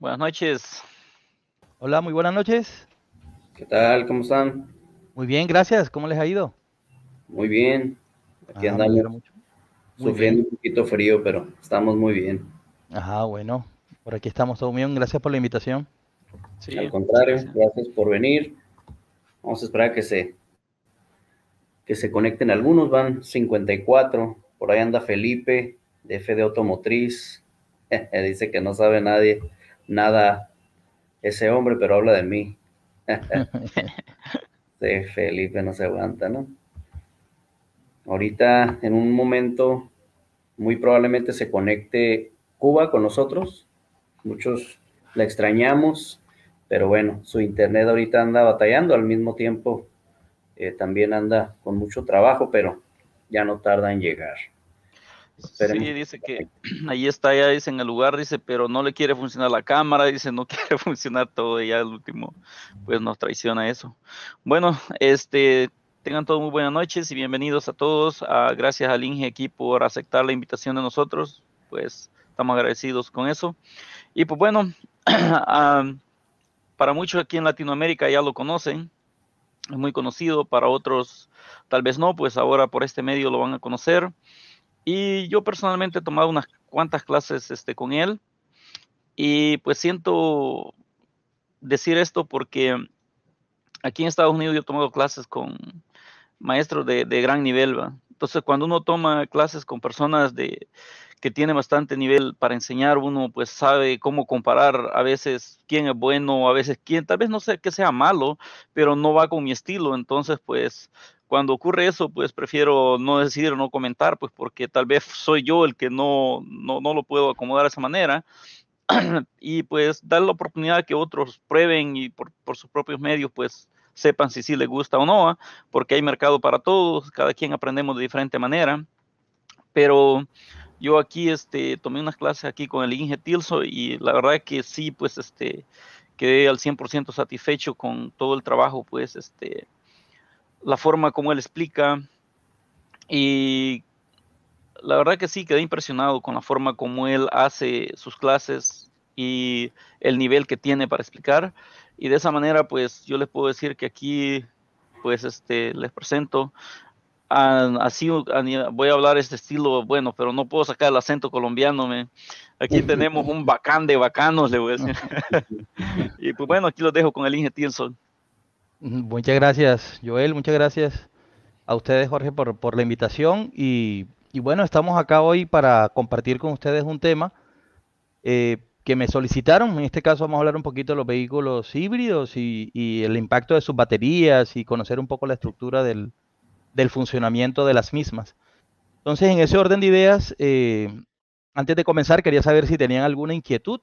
Buenas noches. Hola, muy buenas noches. ¿Qué tal? ¿Cómo están? Muy bien, gracias. ¿Cómo les ha ido? Muy bien. Aquí ah, andan Sufriendo un poquito frío, pero estamos muy bien. Ajá, bueno. Por aquí estamos todo bien. Gracias por la invitación. Sí, Al contrario, gracias. por venir. Vamos a esperar que se que se conecten algunos. Van 54. Por ahí anda Felipe de de Automotriz. Dice que no sabe nadie nada ese hombre, pero habla de mí. de Felipe no se aguanta, ¿no? Ahorita, en un momento, muy probablemente se conecte Cuba con nosotros. Muchos la extrañamos, pero bueno, su internet ahorita anda batallando, al mismo tiempo eh, también anda con mucho trabajo, pero ya no tarda en llegar. Sí, dice que ahí está, ya dice en el lugar, dice, pero no le quiere funcionar la cámara, dice, no quiere funcionar todo, y ya el último, pues nos traiciona eso. Bueno, este, tengan todos muy buenas noches y bienvenidos a todos. Ah, gracias al Inge aquí por aceptar la invitación de nosotros, pues estamos agradecidos con eso. Y pues bueno, ah, para muchos aquí en Latinoamérica ya lo conocen, es muy conocido, para otros tal vez no, pues ahora por este medio lo van a conocer. Y yo personalmente he tomado unas cuantas clases este, con él y pues siento decir esto porque aquí en Estados Unidos yo he tomado clases con maestros de, gran nivel. Entonces cuando uno toma clases con personas de, que tienen bastante nivel para enseñar, uno pues sabe cómo comparar a veces quién es bueno, a veces quién, tal vez no sé que sea malo, pero no va con mi estilo. Entonces pues cuando ocurre eso, pues prefiero no o no comentar, pues porque tal vez soy yo el que no, no, no lo puedo acomodar de esa manera. y pues dar la oportunidad que otros prueben y por, por sus propios medios, pues sepan si sí les gusta o no, ¿ah? porque hay mercado para todos, cada quien aprendemos de diferente manera. Pero yo aquí este, tomé unas clases aquí con el Inge Tilso y la verdad que sí, pues este, quedé al 100% satisfecho con todo el trabajo pues, este, la forma como él explica. Y la verdad que sí, quedé impresionado con la forma como él hace sus clases y el nivel que tiene para explicar. Y de esa manera, pues yo les puedo decir que aquí, pues este, les presento. así voy a hablar este estilo, bueno, pero no puedo sacar el acento colombiano. Aquí tenemos un bacán de bacanos, le voy a decir. y pues bueno, aquí los dejo con el Inge Tilson. Muchas gracias, Joel. Muchas gracias a ustedes, Jorge, por, la invitación. Y, bueno, estamos acá hoy para compartir con ustedes un tema eh, que me solicitaron. En este caso vamos a hablar un poquito de los vehículos híbridos y, el impacto de sus baterías y conocer un poco la estructura del, funcionamiento de las mismas. Entonces, en ese orden de ideas, eh, antes de comenzar, quería saber si tenían alguna inquietud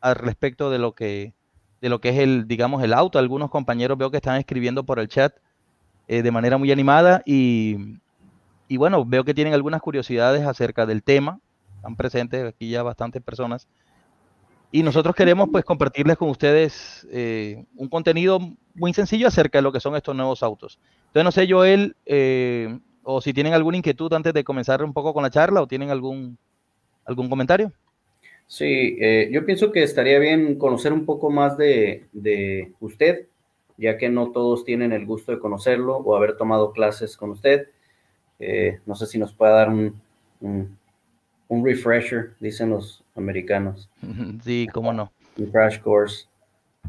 al respecto de lo que de lo que es el, digamos, el auto. Algunos compañeros veo que están escribiendo por el chat eh, de manera muy animada y, bueno, veo que tienen algunas curiosidades acerca del tema. Están presentes aquí ya bastantes personas. Y nosotros queremos pues compartirles con ustedes eh, un contenido muy sencillo acerca de lo que son estos nuevos autos. Entonces no sé, Joel, eh, o si tienen alguna inquietud antes de comenzar un poco con la charla o tienen algún, algún comentario. Sí, eh, yo pienso que estaría bien conocer un poco más de, usted, ya que no todos tienen el gusto de conocerlo o haber tomado clases con usted. Eh, no sé si nos pueda dar un, un, un refresher, dicen los americanos. Sí, cómo no. Un crash course.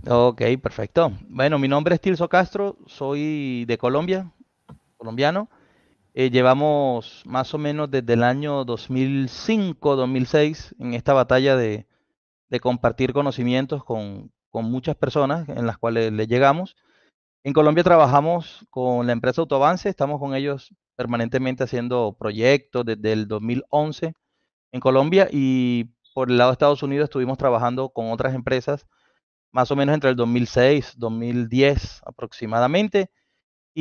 Ok, perfecto. Bueno, mi nombre es Tilso Castro, soy de Colombia, colombiano. Eh, llevamos más o menos desde el año 2005-2006 en esta batalla de, compartir conocimientos con, con, muchas personas en las cuales le llegamos. En Colombia trabajamos con la empresa Autoavance, estamos con ellos permanentemente haciendo proyectos desde el 2011 en Colombia y por el lado de Estados Unidos estuvimos trabajando con otras empresas más o menos entre el 2006, 2010 aproximadamente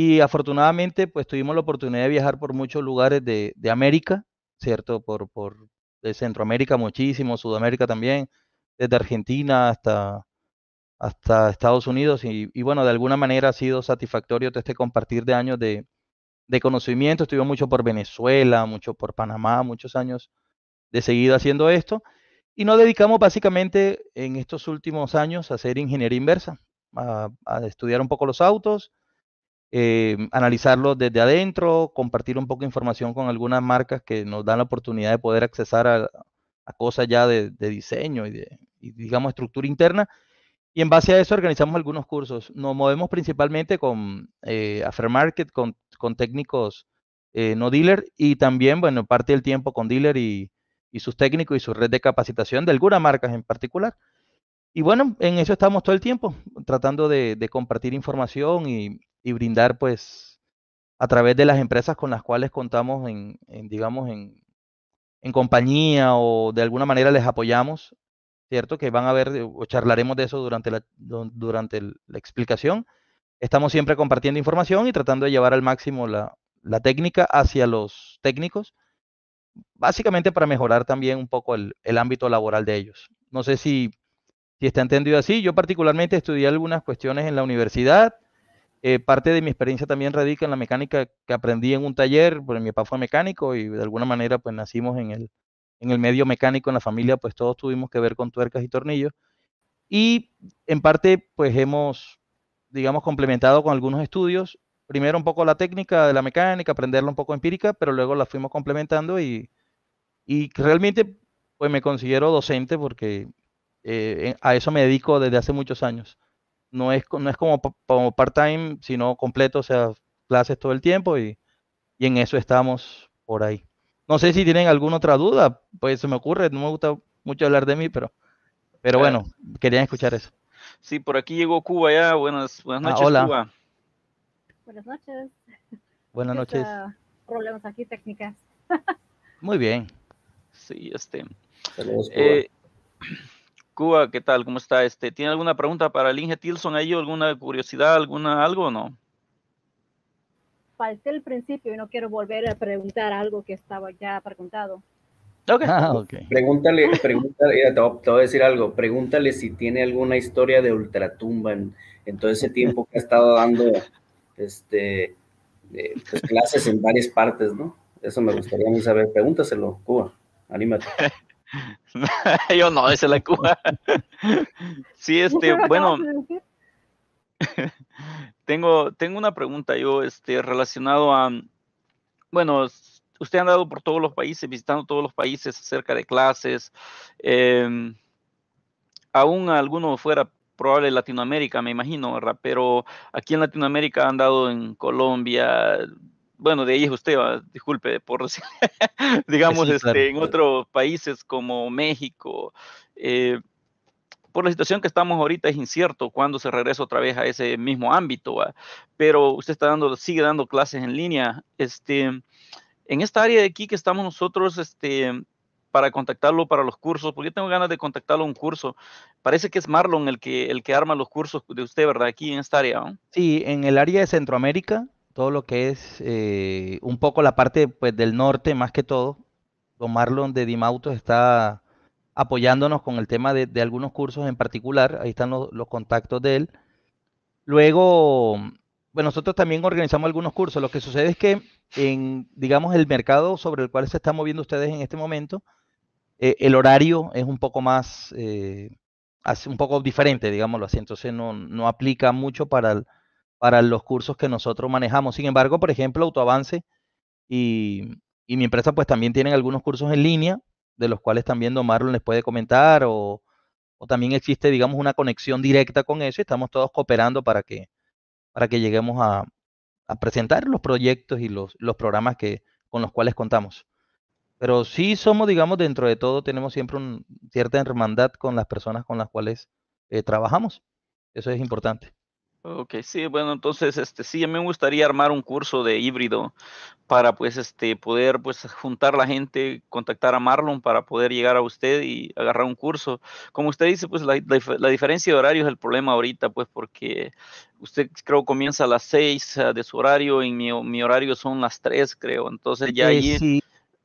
y afortunadamente, pues tuvimos la oportunidad de viajar por muchos lugares de, América, ¿cierto? Por, por de Centroamérica muchísimo, Sudamérica también, desde Argentina hasta, hasta Estados Unidos. Y, bueno, de alguna manera ha sido satisfactorio este compartir de años de, conocimiento. Estuve mucho por Venezuela, mucho por Panamá, muchos años de seguida haciendo esto. Y nos dedicamos básicamente en estos últimos años a hacer ingeniería inversa, a estudiar un poco los autos eh, analizarlo desde adentro, compartir un poco de información con algunas marcas que nos dan la oportunidad de poder accesar a, cosas ya de, diseño y de, digamos, estructura interna. Y en base a eso organizamos algunos cursos. Nos movemos principalmente con eh, aftermarket, con, con técnicos eh, no dealer y también, bueno, parte del tiempo con dealer y, sus técnicos y su red de capacitación de algunas marcas en particular. Y bueno, en eso estamos todo el tiempo, tratando de compartir información y, y brindar pues a través de las empresas con las cuales contamos en, digamos, en, compañía o de alguna manera les apoyamos, ¿cierto? Que van a ver eh, o charlaremos de eso durante la, durante la explicación. Estamos siempre compartiendo información y tratando de llevar al máximo la, técnica hacia los técnicos, básicamente para mejorar también un poco el, ámbito laboral de ellos. No sé si, si está entendido así. Yo particularmente estudié algunas cuestiones en la universidad eh, parte de mi experiencia también radica en la mecánica que aprendí en un taller, porque mi papá fue mecánico y de alguna manera pues nacimos en el, medio mecánico, en la familia pues todos tuvimos que ver con tuercas y tornillos. Y en parte pues hemos, digamos, complementado con algunos estudios, primero un poco la técnica de la mecánica, aprenderla un poco empírica, pero luego la fuimos complementando y, realmente pues me considero docente porque eh, eh, a eso me dedico desde hace muchos años no es, no es como, part-time, sino completo, o sea, clases todo el tiempo y, en eso estamos por ahí. No sé si tienen alguna otra duda, pues se me ocurre, no me gusta mucho hablar de mí, pero, pero eh, bueno, querían escuchar eso. Sí, por aquí llegó Cuba ya, buenas, buenas ah, noches, hola. Cuba. Buenas noches. Buenas noches. problemas aquí técnicas. Muy bien. Sí, este. Eh, Cuba, ¿qué tal? ¿Cómo está? Este, ¿Tiene alguna pregunta para Linge Tilson ahí? ¿Alguna curiosidad? ¿Alguna algo o no? Falté el principio y no quiero volver a preguntar algo que estaba ya preguntado. Ok. Pregúntale, ah, pregúntale, eh, te voy a decir algo, pregúntale si tiene alguna historia de ultratumba en, todo ese tiempo que ha estado dando este, eh, pues, clases en varias partes, ¿no? Eso me gustaría saber. Pregúntaselo, Cuba, anímate. Yo no, esa es la Cuba. sí, este, bueno. tengo, tengo una pregunta yo, este, relacionado a, bueno, usted ha andado por todos los países, visitando todos los países acerca de clases, em, aún alguno fuera probable Latinoamérica, me imagino, ¿verdad? Pero aquí en Latinoamérica han dado en Colombia, bueno, de ahí es usted, ah, disculpe, por digamos, este, en otros países como México, eh, por la situación que estamos ahorita es incierto cuándo se regresa otra vez a ese mismo ámbito, pero usted está dando, sigue dando clases en línea. Este, en esta área de aquí que estamos nosotros, este, para contactarlo para los cursos, porque yo tengo ganas de contactarlo a un curso. Parece que es Marlon el que, el que arma los cursos de usted, ¿verdad? Aquí en esta área. Sí, en el área de Centroamérica todo lo que es eh, un poco la parte pues, del norte, más que todo. Don Marlon de Dimautos está apoyándonos con el tema de, algunos cursos en particular. Ahí están los, contactos de él. Luego, bueno, pues, nosotros también organizamos algunos cursos. Lo que sucede es que en, digamos, el mercado sobre el cual se están moviendo ustedes en este momento, eh, el horario es un poco más, eh, un poco diferente, digámoslo así. Entonces no, no aplica mucho para, el, para los cursos que nosotros manejamos. Sin embargo, por ejemplo, Autoavance y, y mi empresa pues también tienen algunos cursos en línea, de los cuales también Don Marlon les puede comentar o, también existe, digamos, una conexión directa con eso estamos todos cooperando para que, para que lleguemos a, presentar los proyectos y los, los, programas que, con los cuales contamos. Pero sí somos, digamos, dentro de todo, tenemos siempre una cierta hermandad con las personas con las cuales eh, trabajamos. Eso es importante. Ok, sí, bueno, entonces, este, sí, a mí me gustaría armar un curso de híbrido para, pues, este, poder, pues, juntar la gente, contactar a Marlon para poder llegar a usted y agarrar un curso. Como usted dice, pues, la, diferencia de horario es el problema ahorita, pues, porque usted creo comienza a las 6 ah, de su horario y mi, mi horario son las 3, creo. Entonces, ya eh, ahí...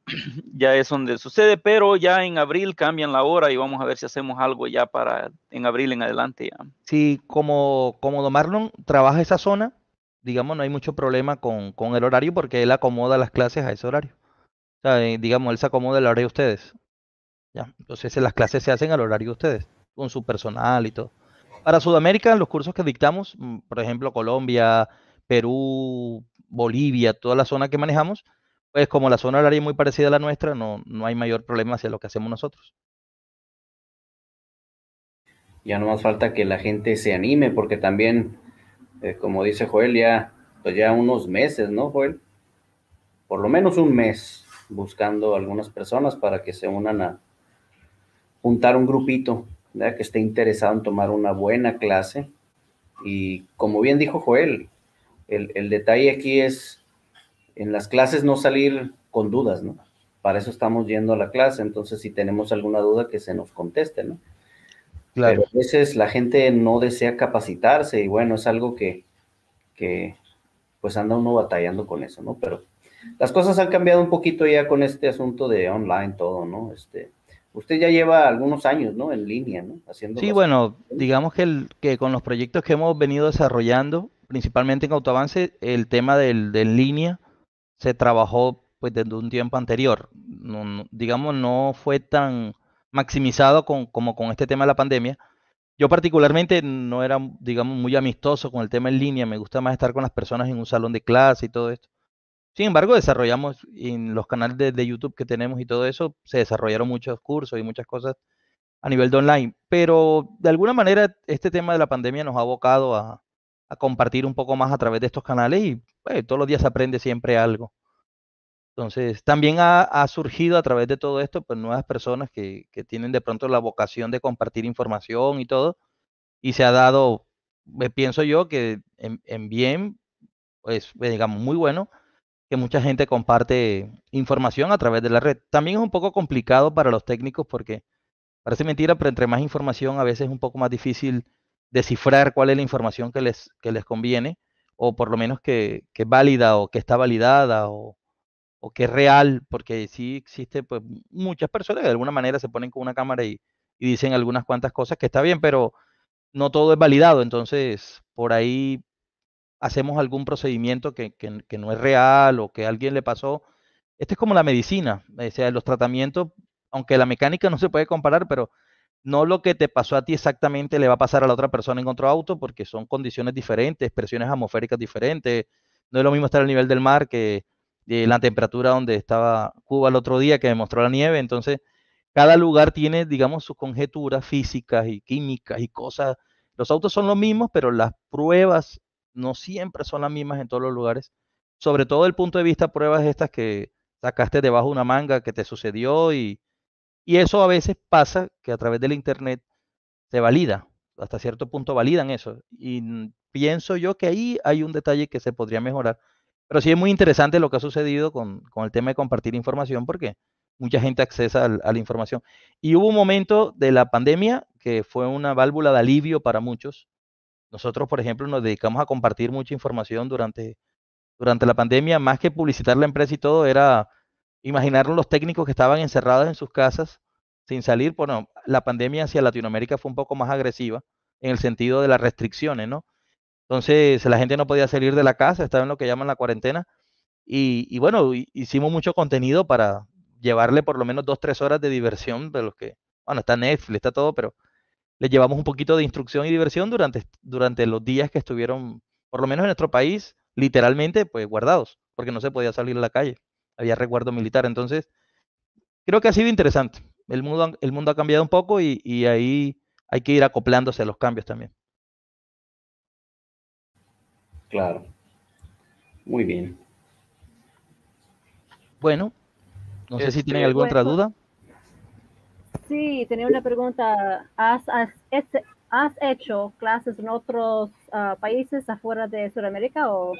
ya es donde sucede, pero ya en abril cambian la hora y vamos a ver si hacemos algo ya para en abril en adelante. Ya. Sí, como, como Don Marlon trabaja esa zona, digamos, no hay mucho problema con, con el horario porque él acomoda las clases a ese horario. O sea, eh, digamos, él se acomoda el horario de ustedes. Ya, entonces las clases se hacen al horario de ustedes, con su personal y todo. Para Sudamérica, los cursos que dictamos, mm, por ejemplo, Colombia, Perú, Bolivia, toda la zona que manejamos, pues como la zona horaria es muy parecida a la nuestra, no, no hay mayor problema hacia lo que hacemos nosotros. Ya no más falta que la gente se anime, porque también, eh, como dice Joel, ya, pues ya unos meses, ¿no, Joel? Por lo menos un mes buscando algunas personas para que se unan a juntar un grupito ¿verdad? que esté interesado en tomar una buena clase. Y como bien dijo Joel, el, el detalle aquí es en las clases no salir con dudas, ¿no? Para eso estamos yendo a la clase, entonces si tenemos alguna duda que se nos conteste, ¿no? Claro. Pero a veces la gente no desea capacitarse y bueno, es algo que, pues anda uno batallando con eso, ¿no? Pero las cosas han cambiado un poquito ya con este asunto de online, todo, ¿no? Este, usted ya lleva algunos años, ¿no? En línea, ¿no? Haciendo sí, bueno, digamos que, el, que con los proyectos que hemos venido desarrollando, principalmente en Autoavance, el tema del, del línea se trabajó pues desde un tiempo anterior. digamos, no fue tan maximizado con, como con este tema de la pandemia. Yo particularmente no era, digamos, muy amistoso con el tema en línea, me gusta más estar con las personas en un salón de clase y todo esto. Sin embargo, desarrollamos en los canales de, de YouTube que tenemos y todo eso, se desarrollaron muchos cursos y muchas cosas a nivel de online, pero de alguna manera este tema de la pandemia nos ha abocado a, compartir un poco más a través de estos canales y pues, todos los días se aprende siempre algo. Entonces, también ha, surgido a través de todo esto pues, nuevas personas que, tienen de pronto la vocación de compartir información y todo. Y se ha dado, me pienso yo, que en, bien, pues, pues, digamos, muy bueno que mucha gente comparte información a través de la red. También es un poco complicado para los técnicos porque parece mentira, pero entre más información a veces es un poco más difícil descifrar cuál es la información que les, que les conviene, o por lo menos que, que es válida o que está validada o, que es real, porque sí existe pues, muchas personas de alguna manera se ponen con una cámara y, dicen algunas cuantas cosas que está bien, pero no todo es validado, entonces por ahí hacemos algún procedimiento que, no es real o que a alguien le pasó. Esto es como la medicina, o sea, los tratamientos, aunque la mecánica no se puede comparar, pero no lo que te pasó a ti exactamente le va a pasar a la otra persona en otro auto porque son condiciones diferentes, presiones atmosféricas diferentes. No es lo mismo estar al nivel del mar que eh, la temperatura donde estaba Cuba el otro día que demostró la nieve. Entonces, cada lugar tiene, digamos, sus conjeturas físicas y químicas y cosas. Los autos son los mismos, pero las pruebas no siempre son las mismas en todos los lugares. Sobre todo el punto de vista pruebas estas que sacaste debajo de una manga que te sucedió y, y eso a veces pasa que a través del Internet se valida, hasta cierto punto validan eso. Y pienso yo que ahí hay un detalle que se podría mejorar. Pero sí es muy interesante lo que ha sucedido con, el tema de compartir información porque mucha gente accesa a la información. Y hubo un momento de la pandemia que fue una válvula de alivio para muchos. Nosotros, por ejemplo, nos dedicamos a compartir mucha información durante, durante la pandemia, más que publicitar la empresa y todo, era Imaginaron los técnicos que estaban encerrados en sus casas sin salir. Bueno, la pandemia hacia Latinoamérica fue un poco más agresiva en el sentido de las restricciones, ¿no? Entonces la gente no podía salir de la casa, estaba en lo que llaman la cuarentena. Y, bueno, hicimos mucho contenido para llevarle por lo menos dos, tres horas de diversión de los que, bueno, está Netflix, está todo, pero le llevamos un poquito de instrucción y diversión durante, durante los días que estuvieron, por lo menos en nuestro país, literalmente, pues guardados, porque no se podía salir a la calle había recuerdo militar. Entonces, creo que ha sido interesante. El mundo, el mundo ha cambiado un poco y, ahí hay que ir acoplándose a los cambios también. Claro. Muy bien. Bueno, no sé si tienen este, alguna otra pues, duda. Sí, tenía una pregunta. ¿Has, has, este, hecho clases en otros ah, países afuera de Sudamérica o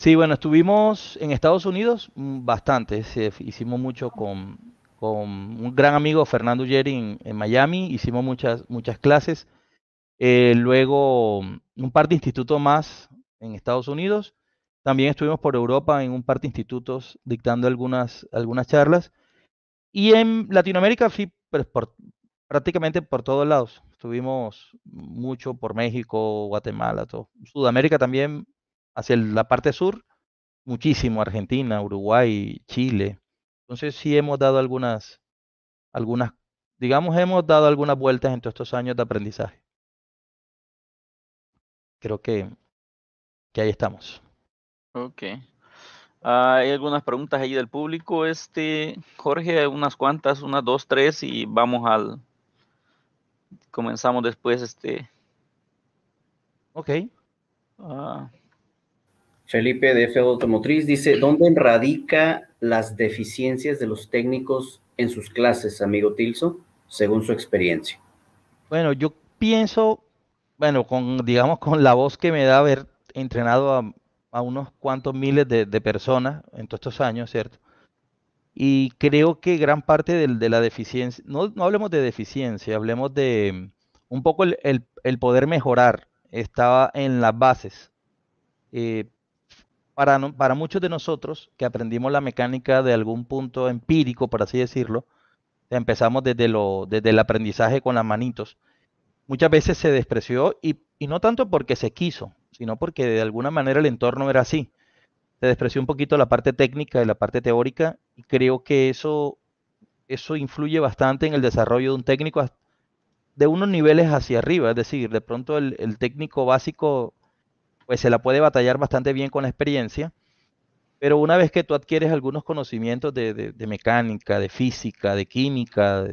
Sí, bueno, estuvimos en Estados Unidos mm, bastante, hicimos mucho con, un gran amigo, Fernando Ulleri, en, Miami, hicimos muchas, muchas clases, eh, luego mm, un par de institutos más en Estados Unidos, también estuvimos por Europa en un par de institutos dictando algunas, algunas charlas, y en Latinoamérica fui pues, prácticamente por todos lados, estuvimos mucho por México, Guatemala, Sudamérica también hacia la parte sur, muchísimo, Argentina, Uruguay, Chile. Entonces sí hemos dado algunas, algunas, digamos, hemos dado algunas vueltas en todos estos años de aprendizaje. Creo que, que ahí estamos. Ok. Ah, hay algunas preguntas ahí del público, este, Jorge, unas cuantas, unas dos, tres, y vamos al, comenzamos después, este. Ok. Ah, Felipe de F. Automotriz dice, ¿dónde radica las deficiencias de los técnicos en sus clases, amigo Tilso, según su experiencia? Bueno, yo pienso, bueno, con, digamos, con la voz que me da haber entrenado a, unos cuantos miles de, personas en todos estos años, ¿cierto? Y creo que gran parte de, la deficiencia, no, hablemos de deficiencia, hablemos de mm, un poco el, poder mejorar, estaba en las bases. Eh, para, muchos de nosotros que aprendimos la mecánica de algún punto empírico, por así decirlo, empezamos desde, lo, desde el aprendizaje con las manitos, muchas veces se despreció y, no tanto porque se quiso, sino porque de alguna manera el entorno era así. Se despreció un poquito la parte técnica y la parte teórica y creo que eso, eso influye bastante en el desarrollo de un técnico de unos niveles hacia arriba, es decir, de pronto el técnico básico pues se la puede batallar bastante bien con la experiencia, pero una vez que tú adquieres algunos conocimientos de, mecánica, de física, de química,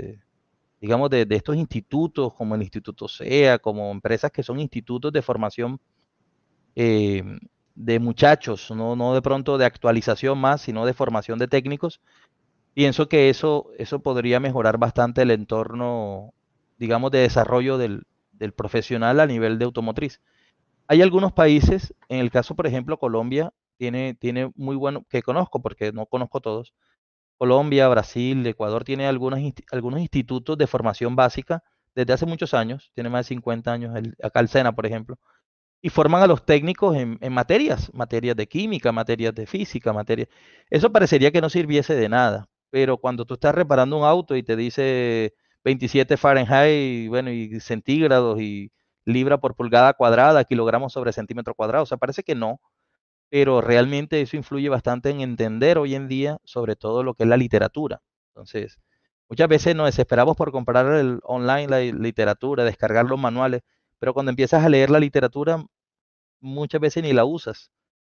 digamos, de, estos institutos, como el Instituto SEA, como empresas que son institutos de formación eh, de muchachos, ¿no? de pronto de actualización más, sino de formación de técnicos, pienso que eso, eso podría mejorar bastante el entorno, digamos, de desarrollo del profesional a nivel de automotriz. Hay algunos países, en el caso, por ejemplo, Colombia, tiene, tiene muy bueno, que conozco porque no conozco todos. Colombia, Brasil, Ecuador tiene algunos, algunos institutos de formación básica desde hace muchos años, tiene más de 50 años, el, acá el SENA, por ejemplo, y forman a los técnicos en, materias, materias de química, materias de física, materias... Eso parecería que no sirviese de nada, pero cuando tú estás reparando un auto y te dice 27 Fahrenheit, bueno, y centígrados y libra por pulgada cuadrada, kilogramos sobre centímetro cuadrado. O sea, parece que no, pero realmente eso influye bastante en entender hoy en día sobre todo lo que es la literatura. Entonces, muchas veces nos desesperamos por comprar el, online la literatura, descargar los manuales, pero cuando empiezas a leer la literatura, muchas veces ni la usas,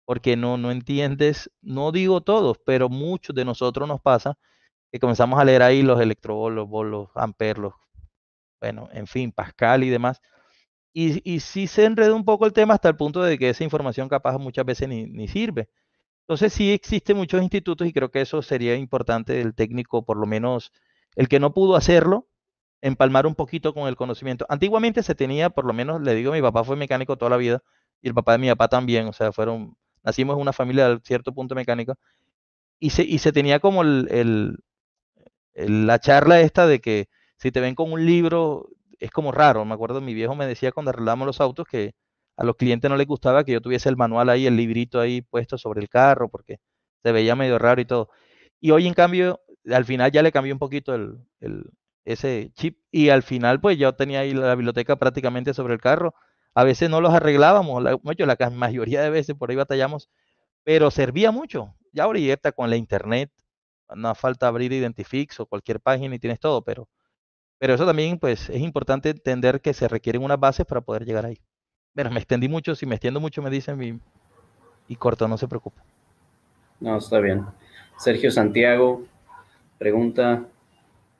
porque no, no entiendes, no digo todos, pero muchos de nosotros nos pasa que comenzamos a leer ahí los electrobolos, bolos, amperlos, bueno, en fin, Pascal y demás, y, y sí se enreda un poco el tema hasta el punto de que esa información capaz muchas veces ni, ni sirve. Entonces sí existen muchos institutos y creo que eso sería importante el técnico, por lo menos el que no pudo hacerlo, empalmar un poquito con el conocimiento. Antiguamente se tenía, por lo menos le digo, mi papá fue mecánico toda la vida y el papá de mi papá también, o sea, fueron, nacimos en una familia de cierto punto mecánico y se, tenía como el, la charla esta de que si te ven con un libro, es como raro. Me acuerdo, mi viejo me decía cuando arreglábamos los autos que a los clientes no les gustaba que yo tuviese el manual ahí, el librito ahí puesto sobre el carro, porque se veía medio raro y todo. Y hoy, en cambio, al final ya le cambié un poquito el, el, ese chip y al final, pues ya tenía ahí la biblioteca prácticamente sobre el carro. A veces no los arreglábamos, la, la mayoría de veces por ahí batallamos, pero servía mucho. Ya ahorita con la internet, no hace falta abrir Identifix o cualquier página y tienes todo, pero pero eso también, pues, es importante entender que se requieren unas bases para poder llegar ahí. pero me extendí mucho, si me extiendo mucho me dicen y, y corto, no se preocupe. No, está bien. Sergio Santiago pregunta,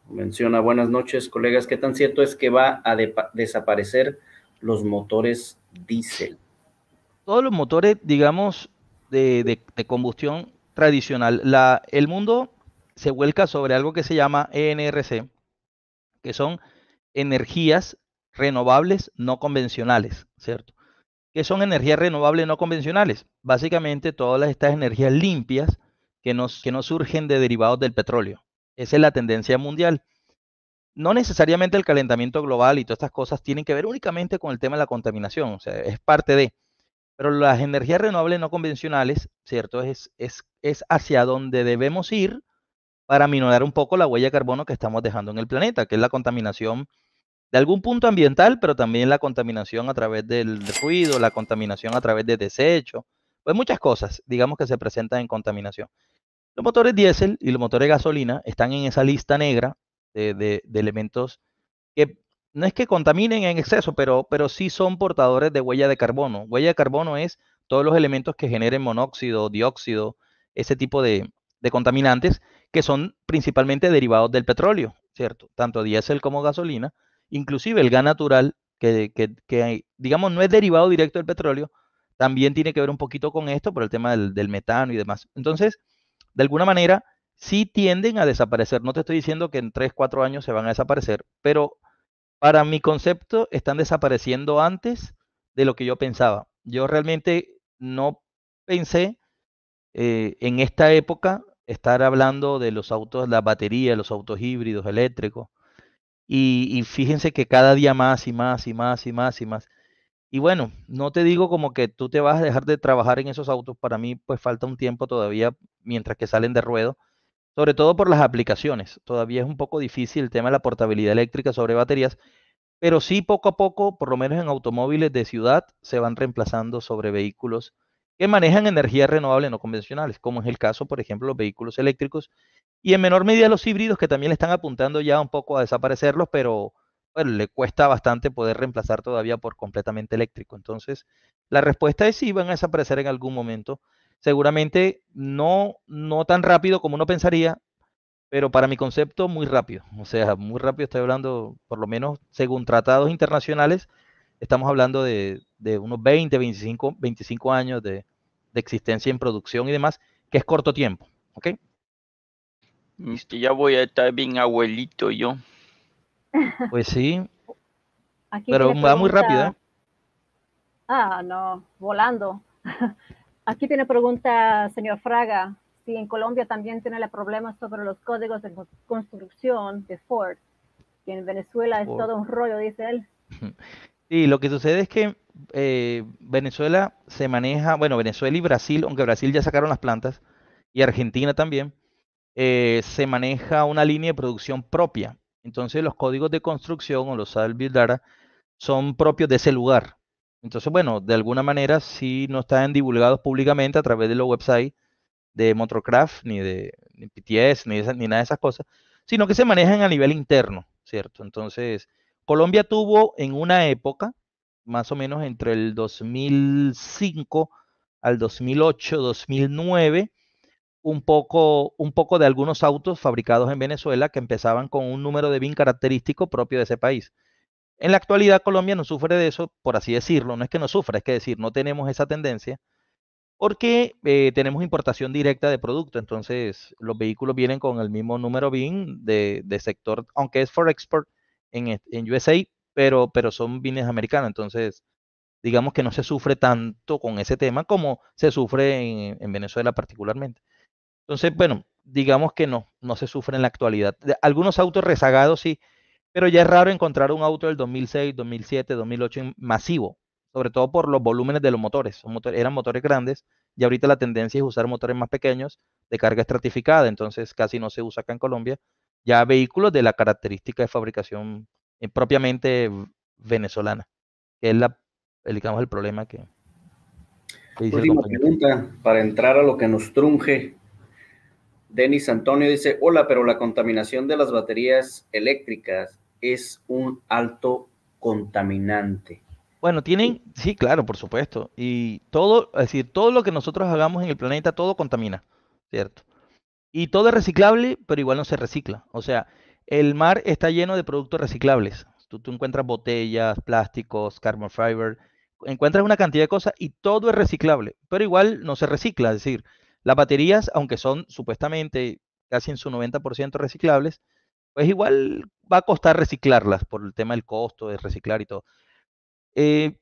menciona, buenas noches, colegas, ¿qué tan cierto es que va a desaparecer los motores diésel? Todos los motores, digamos, de, combustión tradicional. La, el mundo se vuelca sobre algo que se llama ENRC, que son energías renovables no convencionales, ¿cierto? ¿Qué son energías renovables no convencionales? Básicamente todas estas energías limpias que, nos, que no surgen de derivados del petróleo. Esa es la tendencia mundial. No necesariamente el calentamiento global y todas estas cosas tienen que ver únicamente con el tema de la contaminación, o sea, es parte de... Pero las energías renovables no convencionales, ¿cierto? es, es hacia donde debemos ir para minorar un poco la huella de carbono que estamos dejando en el planeta, que es la contaminación de algún punto ambiental, pero también la contaminación a través del ruido, la contaminación a través de desechos, pues muchas cosas, digamos, que se presentan en contaminación. Los motores diésel y los motores de gasolina están en esa lista negra de, elementos que no es que contaminen en exceso, pero, pero sí son portadores de huella de carbono. Huella de carbono es todos los elementos que generen monóxido, dióxido, ese tipo de contaminantes que son principalmente derivados del petróleo, ¿cierto? Tanto diésel como gasolina, inclusive el gas natural, que, digamos no es derivado directo del petróleo, también tiene que ver un poquito con esto por el tema del, metano y demás. Entonces, de alguna manera, sí tienden a desaparecer. No te estoy diciendo que en 3, 4 años se van a desaparecer, pero para mi concepto están desapareciendo antes de lo que yo pensaba. Yo realmente no pensé eh, en esta época estar hablando de los autos, la batería, los autos híbridos, eléctricos. Y, y, fíjense que cada día más y más y más y más y más. Y bueno, no te digo como que tú te vas a dejar de trabajar en esos autos. Para mí, pues falta un tiempo todavía mientras que salen de ruedo. Sobre todo por las aplicaciones. Todavía es un poco difícil el tema de la portabilidad eléctrica sobre baterías. Pero sí, poco a poco, por lo menos en automóviles de ciudad, se van reemplazando sobre vehículos que manejan energías renovables no convencionales, como es el caso, por ejemplo, los vehículos eléctricos y en menor medida los híbridos, que también le están apuntando ya un poco a desaparecerlos, pero bueno, le cuesta bastante poder reemplazar todavía por completamente eléctrico. Entonces, la respuesta es si van a desaparecer en algún momento. Seguramente no, no tan rápido como uno pensaría, pero para mi concepto muy rápido. O sea, muy rápido estoy hablando, por lo menos según tratados internacionales, estamos hablando de, de unos 20, 25, 25 años de, de existencia en producción y demás, que es corto tiempo, ¿ok? Ya voy a estar bien abuelito yo. Pues sí. pero va muy rápida. ¿eh? Ah, no, volando. Aquí tiene pregunta, señor Fraga, si en Colombia también tiene el problema sobre los códigos de construcción de Ford, que en Venezuela es todo un rollo, dice él. Sí, lo que sucede es que eh, Venezuela se maneja, bueno, Venezuela y Brasil, aunque Brasil ya sacaron las plantas, y Argentina también, eh, se maneja una línea de producción propia. Entonces los códigos de construcción o los albildara son propios de ese lugar. Entonces, bueno, de alguna manera sí no están divulgados públicamente a través de los websites de Motocraft, ni de PTS, ni, ni nada de esas cosas, sino que se manejan a nivel interno, ¿cierto? Entonces, Colombia tuvo en una época, más o menos entre el 2005 al 2008, 2009, un poco, un poco de algunos autos fabricados en Venezuela que empezaban con un número de BIN característico propio de ese país. En la actualidad Colombia no sufre de eso, por así decirlo, no es que no sufra, es que decir, no tenemos esa tendencia porque eh, tenemos importación directa de producto, entonces los vehículos vienen con el mismo número BIN de sector, aunque es for export, en, en USA, pero, pero son bienes americanos. Entonces, digamos que no se sufre tanto con ese tema como se sufre en, Venezuela particularmente. Entonces, bueno, digamos que no, no se sufre en la actualidad. Algunos autos rezagados sí, pero ya es raro encontrar un auto del 2006, 2007, 2008 masivo, sobre todo por los volúmenes de los motores eran motores grandes y ahorita la tendencia es usar motores más pequeños de carga estratificada, entonces casi no se usa acá en Colombia ya vehículos de la característica de fabricación eh, propiamente venezolana, que es la, el problema que... Última pregunta, para entrar a lo que nos trunge. Denis Antonio dice, hola, pero la contaminación de las baterías eléctricas es un alto contaminante. Bueno, tienen, sí, claro, por supuesto. Y todo, es decir, todo lo que nosotros hagamos en el planeta, todo contamina, ¿cierto? Y todo es reciclable, pero igual no se recicla. O sea, el mar está lleno de productos reciclables. Tú, encuentras botellas, plásticos, carbon fiber, encuentras una cantidad de cosas y todo es reciclable, pero igual no se recicla. Es decir, las baterías, aunque son supuestamente casi en su 90% reciclables, pues igual va a costar reciclarlas por el tema del costo de reciclar y todo. Eh,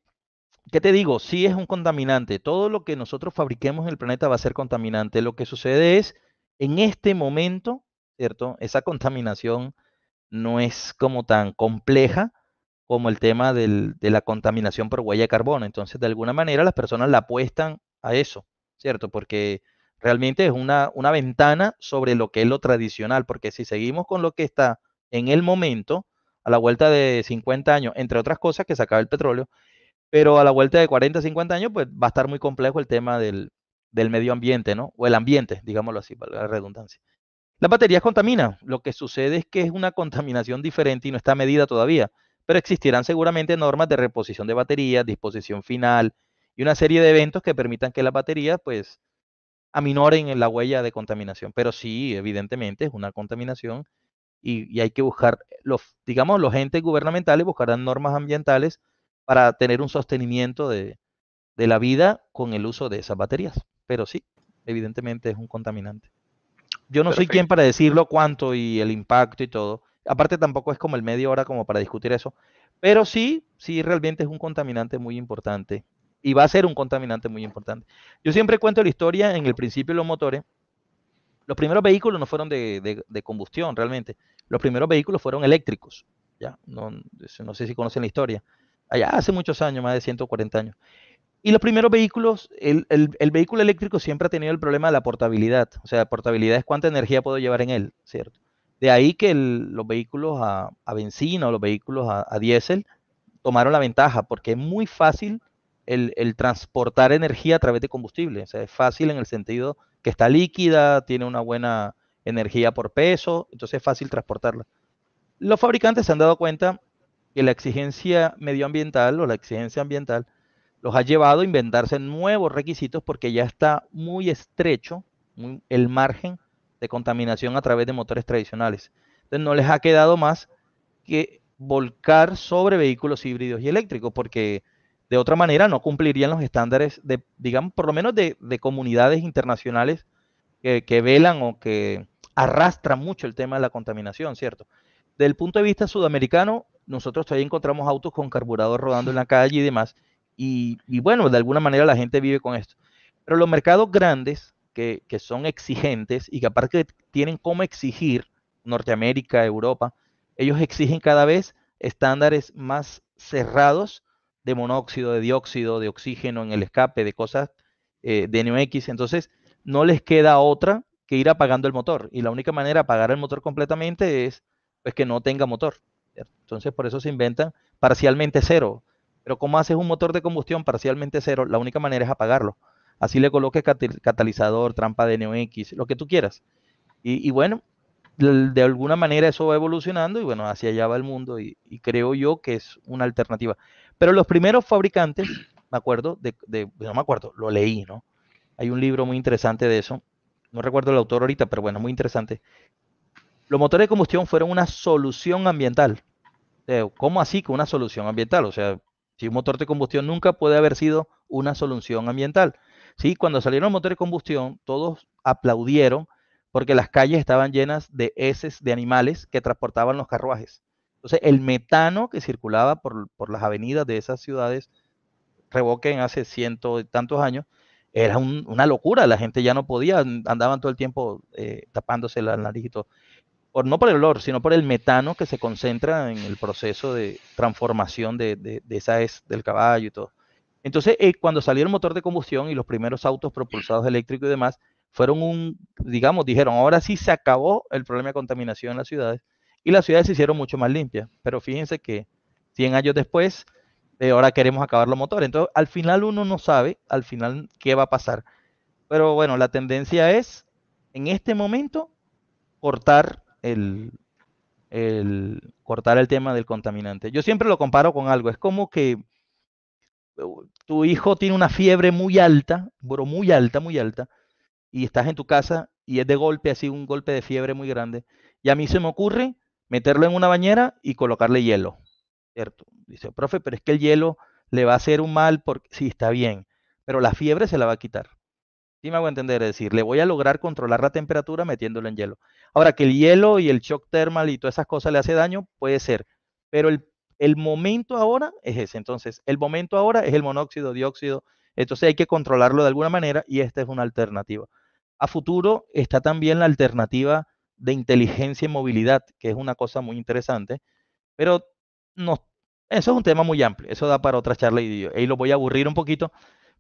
¿Qué te digo? Si es un contaminante. Todo lo que nosotros fabriquemos en el planeta va a ser contaminante. Lo que sucede es en este momento, ¿cierto? Esa contaminación no es como tan compleja como el tema de la contaminación por huella de carbono. Entonces, de alguna manera, las personas la apuestan a eso, ¿cierto? Porque realmente es una, una ventana sobre lo que es lo tradicional, porque si seguimos con lo que está en el momento, a la vuelta de 50 años, entre otras cosas, que se acaba el petróleo, pero a la vuelta de 40, 50 años, pues va a estar muy complejo el tema del, del medio ambiente, ¿no? O el ambiente, digámoslo así, para la redundancia. Las baterías contaminan. Lo que sucede es que es una contaminación diferente y no está medida todavía, pero existirán seguramente normas de reposición de baterías, disposición final y una serie de eventos que permitan que las baterías, pues, aminoren en la huella de contaminación. Pero sí, evidentemente, es una contaminación y, hay que buscar, los, digamos, los entes gubernamentales buscarán normas ambientales para tener un sostenimiento de la vida con el uso de esas baterías pero sí, evidentemente es un contaminante. Yo no soy quien para decirlo cuánto y el impacto y todo. Aparte tampoco es como el medio hora como para discutir eso, pero sí, sí realmente es un contaminante muy importante y va a ser un contaminante muy importante. Yo siempre cuento la historia en el principio de los motores. Los primeros vehículos no fueron de, combustión realmente. Los primeros vehículos fueron eléctricos. Ya, no, no sé si conocen la historia allá hace muchos años, más de 140 años. Y los primeros vehículos, el, el, vehículo eléctrico siempre ha tenido el problema de la portabilidad. O sea, portabilidad es cuánta energía puedo llevar en él, ¿cierto? De ahí que los vehículos a, a, benzina o los vehículos a, diésel tomaron la ventaja, porque es muy fácil el, el, transportar energía a través de combustible. O sea, es fácil en el sentido que está líquida, tiene una buena energía por peso, entonces es fácil transportarla. Los fabricantes se han dado cuenta que la exigencia medioambiental o la exigencia ambiental los ha llevado a inventarse nuevos requisitos porque ya está muy estrecho el margen de contaminación a través de motores tradicionales. Entonces no les ha quedado más que volcar sobre vehículos híbridos y eléctricos porque de otra manera no cumplirían los estándares de, digamos, por lo menos de, comunidades internacionales que, velan o que arrastran mucho el tema de la contaminación, ¿cierto? Del punto de vista sudamericano, nosotros todavía encontramos autos con carburador rodando en la calle y demás, y, bueno, de alguna manera la gente vive con esto. Pero los mercados grandes, que, son exigentes y que aparte tienen cómo exigir, Norteamérica, Europa, ellos exigen cada vez estándares más cerrados de monóxido, de dióxido, de oxígeno en el escape, de cosas eh, de NOx. Entonces, no les queda otra que ir apagando el motor. Y la única manera de apagar el motor completamente es pues, que no tenga motor. Entonces, por eso se inventan parcialmente cero. Pero como haces un motor de combustión parcialmente cero, la única manera es apagarlo. Así le coloques catalizador, trampa de NOx, lo que tú quieras. Y, bueno, de alguna manera eso va evolucionando y bueno, hacia allá va el mundo y, creo yo que es una alternativa. Pero los primeros fabricantes, me acuerdo, de, no me acuerdo, lo leí, ¿no? Hay un libro muy interesante de eso. No recuerdo el autor ahorita, pero bueno, muy interesante. Los motores de combustión fueron una solución ambiental. Eh, ¿Cómo así que una solución ambiental? O sea, si un motor de combustión nunca puede haber sido una solución ambiental. Sí, cuando salieron los motores de combustión, todos aplaudieron porque las calles estaban llenas de heces de animales que transportaban los carruajes. Entonces, el metano que circulaba por, las avenidas de esas ciudades, revoquen hace ciento y tantos años, era una locura. La gente ya no podía, andaban todo el tiempo eh, tapándose la nariz y no por el olor, sino por el metano que se concentra en el proceso de transformación de, de, de esa es del caballo y todo. Entonces, eh, cuando salió el motor de combustión y los primeros autos propulsados eléctricos y demás, fueron un, digamos, dijeron, ahora sí se acabó el problema de contaminación en las ciudades y las ciudades se hicieron mucho más limpias. Pero fíjense que 100 años después, eh, ahora queremos acabar los motores. Entonces, al final uno no sabe, al final, qué va a pasar. Pero bueno, la tendencia es, en este momento, cortar el, cortar el tema del contaminante. Yo siempre lo comparo con algo. Es como que uh, tu hijo tiene una fiebre muy alta, pero muy alta, muy alta, y estás en tu casa y es de golpe así un golpe de fiebre muy grande. Y a mí se me ocurre meterlo en una bañera y colocarle hielo. ¿Cierto? Dice, profe, pero es que el hielo le va a hacer un mal porque sí está bien, pero la fiebre se la va a quitar. Sí me a entender, es decir, le voy a lograr controlar la temperatura metiéndolo en hielo. Ahora, que el hielo y el shock thermal y todas esas cosas le hace daño, puede ser, pero el, el momento ahora es ese. Entonces, el momento ahora es el monóxido, dióxido, entonces hay que controlarlo de alguna manera y esta es una alternativa. A futuro está también la alternativa de inteligencia y movilidad, que es una cosa muy interesante, pero no, eso es un tema muy amplio, eso da para otra charla y lo voy a aburrir un poquito,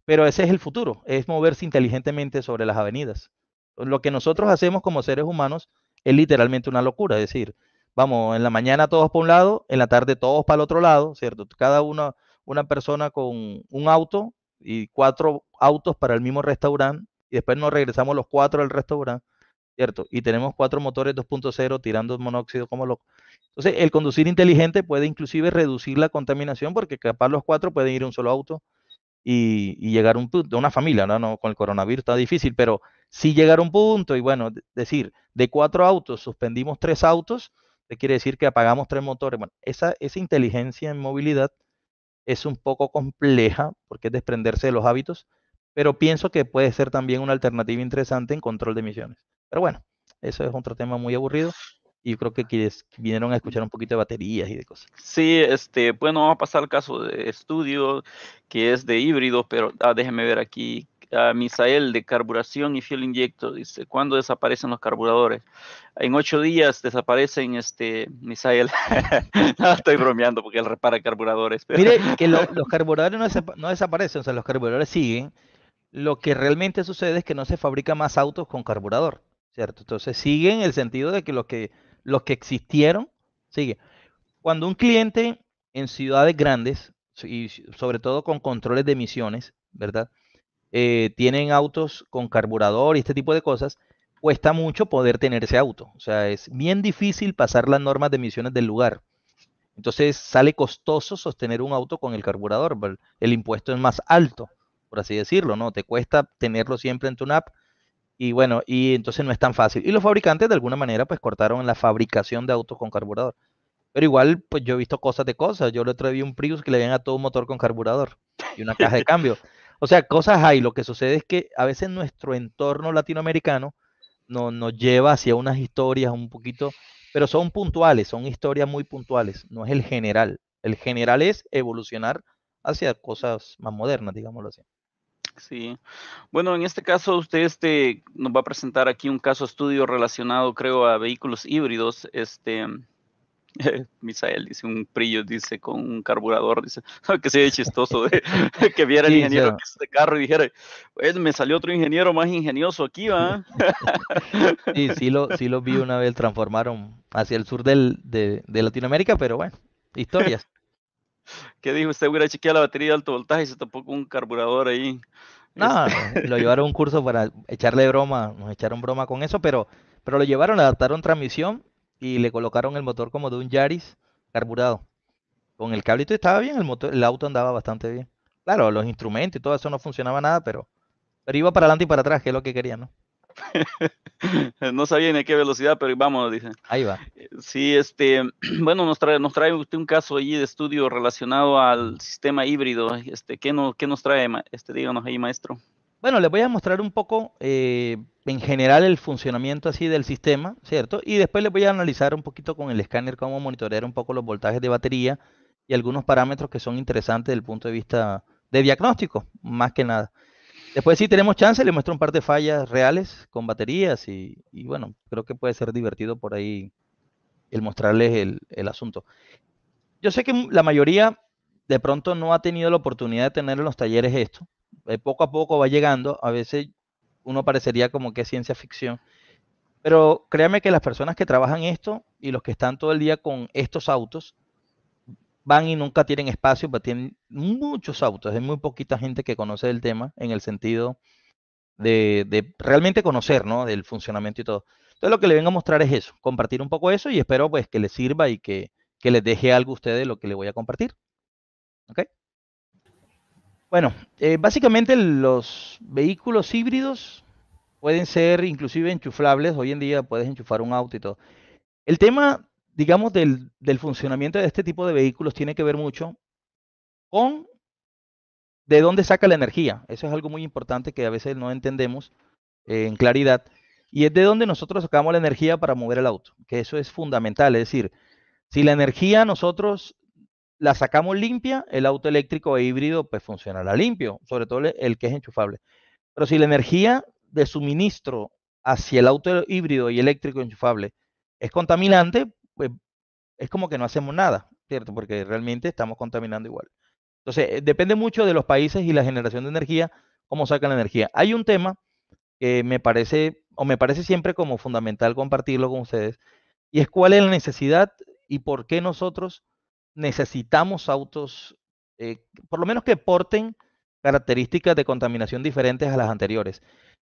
pero ese es el futuro, es moverse inteligentemente sobre las avenidas. Lo que nosotros hacemos como seres humanos es literalmente una locura, es decir, vamos, en la mañana todos para un lado, en la tarde todos para el otro lado, ¿cierto? Cada una, una persona con un auto y cuatro autos para el mismo restaurante y después nos regresamos los cuatro al restaurante, ¿cierto? Y tenemos cuatro motores 2.0 tirando monóxido como loco. Entonces, el conducir inteligente puede inclusive reducir la contaminación porque capaz los cuatro pueden ir en un solo auto y, llegar a un punto, de una familia, ¿no? Con el coronavirus está difícil, pero si llegar a un punto y bueno, decir, de cuatro autos suspendimos tres autos, quiere decir que apagamos tres motores. Bueno, esa, esa inteligencia en movilidad es un poco compleja porque es desprenderse de los hábitos, pero pienso que puede ser también una alternativa interesante en control de emisiones. Pero bueno, eso es otro tema muy aburrido. Y creo que quienes vinieron a escuchar un poquito de baterías y de cosas. Sí, este, bueno, vamos a pasar al caso de estudio, que es de híbrido, pero ah, déjeme ver aquí. a ah, Misael de carburación y fuel inyecto dice ¿cuándo desaparecen los carburadores? En ocho días desaparecen este Misael. estoy bromeando porque él repara carburadores. Mire que los carburadores no, desaparecen, o sea, los carburadores siguen. Lo que realmente sucede es que no se fabrica más autos con carburador. ¿cierto? Entonces siguen en el sentido de que los que los que existieron, sigue. Cuando un cliente en ciudades grandes, y sobre todo con controles de emisiones, ¿verdad? Eh, tienen autos con carburador y este tipo de cosas, cuesta mucho poder tener ese auto. O sea, es bien difícil pasar las normas de emisiones del lugar. Entonces sale costoso sostener un auto con el carburador. El impuesto es más alto, por así decirlo, ¿no? Te cuesta tenerlo siempre en tu app. Y bueno, y entonces no es tan fácil. Y los fabricantes de alguna manera pues cortaron la fabricación de autos con carburador. Pero igual, pues yo he visto cosas de cosas. Yo le otro vi un Prius que le habían a todo un motor con carburador y una caja de cambio. O sea, cosas hay. Lo que sucede es que a veces nuestro entorno latinoamericano no, nos lleva hacia unas historias un poquito, pero son puntuales, son historias muy puntuales. No es el general. El general es evolucionar hacia cosas más modernas, digámoslo así. Sí. Bueno, en este caso usted este, nos va a presentar aquí un caso estudio relacionado, creo, a vehículos híbridos. Este, Misael dice un prillo, dice con un carburador, dice que sería chistoso de, que viera el ingeniero que de carro y dijera, pues me salió otro ingeniero más ingenioso aquí, va. sí, sí lo, lo vi una vez, transformaron hacia el sur de Latinoamérica, pero bueno, historias. ¿Qué dijo usted? Hubiera chequeado la batería de alto voltaje y se tapó con un carburador ahí. Este no, lo llevaron a un curso para echarle broma, nos echaron broma con eso, pero, pero lo llevaron, adaptaron transmisión y le colocaron el motor como de un Yaris carburado. Con el cablito estaba bien, el, motor, el auto andaba bastante bien. Claro, los instrumentos y todo eso no funcionaba nada, pero, pero iba para adelante y para atrás, que es lo que querían, ¿no? no sabía ni a qué velocidad, pero vamos, dice. Ahí va. Sí, este, bueno, nos trae, nos trae usted un caso allí de estudio relacionado al sistema híbrido. Este, ¿qué, no, qué nos trae? Este, díganos ahí, maestro. Bueno, les voy a mostrar un poco eh, en general el funcionamiento así del sistema, ¿cierto? Y después les voy a analizar un poquito con el escáner cómo monitorear un poco los voltajes de batería y algunos parámetros que son interesantes desde el punto de vista de diagnóstico, más que nada. Después sí tenemos chance, le muestro un par de fallas reales con baterías y, bueno, creo que puede ser divertido por ahí el mostrarles el, asunto. Yo sé que la mayoría de pronto no ha tenido la oportunidad de tener en los talleres esto. Eh, poco a poco va llegando, a veces uno parecería como que es ciencia ficción, pero créanme que las personas que trabajan esto y los que están todo el día con estos autos van y nunca tienen espacio, pero tienen muchos autos. Hay muy poquita gente que conoce el tema en el sentido de, realmente conocer, ¿no? Del funcionamiento y todo. Entonces lo que le vengo a mostrar es eso, compartir un poco eso y espero pues que les sirva y que, les deje algo a ustedes lo que le voy a compartir. ¿Ok? Bueno, eh, básicamente los vehículos híbridos pueden ser inclusive enchufables. Hoy en día puedes enchufar un auto y todo. El tema digamos, del, funcionamiento de este tipo de vehículos tiene que ver mucho con de dónde saca la energía. Eso es algo muy importante que a veces no entendemos eh, en claridad. Y es de dónde nosotros sacamos la energía para mover el auto, que eso es fundamental. Es decir, si la energía nosotros la sacamos limpia, el auto eléctrico e híbrido pues, funcionará limpio, sobre todo el que es enchufable. Pero si la energía de suministro hacia el auto híbrido y eléctrico enchufable es contaminante, pues, es como que no hacemos nada, ¿cierto? Porque realmente estamos contaminando igual. Entonces, eh, depende mucho de los países y la generación de energía, cómo sacan la energía. Hay un tema que me parece, o me parece siempre como fundamental compartirlo con ustedes, y es cuál es la necesidad y por qué nosotros necesitamos autos, eh, por lo menos que porten características de contaminación diferentes a las anteriores.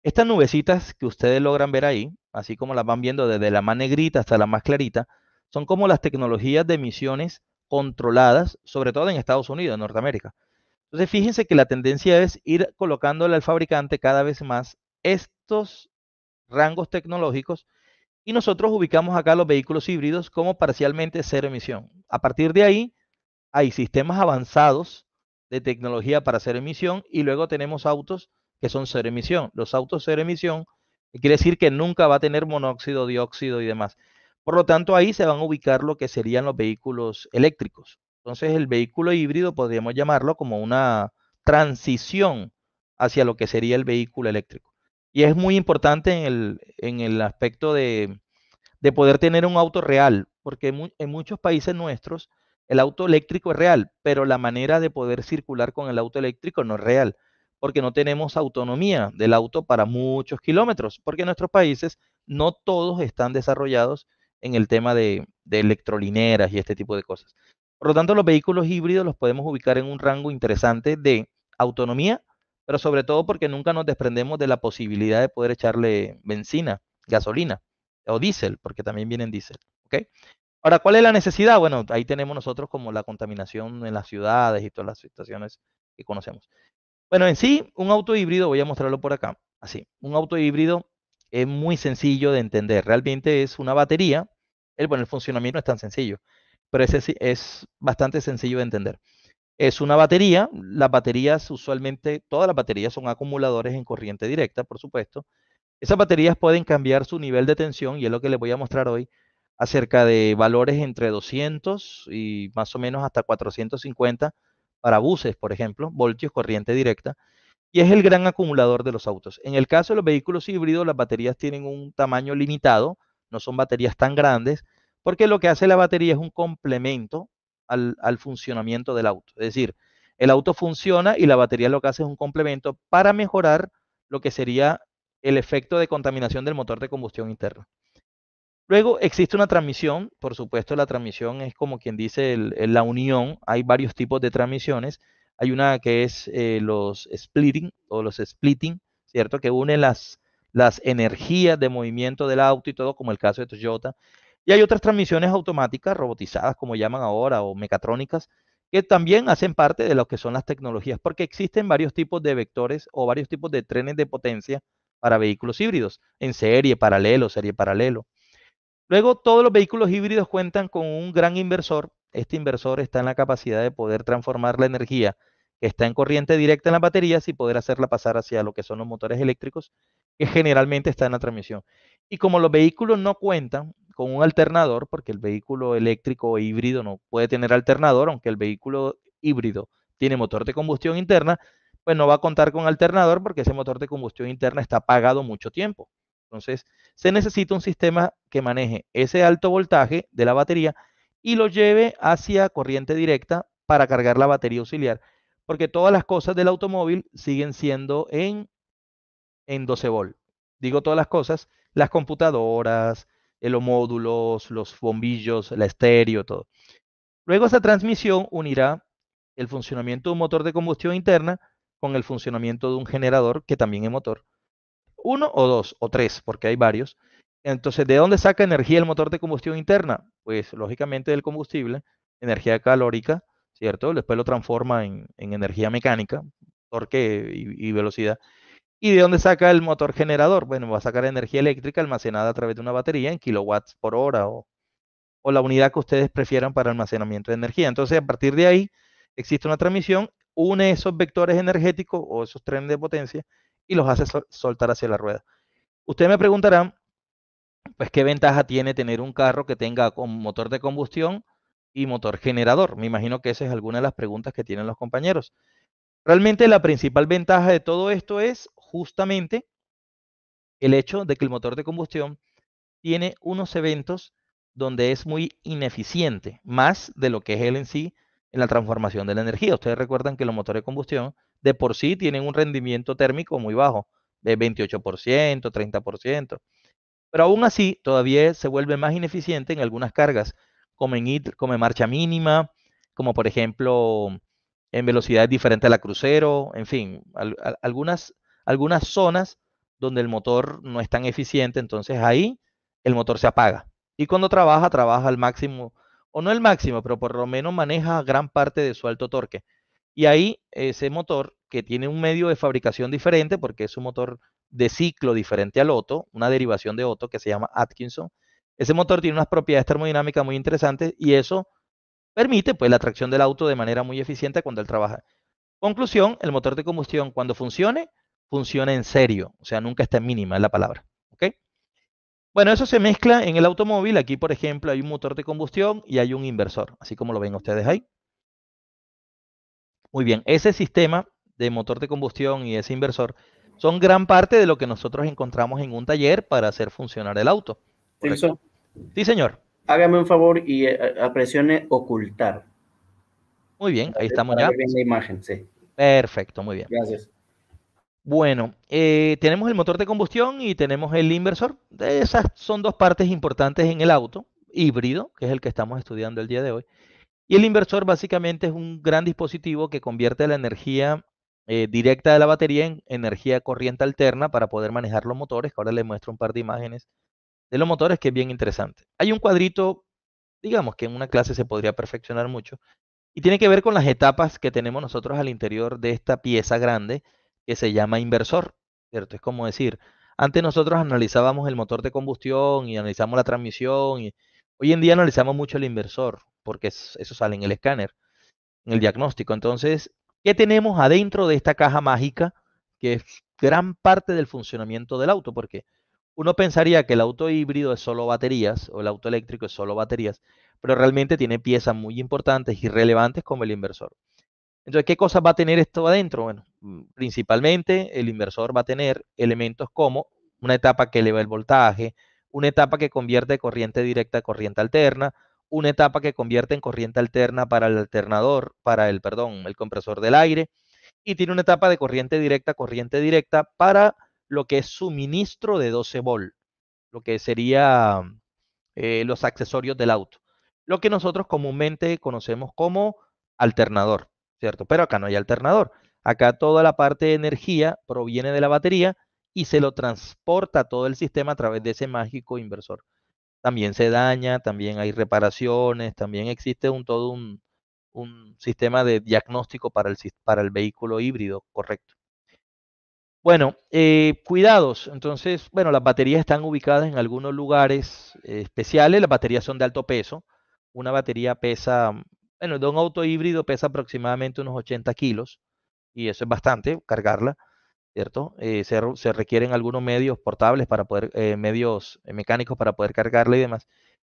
Estas nubecitas que ustedes logran ver ahí, así como las van viendo desde la más negrita hasta la más clarita, son como las tecnologías de emisiones controladas, sobre todo en Estados Unidos, en Norteamérica. Entonces, fíjense que la tendencia es ir colocándole al fabricante cada vez más estos rangos tecnológicos y nosotros ubicamos acá los vehículos híbridos como parcialmente cero emisión. A partir de ahí, hay sistemas avanzados de tecnología para cero emisión y luego tenemos autos que son cero emisión. Los autos cero emisión eh, quiere decir que nunca va a tener monóxido, dióxido y demás. Por lo tanto, ahí se van a ubicar lo que serían los vehículos eléctricos. Entonces, el vehículo híbrido podríamos llamarlo como una transición hacia lo que sería el vehículo eléctrico. Y es muy importante en el, aspecto de, poder tener un auto real, porque en muchos países nuestros el auto eléctrico es real, pero la manera de poder circular con el auto eléctrico no es real, porque no tenemos autonomía del auto para muchos kilómetros, porque en nuestros países no todos están desarrollados en el tema de, electrolineras y este tipo de cosas. Por lo tanto, los vehículos híbridos los podemos ubicar en un rango interesante de autonomía, pero sobre todo porque nunca nos desprendemos de la posibilidad de poder echarle benzina, gasolina o diésel, porque también vienen diésel. Ahora, ¿cuál es la necesidad? Bueno, ahí tenemos nosotros como la contaminación en las ciudades y todas las situaciones que conocemos. Bueno, en sí, un auto híbrido, voy a mostrarlo por acá, así, un auto híbrido es muy sencillo de entender. Realmente es una batería. El, bueno, el funcionamiento no es tan sencillo, pero es, es bastante sencillo de entender. Es una batería. Las baterías usualmente, todas las baterías son acumuladores en corriente directa, por supuesto. Esas baterías pueden cambiar su nivel de tensión y es lo que les voy a mostrar hoy acerca de valores entre 200 y más o menos hasta 450 para buses, por ejemplo, voltios, corriente directa y es el gran acumulador de los autos. En el caso de los vehículos híbridos, las baterías tienen un tamaño limitado, no son baterías tan grandes, porque lo que hace la batería es un complemento al, funcionamiento del auto. Es decir, el auto funciona y la batería lo que hace es un complemento para mejorar lo que sería el efecto de contaminación del motor de combustión interna. Luego existe una transmisión, por supuesto la transmisión es como quien dice la unión, hay varios tipos de transmisiones, hay una que es eh, los splitting o los splitting, ¿cierto? Que une las, las energías de movimiento del auto y todo, como el caso de Toyota. Y hay otras transmisiones automáticas, robotizadas, como llaman ahora, o mecatrónicas, que también hacen parte de lo que son las tecnologías, porque existen varios tipos de vectores o varios tipos de trenes de potencia para vehículos híbridos, en serie, paralelo, serie paralelo. Luego, todos los vehículos híbridos cuentan con un gran inversor este inversor está en la capacidad de poder transformar la energía que está en corriente directa en las baterías y poder hacerla pasar hacia lo que son los motores eléctricos que generalmente está en la transmisión. Y como los vehículos no cuentan con un alternador, porque el vehículo eléctrico o e híbrido no puede tener alternador, aunque el vehículo híbrido tiene motor de combustión interna, pues no va a contar con alternador porque ese motor de combustión interna está apagado mucho tiempo. Entonces, se necesita un sistema que maneje ese alto voltaje de la batería y lo lleve hacia corriente directa para cargar la batería auxiliar, porque todas las cosas del automóvil siguen siendo en, en 12 volt. Digo todas las cosas, las computadoras, eh, los módulos, los bombillos, la estéreo, todo. Luego esa transmisión unirá el funcionamiento de un motor de combustión interna con el funcionamiento de un generador que también es motor. Uno o dos o tres, porque hay varios, entonces, ¿de dónde saca energía el motor de combustión interna? Pues lógicamente del combustible, energía calórica, ¿cierto? Después lo transforma en, energía mecánica, torque y, y, velocidad. ¿Y de dónde saca el motor generador? Bueno, va a sacar energía eléctrica almacenada a través de una batería en kilowatts por hora o, o la unidad que ustedes prefieran para almacenamiento de energía. Entonces, a partir de ahí, existe una transmisión, une esos vectores energéticos o esos trenes de potencia y los hace soltar hacia la rueda. Ustedes me preguntarán, pues qué ventaja tiene tener un carro que tenga motor de combustión y motor generador. Me imagino que esa es alguna de las preguntas que tienen los compañeros. Realmente la principal ventaja de todo esto es justamente el hecho de que el motor de combustión tiene unos eventos donde es muy ineficiente, más de lo que es él en sí en la transformación de la energía. Ustedes recuerdan que los motores de combustión de por sí tienen un rendimiento térmico muy bajo, de 28%, 30%. Pero aún así, todavía se vuelve más ineficiente en algunas cargas, como en, marcha mínima, como por ejemplo en velocidades diferentes a la crucero, en fin, algunas, algunas zonas donde el motor no es tan eficiente, entonces ahí el motor se apaga. Y cuando trabaja, trabaja al máximo, o no el máximo, pero por lo menos maneja gran parte de su alto torque. Y ahí ese motor, que tiene un medio de fabricación diferente, porque es un motor de ciclo diferente al Otto, una derivación de Otto que se llama Atkinson. Ese motor tiene unas propiedades termodinámicas muy interesantes y eso permite pues la tracción del auto de manera muy eficiente cuando él trabaja. Conclusión, el motor de combustión cuando funcione, funciona en serio, o sea, nunca está mínima es la palabra, Bueno, eso se mezcla en el automóvil. Aquí, por ejemplo, hay un motor de combustión y hay un inversor, así como lo ven ustedes ahí. Muy bien, ese sistema de motor de combustión y ese inversor son gran parte de lo que nosotros encontramos en un taller para hacer funcionar el auto. sí, señor. Hágame un favor y eh, eh, presione ocultar. Muy bien, ahí estamos ya. La imagen, sí. Perfecto, muy bien. Gracias. Bueno, eh, tenemos el motor de combustión y tenemos el inversor. Esas son dos partes importantes en el auto híbrido, que es el que estamos estudiando el día de hoy. Y el inversor básicamente es un gran dispositivo que convierte la energía eh, directa de la batería en energía corriente alterna para poder manejar los motores, ahora les muestro un par de imágenes de los motores que es bien interesante. Hay un cuadrito, digamos que en una clase se podría perfeccionar mucho, y tiene que ver con las etapas que tenemos nosotros al interior de esta pieza grande que se llama inversor, ¿cierto? Es como decir, antes nosotros analizábamos el motor de combustión y analizamos la transmisión, y hoy en día analizamos mucho el inversor, porque eso sale en el escáner, en el diagnóstico. Entonces, ¿Qué tenemos adentro de esta caja mágica que es gran parte del funcionamiento del auto? Porque uno pensaría que el auto híbrido es solo baterías o el auto eléctrico es solo baterías, pero realmente tiene piezas muy importantes y relevantes como el inversor. Entonces, ¿qué cosas va a tener esto adentro? Bueno, mm, principalmente el inversor va a tener elementos como una etapa que eleva el voltaje, una etapa que convierte corriente directa a corriente alterna, una etapa que convierte en corriente alterna para el alternador, para el, perdón, el compresor del aire, y tiene una etapa de corriente directa, corriente directa para lo que es suministro de 12 volt, lo que sería eh, los accesorios del auto, lo que nosotros comúnmente conocemos como alternador, ¿cierto? Pero acá no hay alternador. Acá toda la parte de energía proviene de la batería y se lo transporta todo el sistema a través de ese mágico inversor también se daña, también hay reparaciones, también existe un todo un, sistema de diagnóstico para el, para el vehículo híbrido, correcto. Bueno, eh, cuidados. Entonces, bueno, las baterías están ubicadas en algunos lugares eh, especiales. Las baterías son de alto peso. Una batería pesa, bueno, de un auto híbrido pesa aproximadamente unos 80 kilos. Y eso es bastante, cargarla. ¿cierto? Eh, se, requieren algunos medios portables para poder, eh, medios eh, mecánicos para poder cargarla y demás,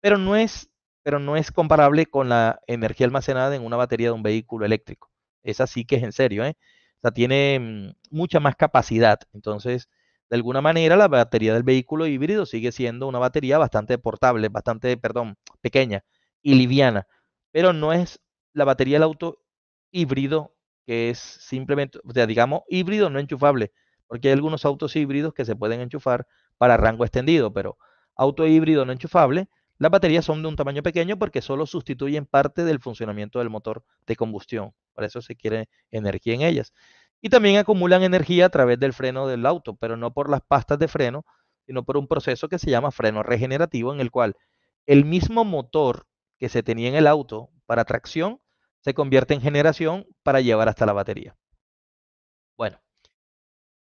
pero no, es, pero no es comparable con la energía almacenada en una batería de un vehículo eléctrico. Esa sí que es en serio, ¿eh? O sea, tiene mm, mucha más capacidad. Entonces, de alguna manera, la batería del vehículo híbrido sigue siendo una batería bastante portable, bastante, perdón, pequeña y liviana, pero no es la batería del auto híbrido que es simplemente, o sea, digamos, híbrido no enchufable, porque hay algunos autos híbridos que se pueden enchufar para rango extendido, pero auto híbrido no enchufable, las baterías son de un tamaño pequeño porque solo sustituyen parte del funcionamiento del motor de combustión. Para eso se quiere energía en ellas. Y también acumulan energía a través del freno del auto, pero no por las pastas de freno, sino por un proceso que se llama freno regenerativo, en el cual el mismo motor que se tenía en el auto para tracción se convierte en generación para llevar hasta la batería. Bueno,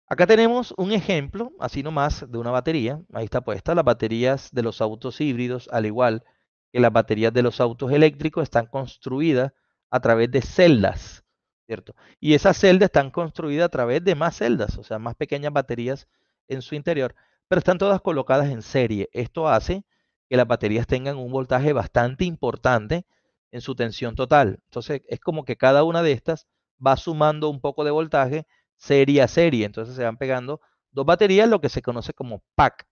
acá tenemos un ejemplo, así nomás, de una batería. Ahí está puesta. Las baterías de los autos híbridos, al igual que las baterías de los autos eléctricos, están construidas a través de celdas, ¿cierto? Y esas celdas están construidas a través de más celdas, o sea, más pequeñas baterías en su interior, pero están todas colocadas en serie. Esto hace que las baterías tengan un voltaje bastante importante en su tensión total. Entonces es como que cada una de estas va sumando un poco de voltaje serie a serie. Entonces se van pegando dos baterías, lo que se conoce como pack.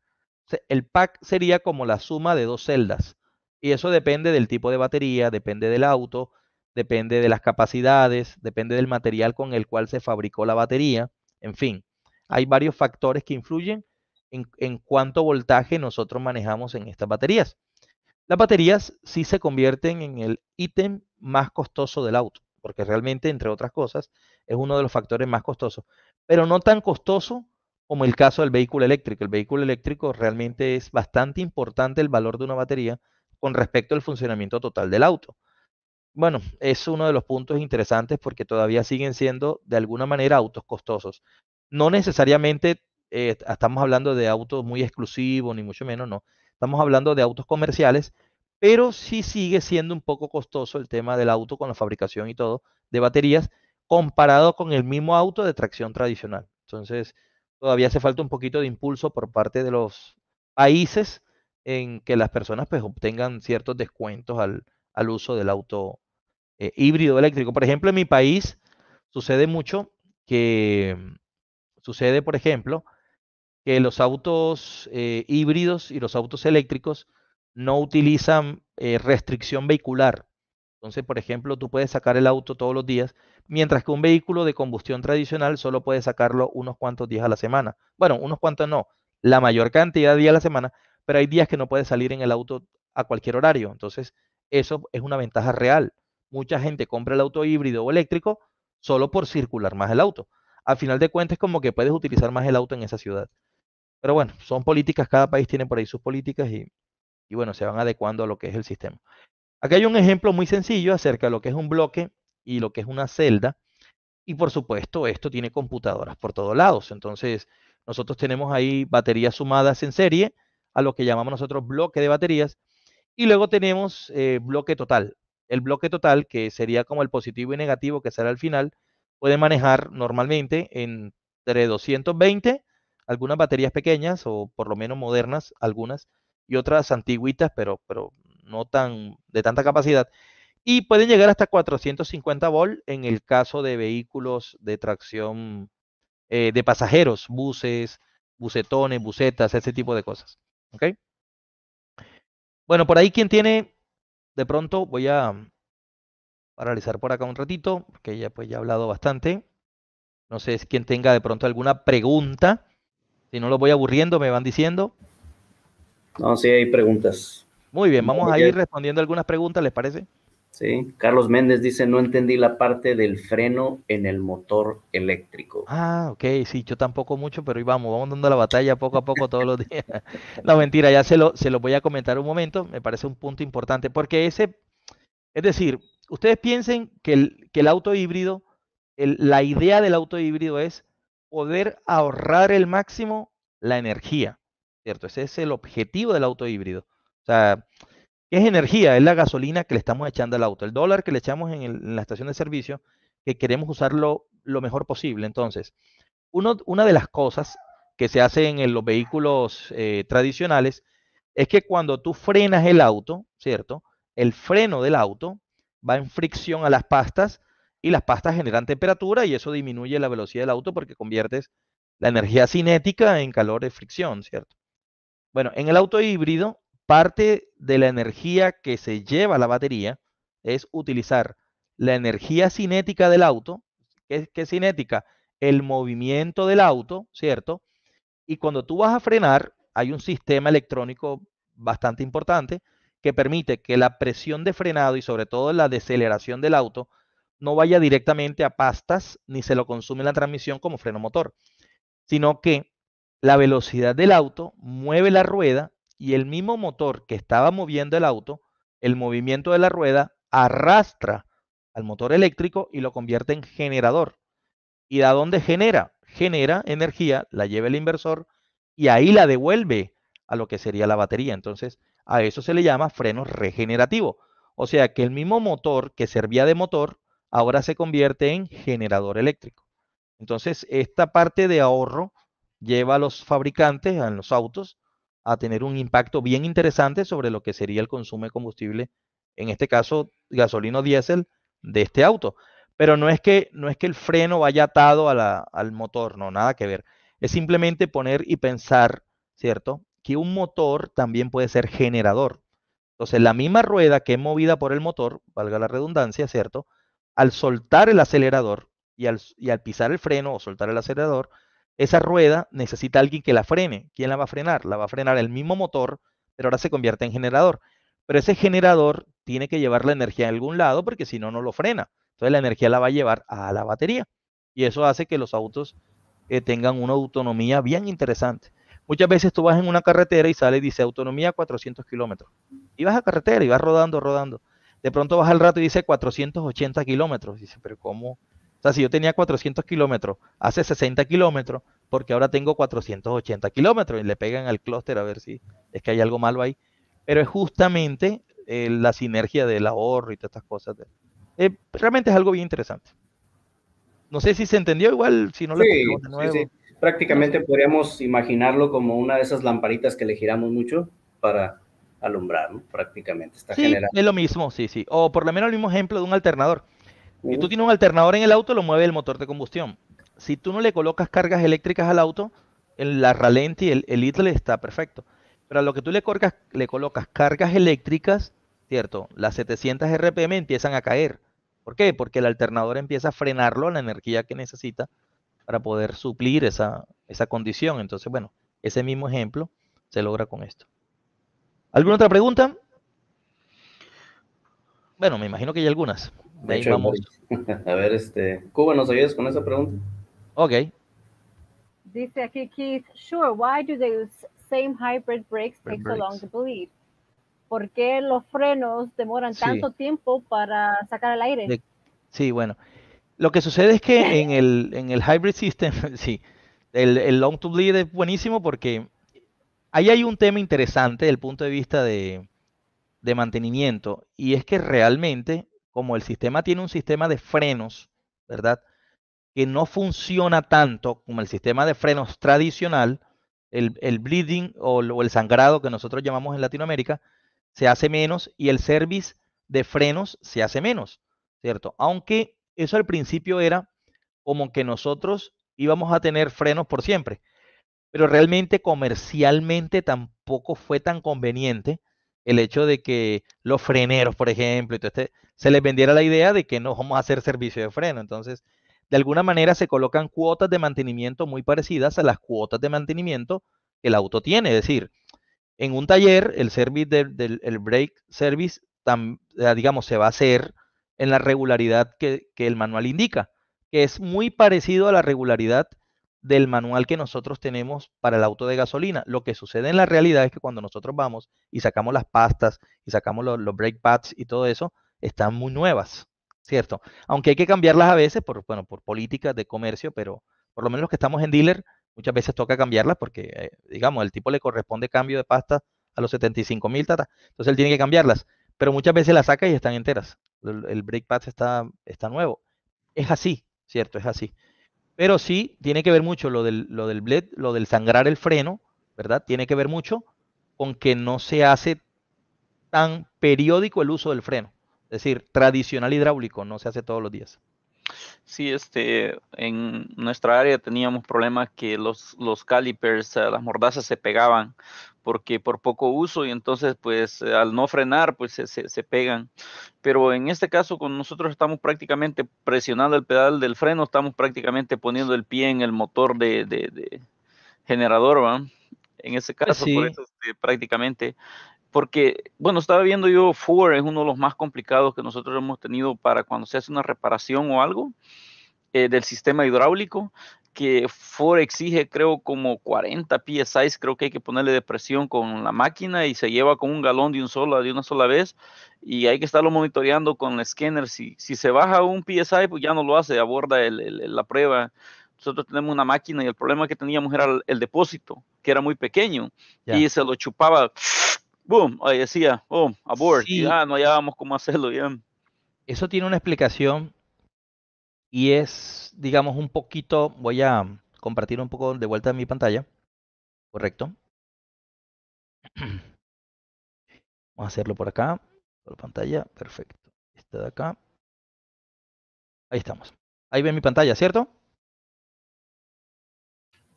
El pack sería como la suma de dos celdas. Y eso depende del tipo de batería, depende del auto, depende de las capacidades, depende del material con el cual se fabricó la batería. En fin, hay varios factores que influyen en, en cuánto voltaje nosotros manejamos en estas baterías. Las baterías sí se convierten en el ítem más costoso del auto, porque realmente, entre otras cosas, es uno de los factores más costosos, pero no tan costoso como el caso del vehículo eléctrico. El vehículo eléctrico realmente es bastante importante el valor de una batería con respecto al funcionamiento total del auto. Bueno, es uno de los puntos interesantes porque todavía siguen siendo de alguna manera autos costosos. No necesariamente eh, estamos hablando de autos muy exclusivos, ni mucho menos, no. Estamos hablando de autos comerciales, pero sí sigue siendo un poco costoso el tema del auto con la fabricación y todo de baterías comparado con el mismo auto de tracción tradicional. Entonces, todavía hace falta un poquito de impulso por parte de los países en que las personas pues, obtengan ciertos descuentos al, uso del auto eh, híbrido eléctrico. Por ejemplo, en mi país sucede mucho que sucede, por ejemplo, que los autos eh, híbridos y los autos eléctricos no utilizan eh, restricción vehicular. Entonces, por ejemplo, tú puedes sacar el auto todos los días, mientras que un vehículo de combustión tradicional solo puede sacarlo unos cuantos días a la semana. Bueno, unos cuantos no, la mayor cantidad de días a la semana, pero hay días que no puedes salir en el auto a cualquier horario. Entonces, eso es una ventaja real. Mucha gente compra el auto híbrido o eléctrico solo por circular más el auto. Al final de cuentas, como que puedes utilizar más el auto en esa ciudad. Pero bueno, son políticas, cada país tiene por ahí sus políticas y, bueno, se van adecuando a lo que es el sistema. Aquí hay un ejemplo muy sencillo acerca de lo que es un bloque y lo que es una celda. Y por supuesto, esto tiene computadoras por todos lados. Entonces, nosotros tenemos ahí baterías sumadas en serie a lo que llamamos nosotros bloque de baterías. Y luego tenemos eh, bloque total. El bloque total, que sería como el positivo y negativo que será al final, puede manejar normalmente entre 220 algunas baterías pequeñas o por lo menos modernas, algunas, y otras antiguitas, pero, pero no tan de tanta capacidad. Y pueden llegar hasta 450 volt en el caso de vehículos de tracción eh, de pasajeros, buses, bucetones, bucetas, ese tipo de cosas. ¿Okay? Bueno, por ahí quien tiene, de pronto voy a paralizar por acá un ratito, porque ya, pues, ya he hablado bastante. No sé si quien tenga de pronto alguna pregunta si no los voy aburriendo, me van diciendo. No, sí, hay preguntas. Muy bien, vamos a ir respondiendo algunas preguntas, ¿les parece? Sí, Carlos Méndez dice, no entendí la parte del freno en el motor eléctrico. Ah, ok, sí, yo tampoco mucho, pero vamos, vamos dando la batalla poco a poco todos los días. no, mentira, ya se lo, se lo voy a comentar un momento, me parece un punto importante, porque ese, es decir, ustedes piensen que el, que el auto híbrido, la idea del auto híbrido es poder ahorrar el máximo la energía, ¿cierto? Ese es el objetivo del auto híbrido. O sea, ¿qué es energía? Es la gasolina que le estamos echando al auto, el dólar que le echamos en, la estación de servicio, que queremos usarlo lo mejor posible. Entonces, una de las cosas que se hace en los vehículos eh, tradicionales es que cuando tú frenas el auto, ¿cierto? El freno del auto va en fricción a las pastas y las pastas generan temperatura y eso disminuye la velocidad del auto porque conviertes la energía cinética en calor de fricción, ¿cierto? Bueno, en el auto híbrido, parte de la energía que se lleva a la batería es utilizar la energía cinética del auto, ¿qué es, cinética, el movimiento del auto, ¿cierto? Y cuando tú vas a frenar, hay un sistema electrónico bastante importante que permite que la presión de frenado y sobre todo la deceleración del auto no vaya directamente a pastas ni se lo consume la transmisión como freno motor, sino que la velocidad del auto mueve la rueda y el mismo motor que estaba moviendo el auto, el movimiento de la rueda arrastra al motor eléctrico y lo convierte en generador. ¿Y de dónde genera? Genera energía, la lleva el inversor y ahí la devuelve a lo que sería la batería. Entonces, a eso se le llama freno regenerativo. O sea que el mismo motor que servía de motor ahora se convierte en generador eléctrico. Entonces, esta parte de ahorro lleva a los fabricantes, a los autos, a tener un impacto bien interesante sobre lo que sería el consumo de combustible, en este caso gasolina diésel, de este auto. Pero no es que, no es que el freno vaya atado al motor, no, nada que ver. Es simplemente poner y pensar, ¿cierto? Que un motor también puede ser generador. Entonces, la misma rueda que es movida por el motor, valga la redundancia, ¿cierto? al soltar el acelerador y al, pisar el freno o soltar el acelerador, esa rueda necesita alguien que la frene. ¿Quién la va a frenar? La va a frenar el mismo motor, pero ahora se convierte en generador. Pero ese generador tiene que llevar la energía a algún lado porque si no, no lo frena. Entonces la energía la va a llevar a la batería. Y eso hace que los autos eh, tengan una autonomía bien interesante. Muchas veces tú vas en una carretera y sale y dice autonomía 400 kilómetros. Y vas a carretera y vas rodando, rodando. De pronto baja el rato y dice 480 kilómetros. Dice, pero ¿cómo? O sea, si yo tenía 400 kilómetros, hace 60 kilómetros, porque ahora tengo 480 kilómetros. Y le pegan al clúster a ver si es que hay algo malo ahí. Pero es justamente eh, la sinergia del ahorro y todas estas cosas. Eh, realmente es algo bien interesante. No sé si se entendió igual, si no lo sí, Sí, Prácticamente podríamos imaginarlo como una de esas lamparitas que le giramos mucho para alumbrar, prácticamente. Está es lo mismo, sí, sí. O por lo menos el mismo ejemplo de un alternador. Si tú tienes un alternador en el auto, lo mueve el motor de combustión. Si tú no le colocas cargas eléctricas al auto, la ralenti, el, el idle está perfecto. Pero a lo que tú le, colocas, le colocas cargas eléctricas, ¿cierto? Las 700 RPM empiezan a caer. ¿Por qué? Porque el alternador empieza a frenarlo a la energía que necesita para poder suplir esa, esa condición. Entonces, bueno, ese mismo ejemplo se logra con esto. ¿Alguna otra pregunta? Bueno, me imagino que hay algunas. vamos. A ver, este, Cuba, ¿nos ayudas con esa pregunta? Ok. Dice aquí Keith, sure, why do they same hybrid brakes take so long to bleed? ¿Por qué los frenos demoran tanto tiempo para sacar el aire? sí, bueno. Lo que sucede es que en el, hybrid system, sí, el, el long to bleed es buenísimo porque ahí hay un tema interesante desde el punto de vista de, mantenimiento y es que realmente, como el sistema tiene un sistema de frenos, ¿verdad? Que no funciona tanto como el sistema de frenos tradicional, el, bleeding o, el sangrado que nosotros llamamos en Latinoamérica, se hace menos y el service de frenos se hace menos, ¿cierto? Aunque eso al principio era como que nosotros íbamos a tener frenos por siempre pero realmente comercialmente tampoco fue tan conveniente el hecho de que los freneros, por ejemplo, este, se les vendiera la idea de que no vamos a hacer servicio de freno. Entonces, de alguna manera se colocan cuotas de mantenimiento muy parecidas a las cuotas de mantenimiento que el auto tiene. Es decir, en un taller, el service del, brake service, eh, digamos, se va a hacer en la regularidad que, que el manual indica, que es muy parecido a la regularidad del manual que nosotros tenemos para el auto de gasolina. Lo que sucede en la realidad es que cuando nosotros vamos y sacamos las pastas y sacamos los, break brake pads y todo eso, están muy nuevas, ¿cierto? Aunque hay que cambiarlas a veces por, bueno, por políticas de comercio, pero por lo menos los que estamos en dealer, muchas veces toca cambiarlas porque, eh, digamos, el tipo le corresponde cambio de pasta a los 75 mil, tata. Entonces él tiene que cambiarlas. Pero muchas veces las saca y están enteras. El, break brake pad está, está nuevo. Es así, ¿cierto? Es así. Pero sí tiene que ver mucho lo del, lo del bled, lo del sangrar el freno, ¿verdad? Tiene que ver mucho con que no se hace tan periódico el uso del freno. Es decir, tradicional hidráulico, no se hace todos los días. Sí, este, en nuestra área teníamos problemas que los, los calipers, eh, las mordazas se pegaban porque por poco uso y entonces pues al no frenar pues se, se, pegan. Pero en este caso con nosotros estamos prácticamente presionando el pedal del freno, estamos prácticamente poniendo el pie en el motor de, de, generador, ¿va? En ese pues caso, este, prácticamente, porque, bueno, estaba viendo yo Ford, es uno de los más complicados que nosotros hemos tenido para cuando se hace una reparación o algo eh, del sistema hidráulico, que Ford exige, creo, como 40 PSI, creo que hay que ponerle de presión con la máquina y se lleva con un galón de, un solo, de una sola vez y hay que estarlo monitoreando con el scanner. Si, si se baja un PSI, pues ya no lo hace, aborda la prueba. Nosotros tenemos una máquina y el problema que teníamos era el, depósito, que era muy pequeño y se lo chupaba, boom, ahí decía, oh, abort, y ya no hallábamos cómo hacerlo. bien Eso tiene una explicación y es, digamos, un poquito, voy a compartir un poco de vuelta en mi pantalla, ¿correcto? Vamos a hacerlo por acá, por pantalla, perfecto. Esta de acá. Ahí estamos. Ahí ven mi pantalla, ¿cierto?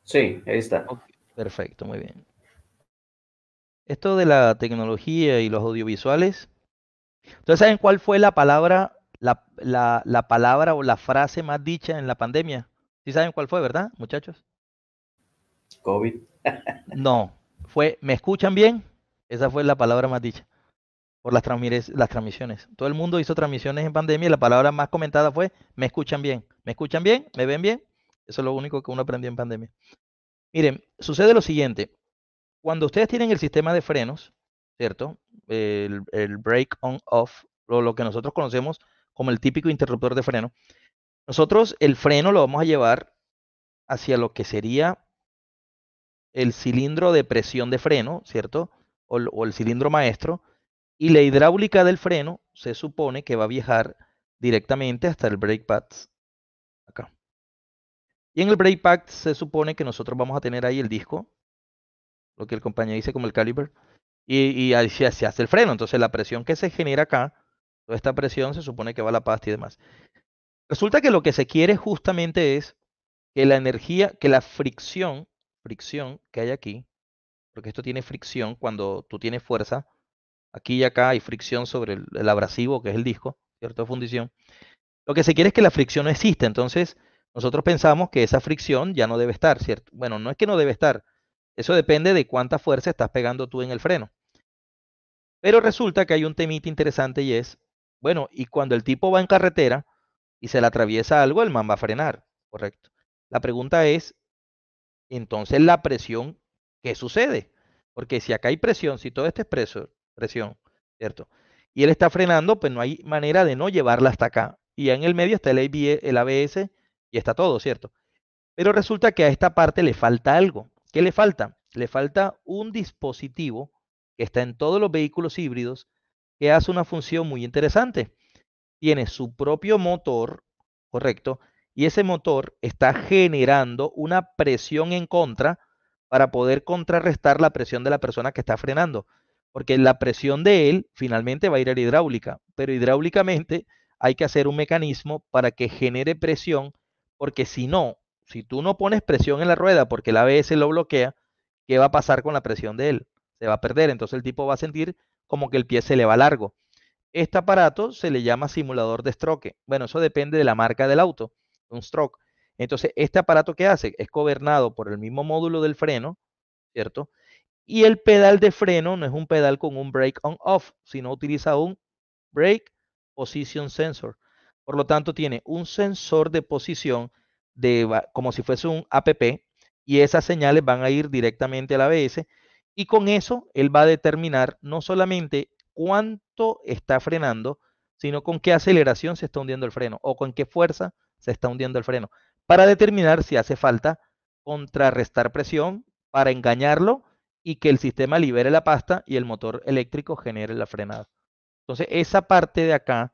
Sí, ahí está. perfecto, muy bien. Esto de la tecnología y los audiovisuales. Entonces, ¿saben cuál fue la palabra la, la, palabra o la frase más dicha en la pandemia. ¿Sí saben cuál fue, verdad, muchachos? COVID. no, fue, ¿me escuchan bien? Esa fue la palabra más dicha por las, las transmisiones. Todo el mundo hizo transmisiones en pandemia y la palabra más comentada fue, ¿me escuchan bien? ¿Me escuchan bien? ¿Me ven bien? Eso es lo único que uno aprendió en pandemia. Miren, sucede lo siguiente. Cuando ustedes tienen el sistema de frenos, ¿cierto? El, el break on off, o lo que nosotros conocemos como el típico interruptor de freno. Nosotros el freno lo vamos a llevar hacia lo que sería el cilindro de presión de freno, ¿cierto? O, el cilindro maestro. Y la hidráulica del freno se supone que va a viajar directamente hasta el brake pad. Acá. Y en el brake pad se supone que nosotros vamos a tener ahí el disco, lo que el compañero dice como el caliber, y, y se hace el freno. Entonces la presión que se genera acá esta presión se supone que va la pasta y demás. Resulta que lo que se quiere justamente es que la energía, que la fricción, fricción que hay aquí, porque esto tiene fricción cuando tú tienes fuerza, aquí y acá hay fricción sobre el, abrasivo que es el disco, ¿cierto? Fundición. Lo que se quiere es que la fricción no exista, entonces nosotros pensamos que esa fricción ya no debe estar, ¿cierto? Bueno, no es que no debe estar, eso depende de cuánta fuerza estás pegando tú en el freno. Pero resulta que hay un temita interesante y es bueno, y cuando el tipo va en carretera y se le atraviesa algo, el man va a frenar, correcto. La pregunta es, entonces la presión, ¿qué sucede? Porque si acá hay presión, si todo esto es presión, ¿cierto? Y él está frenando, pues no hay manera de no llevarla hasta acá. Y en el medio está el, el ABS y está todo, ¿cierto? Pero resulta que a esta parte le falta algo. ¿Qué le falta? Le falta un dispositivo que está en todos los vehículos híbridos que hace una función muy interesante. Tiene su propio motor, correcto, y ese motor está generando una presión en contra para poder contrarrestar la presión de la persona que está frenando, porque la presión de él finalmente va a ir a la hidráulica, pero hidráulicamente hay que hacer un mecanismo para que genere presión, porque si no, si tú no pones presión en la rueda porque el ABS lo bloquea, ¿qué va a pasar con la presión de él? Se va a perder, entonces el tipo va a sentir como que el pie se le va largo. Este aparato se le llama simulador de stroke. Bueno, eso depende de la marca del auto, un stroke. Entonces, este aparato que hace es gobernado por el mismo módulo del freno, ¿cierto? Y el pedal de freno no es un pedal con un brake on off, sino utiliza un brake position sensor. Por lo tanto, tiene un sensor de posición de, como si fuese un APP y esas señales van a ir directamente a la ABS y con eso él va a determinar no solamente cuánto está frenando, sino con qué aceleración se está hundiendo el freno o con qué fuerza se está hundiendo el freno, para determinar si hace falta contrarrestar presión para engañarlo y que el sistema libere la pasta y el motor eléctrico genere la frenada. Entonces, esa parte de acá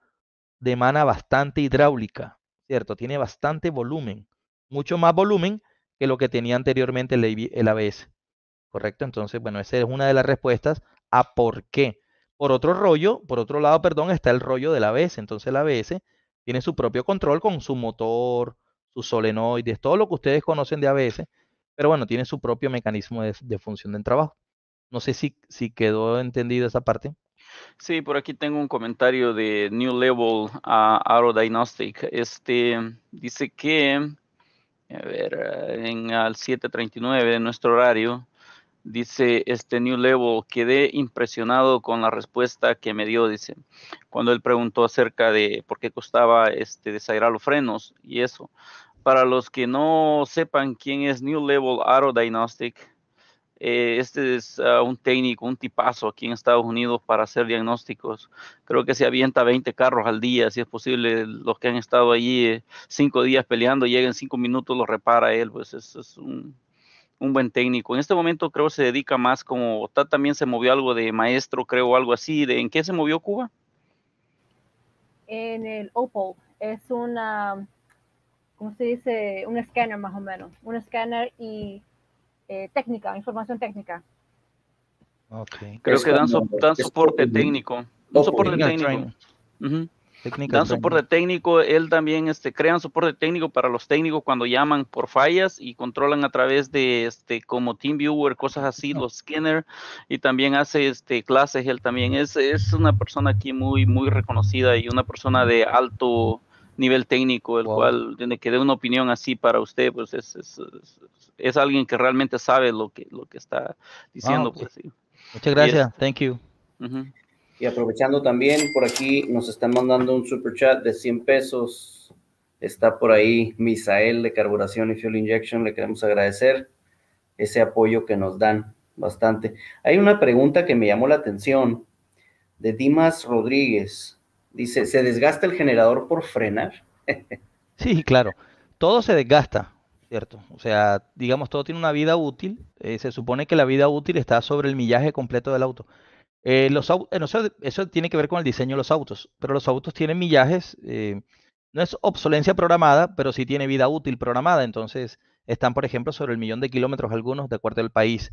demana bastante hidráulica, ¿cierto? Tiene bastante volumen, mucho más volumen que lo que tenía anteriormente el ABS. ¿correcto? Entonces, bueno, esa es una de las respuestas a por qué. Por otro rollo, por otro lado, perdón, está el rollo del ABS. Entonces, el ABS tiene su propio control con su motor, sus solenoides, todo lo que ustedes conocen de ABS, pero bueno, tiene su propio mecanismo de, función del trabajo. No sé si, quedó entendido esa parte. Sí, por aquí tengo un comentario de New Level uh, ah, Aerodynastic. Este dice que, a ver, en el 7:39 de nuestro horario, dice este New Level, quedé impresionado con la respuesta que me dio, dice, cuando él preguntó acerca de por qué costaba este desairar los frenos y eso. Para los que no sepan quién es New Level Auto Diagnostic, eh, este es ah, un técnico, un tipazo aquí en Estados Unidos para hacer diagnósticos. Creo que se avienta 20 carros al día, si es posible. Los que han estado allí eh, cinco días peleando, llegan cinco minutos, lo repara él. Pues es, es un un buen técnico. En este momento creo se dedica más como está también se movió algo de maestro, creo, algo así. De, ¿En qué se movió Cuba? En el Oppo. Es una, ¿cómo se dice? Un escáner más o menos. Un escáner y eh, técnica, información técnica. Creo que dan, soporte técnico. Un soporte técnico dan soporte técnico, él también este, crean soporte técnico para los técnicos cuando llaman por fallas y controlan a través de este como TeamViewer, cosas así, los Skinner, y también hace este clases él también es, es una persona aquí muy muy reconocida y una persona de alto nivel técnico, el cual tiene que dar una opinión así para usted, pues es, es, es, alguien que realmente sabe lo que lo que está ah, diciendo, pues, sí. Muchas gracias, thank you. Uh y aprovechando también, por aquí nos están mandando un super chat de 100 pesos. Está por ahí Misael de Carburación y Fuel Injection. Le queremos agradecer ese apoyo que nos dan bastante. Hay una pregunta que me llamó la atención de Dimas Rodríguez. Dice, ¿se desgasta el generador por frenar? sí, claro. Todo se desgasta, ¿cierto? O sea, digamos, todo tiene una vida útil. Eh, se supone que la vida útil está sobre el millaje completo del auto. Eh, los eso, tiene que ver con el diseño de los autos, pero los autos tienen millajes, eh, no es obsolencia programada, pero sí tiene vida útil programada, entonces están, por ejemplo, sobre el millón de kilómetros algunos, de acuerdo al país.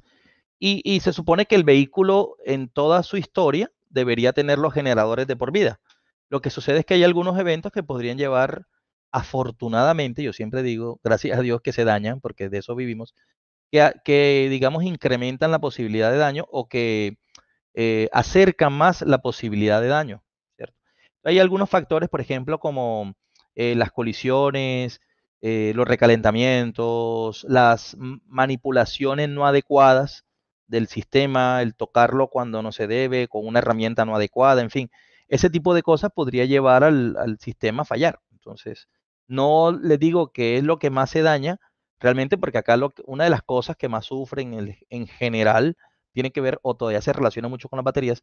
Y, se supone que el vehículo en toda su historia debería tener los generadores de por vida. Lo que sucede es que hay algunos eventos que podrían llevar, afortunadamente, yo siempre digo, gracias a Dios que se dañan, porque de eso vivimos, que, que digamos, incrementan la posibilidad de daño o que eh, acerca más la posibilidad de daño. ¿cierto? Hay algunos factores, por ejemplo, como eh, las colisiones, eh, los recalentamientos, las manipulaciones no adecuadas del sistema, el tocarlo cuando no se debe, con una herramienta no adecuada, en fin, ese tipo de cosas podría llevar al, sistema a fallar. Entonces, no les digo que es lo que más se daña, realmente porque acá una de las cosas que más sufren en, en general tiene que ver o todavía se relaciona mucho con las baterías,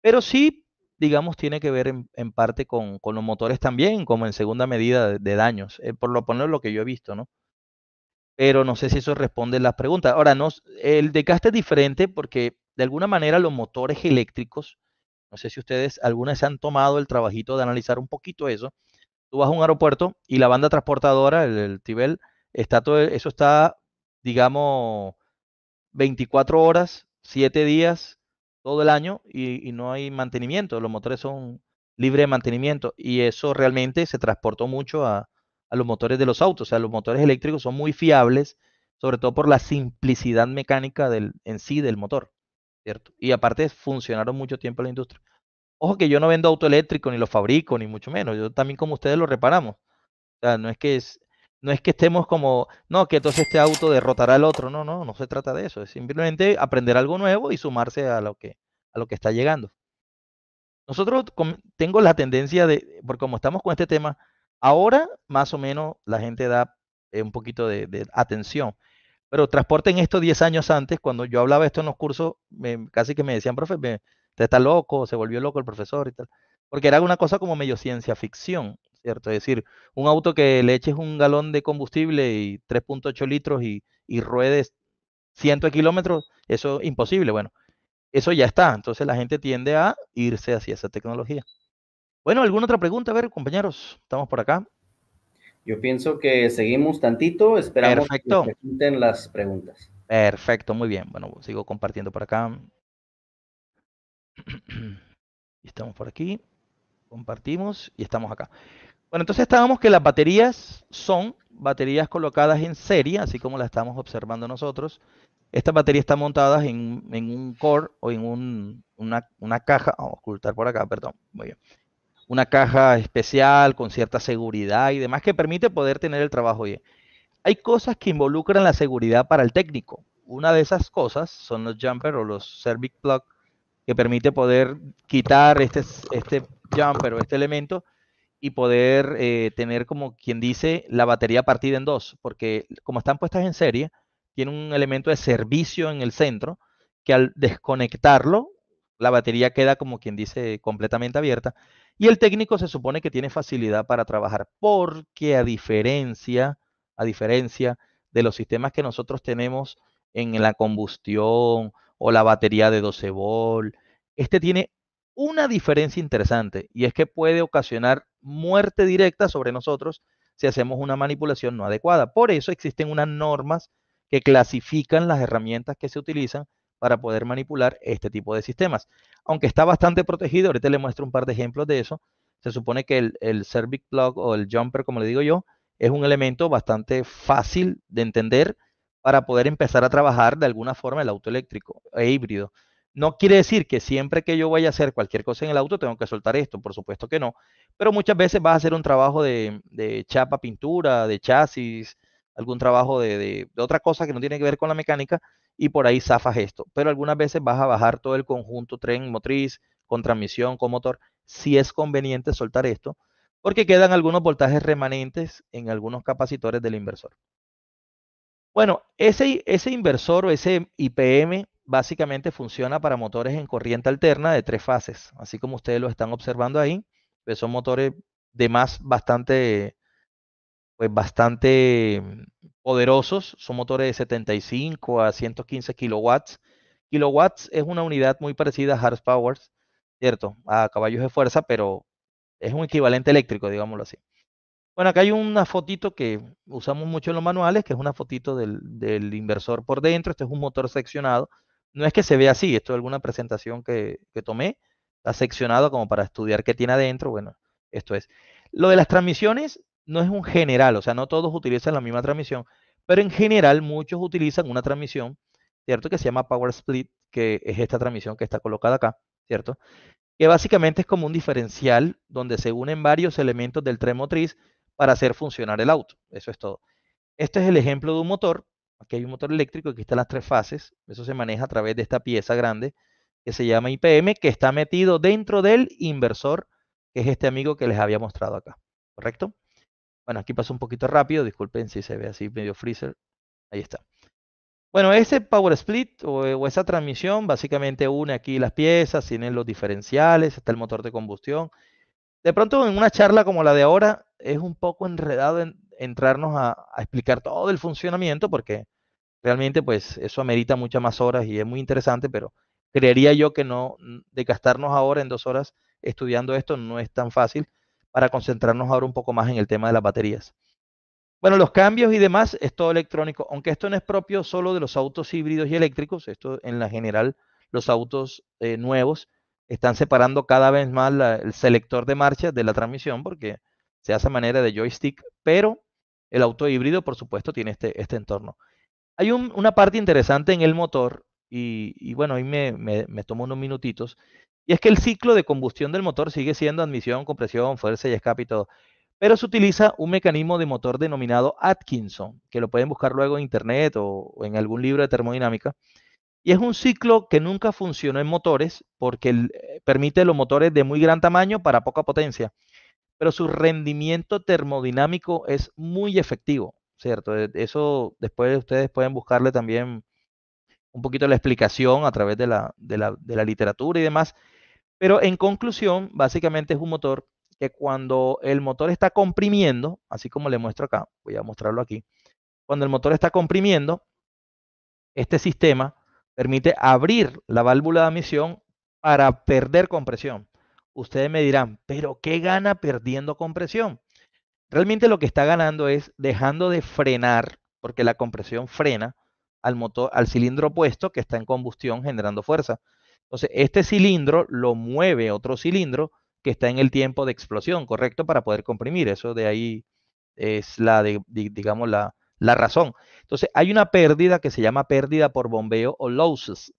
pero sí, digamos, tiene que ver en, parte con, los motores también, como en segunda medida de, daños, eh, por lo poner lo que yo he visto, ¿no? Pero no sé si eso responde las preguntas. Ahora, no, el desgaste es diferente porque de alguna manera los motores eléctricos, no sé si ustedes algunas se han tomado el trabajito de analizar un poquito eso. Tú vas a un aeropuerto y la banda transportadora, el, el Tibel, está todo, eso está, digamos, 24 horas siete días todo el año y, no hay mantenimiento. Los motores son libres de mantenimiento y eso realmente se transportó mucho a, los motores de los autos. O sea, los motores eléctricos son muy fiables, sobre todo por la simplicidad mecánica del, en sí del motor, ¿cierto? Y aparte funcionaron mucho tiempo en la industria. Ojo que yo no vendo auto eléctrico, ni lo fabrico, ni mucho menos. Yo también como ustedes lo reparamos. O sea, no es que es, no es que estemos como, no, que entonces este auto derrotará al otro. No, no, no se trata de eso. Es simplemente aprender algo nuevo y sumarse a lo que, a lo que está llegando. Nosotros tengo la tendencia de, porque como estamos con este tema, ahora más o menos la gente da eh, un poquito de, atención. Pero transporten esto 10 años antes, cuando yo hablaba esto en los cursos, casi que me decían, profe, te está loco, se volvió loco el profesor y tal. Porque era una cosa como medio ciencia ficción. ¿cierto? Es decir, un auto que le eches un galón de combustible y 3.8 litros y, y ruedes 100 kilómetros, eso es imposible. Bueno, eso ya está. Entonces la gente tiende a irse hacia esa tecnología. Bueno, ¿alguna otra pregunta? A ver, compañeros, estamos por acá. Yo pienso que seguimos tantito, esperamos que que junten las preguntas. Perfecto, muy bien. Bueno, sigo compartiendo por acá. Estamos por aquí, compartimos y estamos acá. Bueno, entonces estábamos que las baterías son baterías colocadas en serie, así como las estamos observando nosotros. Estas baterías están montadas en, un core o en una, una, caja, a ocultar por acá, perdón, Una caja especial con cierta seguridad y demás que permite poder tener el trabajo bien. Hay cosas que involucran la seguridad para el técnico. Una de esas cosas son los jumper o los service plug que permite poder quitar este, este jumper o este elemento y poder eh, tener, como quien dice, la batería partida en dos, porque como están puestas en serie, tiene un elemento de servicio en el centro que al desconectarlo, la batería queda, como quien dice, completamente abierta. Y el técnico se supone que tiene facilidad para trabajar, porque a diferencia, a diferencia de los sistemas que nosotros tenemos en la combustión o la batería de 12 volt, este tiene una diferencia interesante y es que puede ocasionar muerte directa sobre nosotros si hacemos una manipulación no adecuada. Por eso existen unas normas que clasifican las herramientas que se utilizan para poder manipular este tipo de sistemas. Aunque está bastante protegido, ahorita le muestro un par de ejemplos de eso. Se supone que el, el cervic plug o el jumper, como le digo yo, es un elemento bastante fácil de entender para poder empezar a trabajar de alguna forma el auto eléctrico e híbrido. No quiere decir que siempre que yo vaya a hacer cualquier cosa en el auto tengo que soltar esto, por supuesto que no, pero muchas veces vas a hacer un trabajo de, chapa, pintura, de chasis, algún trabajo de, otra cosa que no tiene que ver con la mecánica y por ahí zafas esto. Pero algunas veces vas a bajar todo el conjunto tren, motriz, con transmisión, con motor, si es conveniente soltar esto, porque quedan algunos voltajes remanentes en algunos capacitores del inversor. Bueno, ese, ese inversor o ese IPM básicamente funciona para motores en corriente alterna de tres fases, así como ustedes lo están observando ahí, pues son motores de más bastante, pues bastante mm, poderosos, son motores de 75 a 115 kilowatts. Kilowatts es una unidad muy parecida a horsepower, ¿cierto? A caballos de fuerza, pero es un equivalente eléctrico, digámoslo así. Bueno, acá hay una fotito que usamos mucho en los manuales, que es una fotito del inversor por dentro. Este es un motor seccionado no es que se vea así, esto es alguna presentación que, tomé, está seccionado como para estudiar qué tiene adentro, bueno, esto es. Lo de las transmisiones no es un general, o sea, no todos utilizan la misma transmisión, pero en general muchos utilizan una transmisión, ¿cierto? Que se llama Power Split, que es esta transmisión que está colocada acá, ¿cierto? Que básicamente es como un diferencial donde se unen varios elementos del tren motriz para hacer funcionar el auto. Eso es todo. Este es el ejemplo de un motor Aquí hay un motor eléctrico, aquí están las tres fases. Eso se maneja a través de esta pieza grande que se llama IPM, que está metido dentro del inversor, que es este amigo que les había mostrado acá. ¿Correcto? Bueno, aquí pasó un poquito rápido. Disculpen si se ve así medio freezer. Ahí está. Bueno, ese power split o, o, esa transmisión básicamente une aquí las piezas, tienen los diferenciales, está el motor de combustión. De pronto en una charla como la de ahora es un poco enredado en entrarnos a, explicar todo el funcionamiento porque realmente pues eso amerita muchas más horas y es muy interesante, pero creería yo que no, de gastarnos ahora en dos horas estudiando esto no es tan fácil para concentrarnos ahora un poco más en el tema de las baterías. Bueno, los cambios y demás es todo electrónico, aunque esto no es propio solo de los autos híbridos y eléctricos, esto en la general los autos eh, nuevos están separando cada vez más el selector de marcha de la transmisión porque se hace manera de joystick, pero el auto híbrido, por supuesto, tiene este, este entorno. Hay una parte interesante en el motor, y, bueno, ahí me, tomo unos minutitos, y es que el ciclo de combustión del motor sigue siendo admisión, compresión, fuerza y escape y todo. Pero se utiliza un mecanismo de motor denominado Atkinson, que lo pueden buscar luego en internet o, en algún libro de termodinámica. Y es un ciclo que nunca funcionó en motores porque eh, permite los motores de muy gran tamaño para poca potencia pero su rendimiento termodinámico es muy efectivo, ¿cierto? E, eso después ustedes pueden buscarle también un poquito la explicación a través de la, literatura y demás. Pero en conclusión, básicamente es un motor que cuando el motor está comprimiendo, así como le muestro acá, voy a mostrarlo aquí, cuando el motor está comprimiendo, este sistema permite abrir la válvula de admisión para perder compresión. Ustedes me dirán, pero ¿qué gana perdiendo compresión? Realmente lo que está ganando es dejando de frenar, porque la compresión frena al, motor, al cilindro opuesto que está en combustión generando fuerza. Entonces, este cilindro lo mueve otro cilindro que está en el tiempo de explosión, ¿correcto? Para poder comprimir. Eso de ahí es la, digamos, la, la razón. Entonces, hay una pérdida que se llama pérdida por bombeo o losses.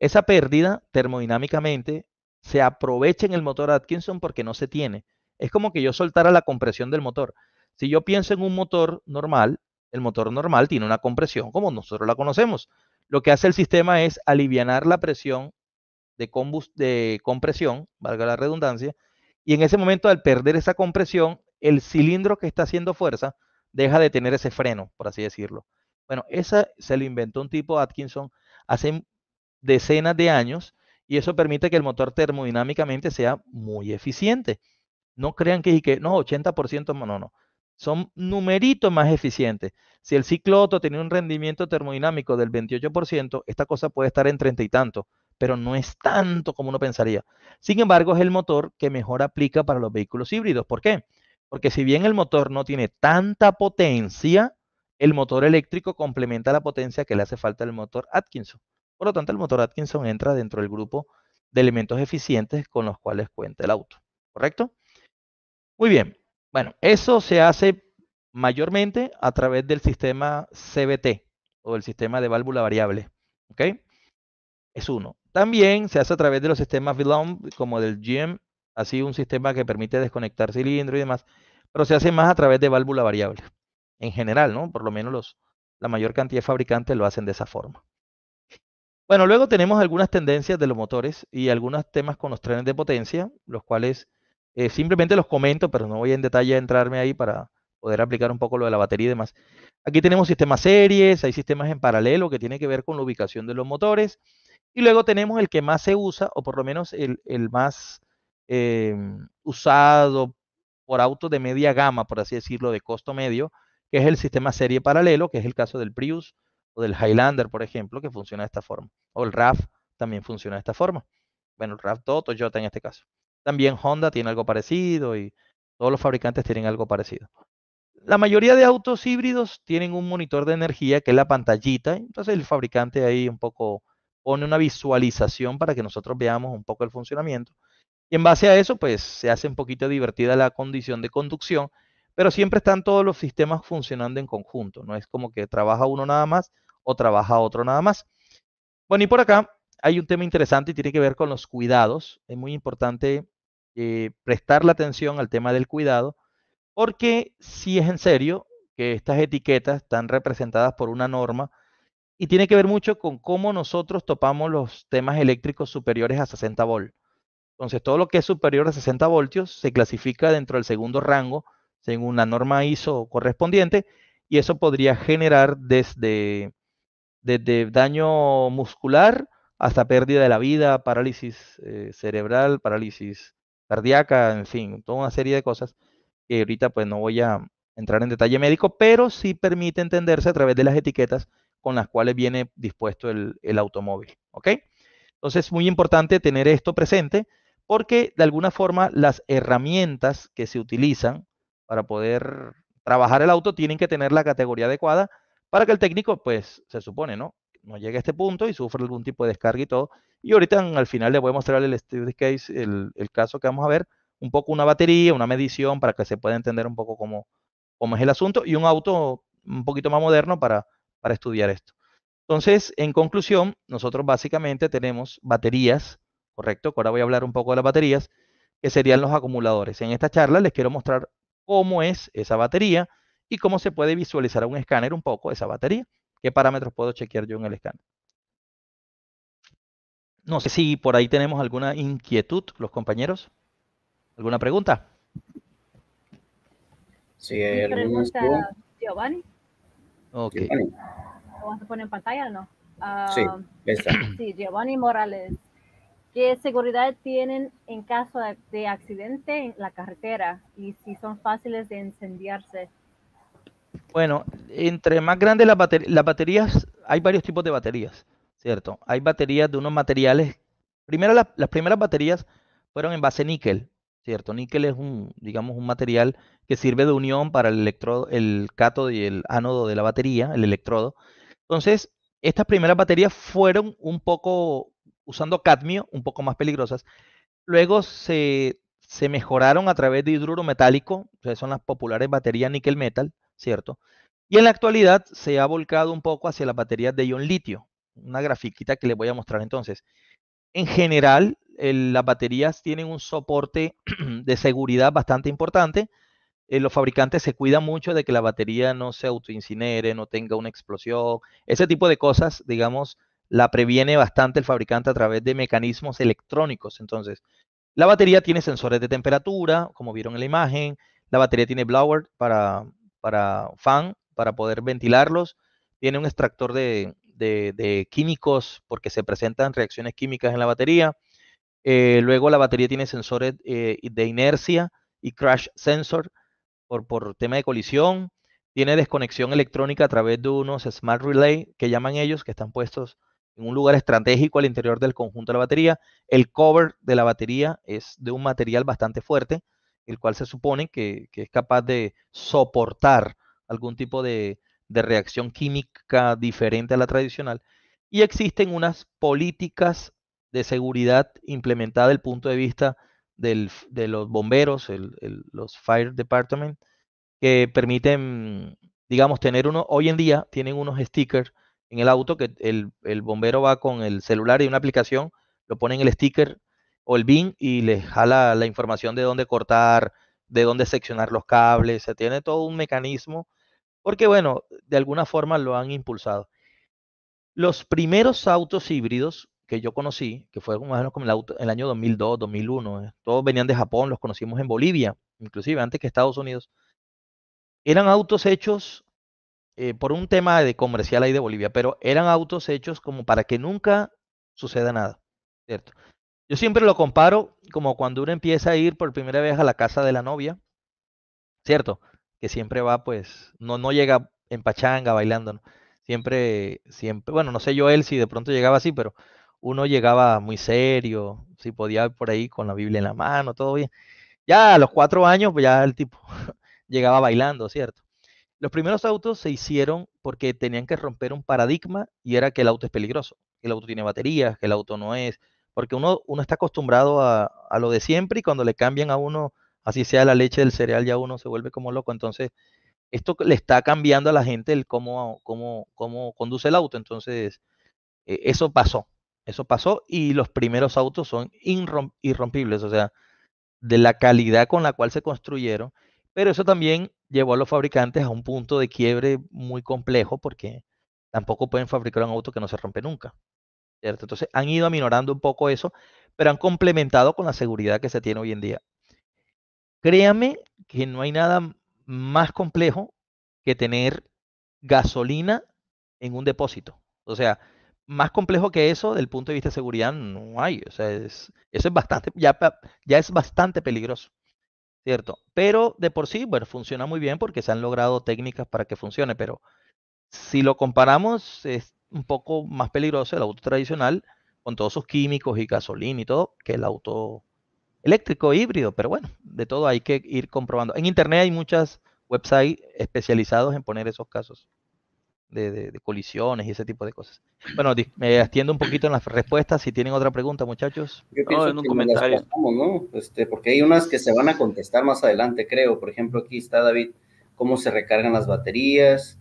Esa pérdida termodinámicamente se aprovecha en el motor Atkinson porque no se tiene. Es como que yo soltara la compresión del motor. Si yo pienso en un motor normal, el motor normal tiene una compresión como nosotros la conocemos. Lo que hace el sistema es aliviar la presión de, de compresión, valga la redundancia, y en ese momento al perder esa compresión, el cilindro que está haciendo fuerza deja de tener ese freno, por así decirlo. Bueno, esa se lo inventó un tipo Atkinson hace decenas de años y eso permite que el motor termodinámicamente sea muy eficiente. No crean que, que no, 80%, no, no. Son numeritos más eficientes. Si el ciclo Otto tiene un rendimiento termodinámico del 28%, esta cosa puede estar en 30 y tanto, pero no es tanto como uno pensaría. Sin embargo, es el motor que mejor aplica para los vehículos híbridos. ¿Por qué? Porque si bien el motor no tiene tanta potencia, el motor eléctrico complementa la potencia que le hace falta al motor Atkinson. Por lo tanto, el motor Atkinson entra dentro del grupo de elementos eficientes con los cuales cuenta el auto. ¿Correcto? Muy bien. Bueno, eso se hace mayormente a través del sistema CBT o el sistema de válvula variable. ¿Ok? Es uno. También se hace a través de los sistemas VLOM como del GM, así un sistema que permite desconectar cilindro y demás, pero se hace más a través de válvula variable. En general, ¿no? Por lo menos los, la mayor cantidad de fabricantes lo hacen de esa forma. Bueno, luego tenemos algunas tendencias de los motores y algunos temas con los trenes de potencia, los cuales eh, simplemente los comento, pero no voy en detalle a entrarme ahí para poder aplicar un poco lo de la batería y demás. Aquí tenemos sistemas series, hay sistemas en paralelo que tiene que ver con la ubicación de los motores. Y luego tenemos el que más se usa, o por lo menos el, más eh, usado por autos de media gama, por así decirlo, de costo medio, que es el sistema serie paralelo, que es el caso del Prius, del Highlander, por ejemplo, que funciona de esta forma. O el RAV también funciona de esta forma. Bueno, el RAV Toyota en este caso. También Honda tiene algo parecido y todos los fabricantes tienen algo parecido. La mayoría de autos híbridos tienen un monitor de energía que es la pantallita, entonces el fabricante ahí un poco pone una visualización para que nosotros veamos un poco el funcionamiento. Y en base a eso, pues se hace un poquito divertida la condición de conducción, pero siempre están todos los sistemas funcionando en conjunto, no es como que trabaja uno nada más o trabaja otro nada más. Bueno, y por acá hay un tema interesante y tiene que ver con los cuidados. Es muy importante eh, prestar la atención al tema del cuidado, porque si es en serio que estas etiquetas están representadas por una norma y tiene que ver mucho con cómo nosotros topamos los temas eléctricos superiores a 60 volt. Entonces, todo lo que es superior a 60 voltios se clasifica dentro del segundo rango, según una norma ISO correspondiente, y eso podría generar desde desde daño muscular hasta pérdida de la vida, parálisis eh, cerebral, parálisis cardíaca, en fin, toda una serie de cosas que ahorita pues no voy a entrar en detalle médico, pero sí permite entenderse a través de las etiquetas con las cuales viene dispuesto el, el automóvil, ¿ok? Entonces es muy importante tener esto presente porque de alguna forma las herramientas que se utilizan para poder trabajar el auto tienen que tener la categoría adecuada para que el técnico, pues, se supone, ¿no? No llegue a este punto y sufra algún tipo de descarga y todo. Y ahorita al final les voy a mostrar el case, el, caso que vamos a ver, un poco una batería, una medición para que se pueda entender un poco cómo, cómo es el asunto y un auto un poquito más moderno para, para estudiar esto. Entonces, en conclusión, nosotros básicamente tenemos baterías, ¿correcto? Ahora voy a hablar un poco de las baterías, que serían los acumuladores. En esta charla les quiero mostrar cómo es esa batería, y cómo se puede visualizar a un escáner un poco esa batería. ¿Qué parámetros puedo chequear yo en el escáner? No sé si por ahí tenemos alguna inquietud, los compañeros. ¿Alguna pregunta? Sí, hay pregunta, Giovanni. Ok. a poner en pantalla o no? sí, ah, sí, Giovanni Morales. ¿Qué seguridad tienen en caso de accidente en la carretera y si son fáciles de incendiarse? Bueno, entre más grandes las, baterías, hay varios tipos de baterías, ¿cierto? Hay baterías de unos materiales. Primero, las primeras baterías fueron en base níquel, ¿cierto? Níquel es un, digamos, un material que sirve de unión para el electrodo, el cátodo y el ánodo de la batería, el electrodo. Entonces, estas primeras baterías fueron un poco, usando cadmio, un poco más peligrosas. Luego se, se mejoraron a través de hidruro metálico, son las populares baterías níquel metal, ¿cierto? Y en la actualidad se ha volcado un poco hacia las baterías de ion litio, una grafiquita que les voy a mostrar entonces. En general, las baterías tienen un soporte de seguridad bastante importante. Eh, los fabricantes se cuidan mucho de que la batería no se autoincinere, no tenga una explosión, ese tipo de cosas, digamos, la previene bastante el fabricante a través de mecanismos electrónicos. Entonces, la batería tiene sensores de temperatura, como vieron en la imagen, la batería tiene blower para para fan, para poder ventilarlos. Tiene un extractor de, químicos porque se presentan reacciones químicas en la batería. Eh, luego la batería tiene sensores eh, de inercia y crash sensor por, por tema de colisión. Tiene desconexión electrónica a través de unos smart relay que llaman ellos, que están puestos en un lugar estratégico al interior del conjunto de la batería. El cover de la batería es de un material bastante fuerte el cual se supone que, es capaz de soportar algún tipo de, reacción química diferente a la tradicional. Y existen unas políticas de seguridad implementadas desde el punto de vista de los bomberos, los fire department, que permiten, digamos, tener uno, hoy en día tienen unos stickers en el auto que el, el, bombero va con el celular y una aplicación, lo pone en el sticker o el BIN y les jala la información de dónde cortar, de dónde seccionar los cables, se tiene todo un mecanismo, porque bueno, de alguna forma lo han impulsado. Los primeros autos híbridos que yo conocí, que fue más o menos como el, auto, el año 2002, 2001, eh, todos venían de Japón, los conocimos en Bolivia, inclusive antes que Estados Unidos, eran autos hechos eh, por un tema de comercial ahí de Bolivia, pero eran autos hechos como para que nunca suceda nada, ¿cierto? Yo siempre lo comparo como cuando uno empieza a ir por primera vez a la casa de la novia, ¿cierto? Que siempre va, pues, no, no llega en pachanga bailando, ¿no? Siempre, siempre, bueno, no sé yo él si de pronto llegaba así, pero uno llegaba muy serio, si podía ir por ahí con la Biblia en la mano, todo bien. Ya a los cuatro años, pues ya el tipo llegaba bailando, ¿cierto? Los primeros autos se hicieron porque tenían que romper un paradigma y era que el auto es peligroso, que el auto tiene baterías, que el auto no es porque uno, uno está acostumbrado a, lo de siempre y cuando le cambian a uno, así sea la leche del cereal, ya uno se vuelve como loco. Entonces, esto le está cambiando a la gente el cómo, cómo, cómo conduce el auto. Entonces, e, eso pasó, eso pasó y los primeros autos son irrompibles, o sea, de la calidad con la cual se construyeron. Pero eso también llevó a los fabricantes a un punto de quiebre muy complejo porque tampoco pueden fabricar un auto que no se rompe nunca. ¿cierto? Entonces han ido aminorando un poco eso, pero han complementado con la seguridad que se tiene hoy en día. Créame que no hay nada más complejo que tener gasolina en un depósito. O sea, más complejo que eso, del punto de vista de seguridad, no hay. O sea, eso es bastante, ya, ya es bastante peligroso. ¿Cierto? Pero de por sí, bueno, funciona muy bien porque se han logrado técnicas para que funcione, pero si lo comparamos, un poco más peligroso el auto tradicional, con todos sus químicos y gasolina y todo, que el auto eléctrico híbrido, pero bueno, de todo hay que ir comprobando. En internet hay muchas websites especializados en poner esos casos de, colisiones y ese tipo de cosas. Bueno, me extiendo un poquito en las respuestas. Si tienen otra pregunta, muchachos. un comentario. Este, porque hay unas que se van a contestar más adelante, creo. Por ejemplo, aquí está David, cómo se recargan las baterías,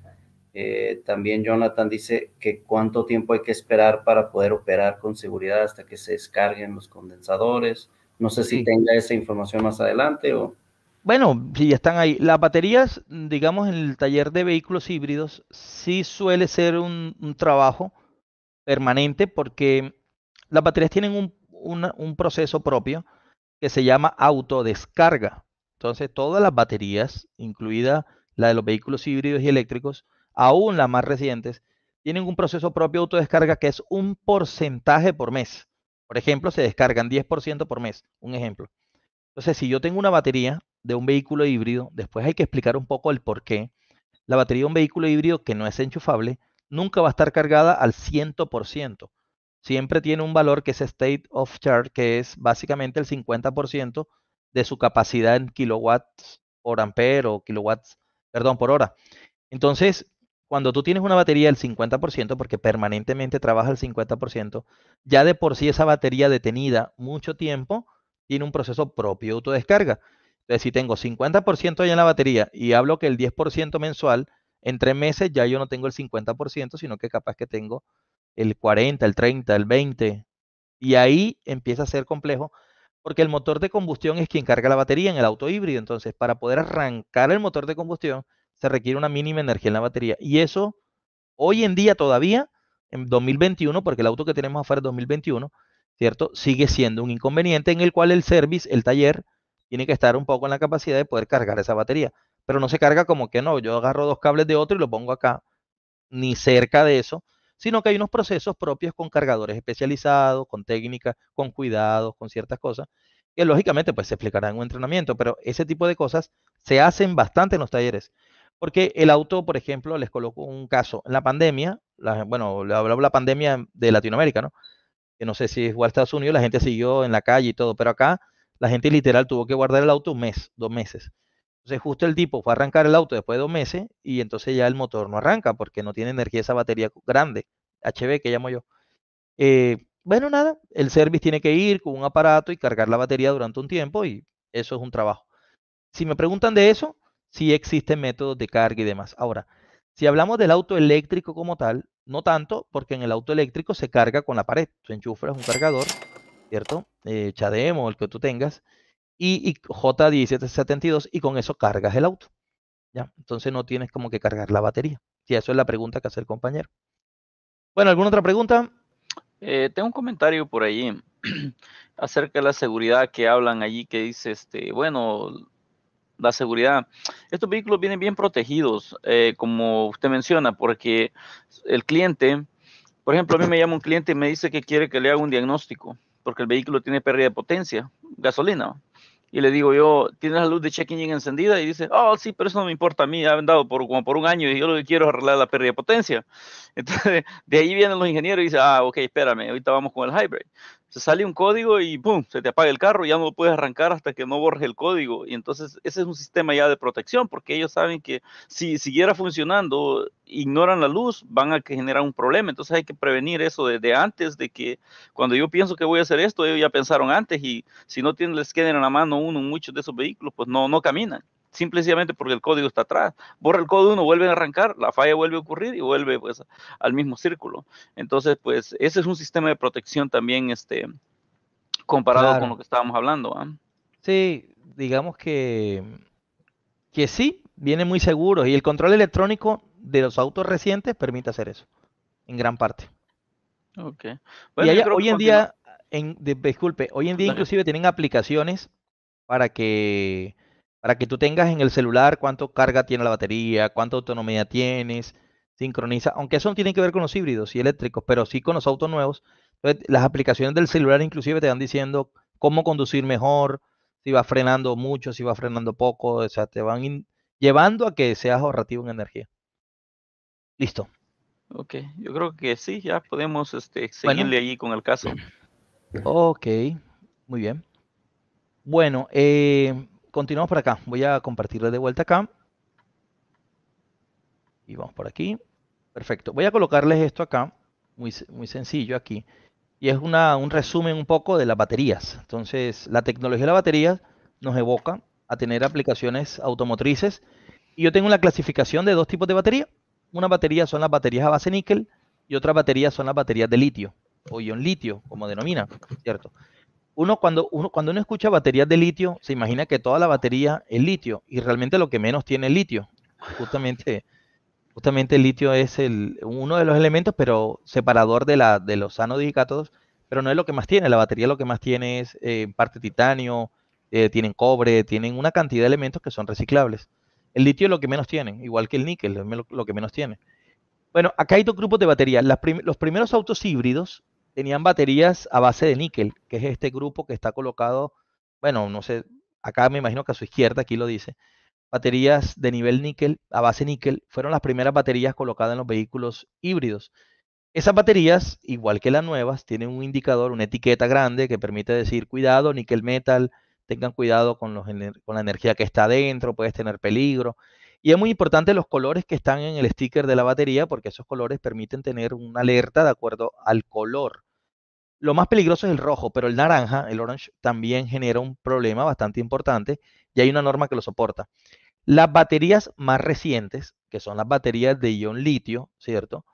eh, también Jonathan dice que cuánto tiempo hay que esperar para poder operar con seguridad hasta que se descarguen los condensadores. No sé si tenga esa información más adelante o... Bueno, si ya están ahí. Las baterías, digamos, en el taller de vehículos híbridos, sí suele ser un, trabajo permanente porque las baterías tienen un, un proceso propio que se llama autodescarga. Entonces, todas las baterías, incluida la de los vehículos híbridos y eléctricos, aún las más recientes, tienen un proceso propio de autodescarga que es un porcentaje por mes. Por ejemplo, se descargan 10% por mes, un ejemplo. Entonces, si yo tengo una batería de un vehículo híbrido, después hay que explicar un poco el por qué. La batería de un vehículo híbrido que no es enchufable nunca va a estar cargada al 100%. Siempre tiene un valor que es state of charge, que es básicamente el 50% de su capacidad en kilowatts por ampero o kilowatts, perdón, por hora. Entonces, cuando tú tienes una batería del 50%, porque permanentemente trabaja el 50%, ya de por sí esa batería detenida mucho tiempo tiene un proceso propio de autodescarga. Entonces, si tengo 50% ya en la batería y hablo que el 10% mensual, en tres meses ya yo no tengo el 50%, sino que capaz que tengo el 40, el 30, el 20. Y ahí empieza a ser complejo porque el motor de combustión es quien carga la batería en el auto híbrido. Entonces, para poder arrancar el motor de combustión, se requiere una mínima energía en la batería. Y eso, hoy en día todavía, en 2021, porque el auto que tenemos afuera es 2021, ¿cierto? Sigue siendo un inconveniente en el cual el service, el taller, tiene que estar un poco en la capacidad de poder cargar esa batería. Pero no se carga como que no, yo agarro dos cables de otro y lo pongo acá, ni cerca de eso, sino que hay unos procesos propios con cargadores especializados, con técnicas, con cuidados, con ciertas cosas, que lógicamente pues se explicará en un entrenamiento, pero ese tipo de cosas se hacen bastante en los talleres. Porque el auto, por ejemplo, les coloco un caso, en la pandemia, bueno, le hablaba la pandemia de Latinoamérica, ¿no? Que no sé si es igual a Estados Unidos, la gente siguió en la calle y todo, pero acá la gente literal tuvo que guardar el auto un mes, dos meses. Entonces justo el tipo fue a arrancar el auto después de dos meses y entonces ya el motor no arranca porque no tiene energía esa batería grande, HB que llamo yo. Eh, bueno, nada, el service tiene que ir con un aparato y cargar la batería durante un tiempo y eso es un trabajo. Si me preguntan de eso, si existen métodos de carga y demás. Ahora, si hablamos del auto eléctrico como tal, no tanto, porque en el auto eléctrico se carga con la pared. Tú enchufas un cargador, ¿cierto? Eh, Chademo, el que tú tengas, y, y J1772, y con eso cargas el auto. ¿ya? Entonces no tienes como que cargar la batería. y eso es la pregunta que hace el compañero. Bueno, ¿alguna otra pregunta? Eh, tengo un comentario por allí acerca de la seguridad que hablan allí que dice, este, bueno, la seguridad. Estos vehículos vienen bien protegidos, eh, como usted menciona, porque el cliente, por ejemplo, a mí me llama un cliente y me dice que quiere que le haga un diagnóstico, porque el vehículo tiene pérdida de potencia, gasolina. Y le digo yo, ¿tienes la luz de check in encendida? Y dice, oh, sí, pero eso no me importa a mí, ha andado por, como por un año y yo lo que quiero es arreglar la pérdida de potencia. Entonces, de ahí vienen los ingenieros y dicen, ah, ok, espérame, ahorita vamos con el hybrid se sale un código y ¡pum! se te apaga el carro, ya no lo puedes arrancar hasta que no borres el código. Y entonces ese es un sistema ya de protección, porque ellos saben que si siguiera funcionando, ignoran la luz, van a generar un problema. Entonces hay que prevenir eso desde antes de que cuando yo pienso que voy a hacer esto, ellos ya pensaron antes y si no tienen el scanner en la mano uno, muchos de esos vehículos, pues no, no caminan simplemente porque el código está atrás. Borra el código uno, vuelve a arrancar, la falla vuelve a ocurrir y vuelve pues al mismo círculo. Entonces, pues ese es un sistema de protección también este comparado con lo que estábamos hablando. ¿ah? Sí, digamos que que sí, viene muy seguro y el control electrónico de los autos recientes permite hacer eso en gran parte. Ok. hoy en día en, disculpe, hoy en día inclusive tienen aplicaciones para que para que tú tengas en el celular cuánto carga tiene la batería, cuánta autonomía tienes, sincroniza, aunque eso no tiene que ver con los híbridos y eléctricos, pero sí con los autos nuevos. las aplicaciones del celular inclusive te van diciendo cómo conducir mejor, si va frenando mucho, si va frenando poco, o sea, te van llevando a que seas ahorrativo en energía. Listo. Ok, yo creo que sí, ya podemos este, seguirle allí con el caso. Ok, muy bien. Bueno, eh, continuamos por acá. Voy a compartirles de vuelta acá. Y vamos por aquí. Perfecto. Voy a colocarles esto acá. Muy, muy sencillo aquí. Y es un resumen un poco de las baterías. Entonces, la tecnología de las baterías nos evoca a tener aplicaciones automotrices. Y yo tengo una clasificación de dos tipos de batería. Una batería son las baterías a base níquel y otra batería son las baterías de litio o ion litio, como denomina, ¿cierto? uno cuando, uno cuando uno escucha baterías de litio, se imagina que toda la batería es litio y realmente lo que menos tiene es litio. Justamente, justamente el litio es el, uno de los elementos, pero separador de, la, de los cátodos, pero no es lo que más tiene. La batería lo que más tiene es eh, parte titanio, eh, tienen cobre, tienen una cantidad de elementos que son reciclables. El litio es lo que menos tiene igual que el níquel, lo, que menos tiene. Bueno, acá hay dos grupos de baterías. los primeros autos híbridos tenían baterías a base de níquel, que es este grupo que está colocado, bueno, no sé, acá me imagino que a su izquierda, aquí lo dice, baterías de nivel níquel, a base níquel, fueron las primeras baterías colocadas en los vehículos híbridos. Esas baterías, igual que las nuevas, tienen un indicador, una etiqueta grande que permite decir, cuidado, níquel metal, tengan cuidado con, con la energía que está adentro, puedes tener peligro. Y es muy importante los colores que están en el sticker de la batería porque esos colores permiten tener una alerta de acuerdo al color. Lo más peligroso es el rojo, pero el naranja, el orange, también genera un problema bastante importante y hay una norma que lo soporta. Las baterías más recientes, que son las baterías de ion litio, ¿cierto?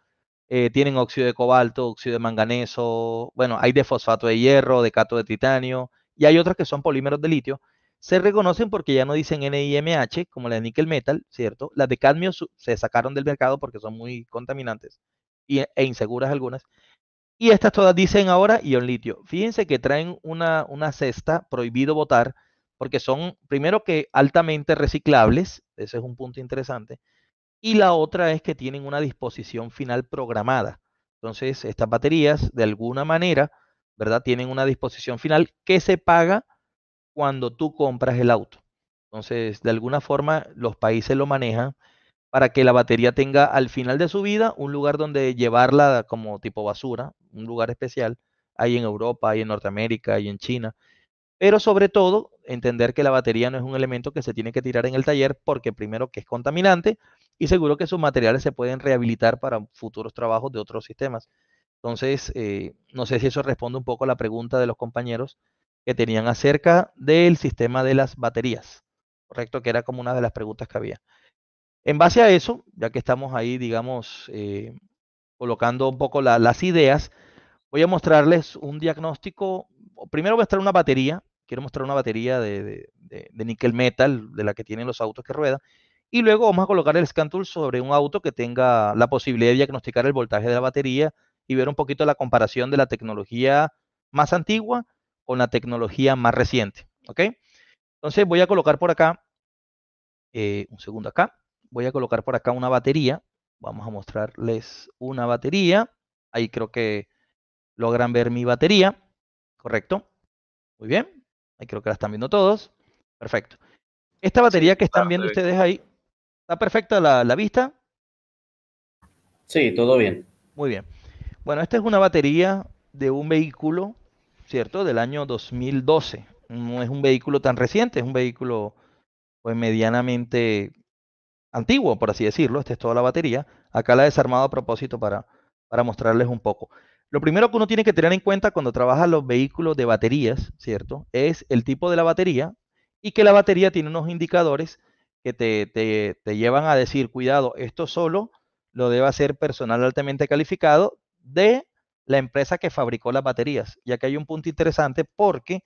Eh, tienen óxido de cobalto, óxido de manganeso, bueno, hay de fosfato de hierro, de cato de titanio, y hay otras que son polímeros de litio, se reconocen porque ya no dicen NIMH, como la de Nickel metal, ¿cierto? Las de cadmio se sacaron del mercado porque son muy contaminantes e inseguras algunas. Y estas todas dicen ahora ion litio. Fíjense que traen una, una cesta prohibido botar porque son, primero que altamente reciclables, ese es un punto interesante, y la otra es que tienen una disposición final programada. Entonces, estas baterías, de alguna manera, ¿verdad? Tienen una disposición final que se paga cuando tú compras el auto. Entonces, de alguna forma, los países lo manejan para que la batería tenga al final de su vida un lugar donde llevarla como tipo basura, un lugar especial. Hay en Europa, ahí en Norteamérica, ahí en China. Pero sobre todo, entender que la batería no es un elemento que se tiene que tirar en el taller porque primero que es contaminante y seguro que sus materiales se pueden rehabilitar para futuros trabajos de otros sistemas. Entonces, eh, no sé si eso responde un poco a la pregunta de los compañeros que tenían acerca del sistema de las baterías, correcto, que era como una de las preguntas que había. En base a eso, ya que estamos ahí, digamos, eh, colocando un poco las ideas, voy a mostrarles un diagnóstico. Primero voy a mostrar una batería, quiero mostrar una batería de, de, níquel metal, de la que tienen los autos que ruedan, y luego vamos a colocar el scan tool sobre un auto que tenga la posibilidad de diagnosticar el voltaje de la batería y ver un poquito la comparación de la tecnología más antigua con la tecnología más reciente. ¿Ok? Entonces voy a colocar por acá, eh, un segundo acá, voy a colocar por acá una batería. Vamos a mostrarles una batería. Ahí creo que logran ver mi batería. Correcto. Muy bien. Ahí creo que la están viendo todos. Perfecto. Esta batería que están viendo ustedes ahí, ¿está perfecta la, la vista? Sí, todo bien. Muy bien. Bueno, esta es una batería de un vehículo ¿cierto? Del año 2012. No mm, es un vehículo tan reciente, es un vehículo pues medianamente antiguo, por así decirlo. Esta es toda la batería. Acá la he desarmado a propósito para, para mostrarles un poco. Lo primero que uno tiene que tener en cuenta cuando trabaja los vehículos de baterías, ¿cierto? Es el tipo de la batería y que la batería tiene unos indicadores que te, te, te llevan a decir, cuidado, esto solo lo debe hacer personal altamente calificado de la empresa que fabricó las baterías. Y que hay un punto interesante porque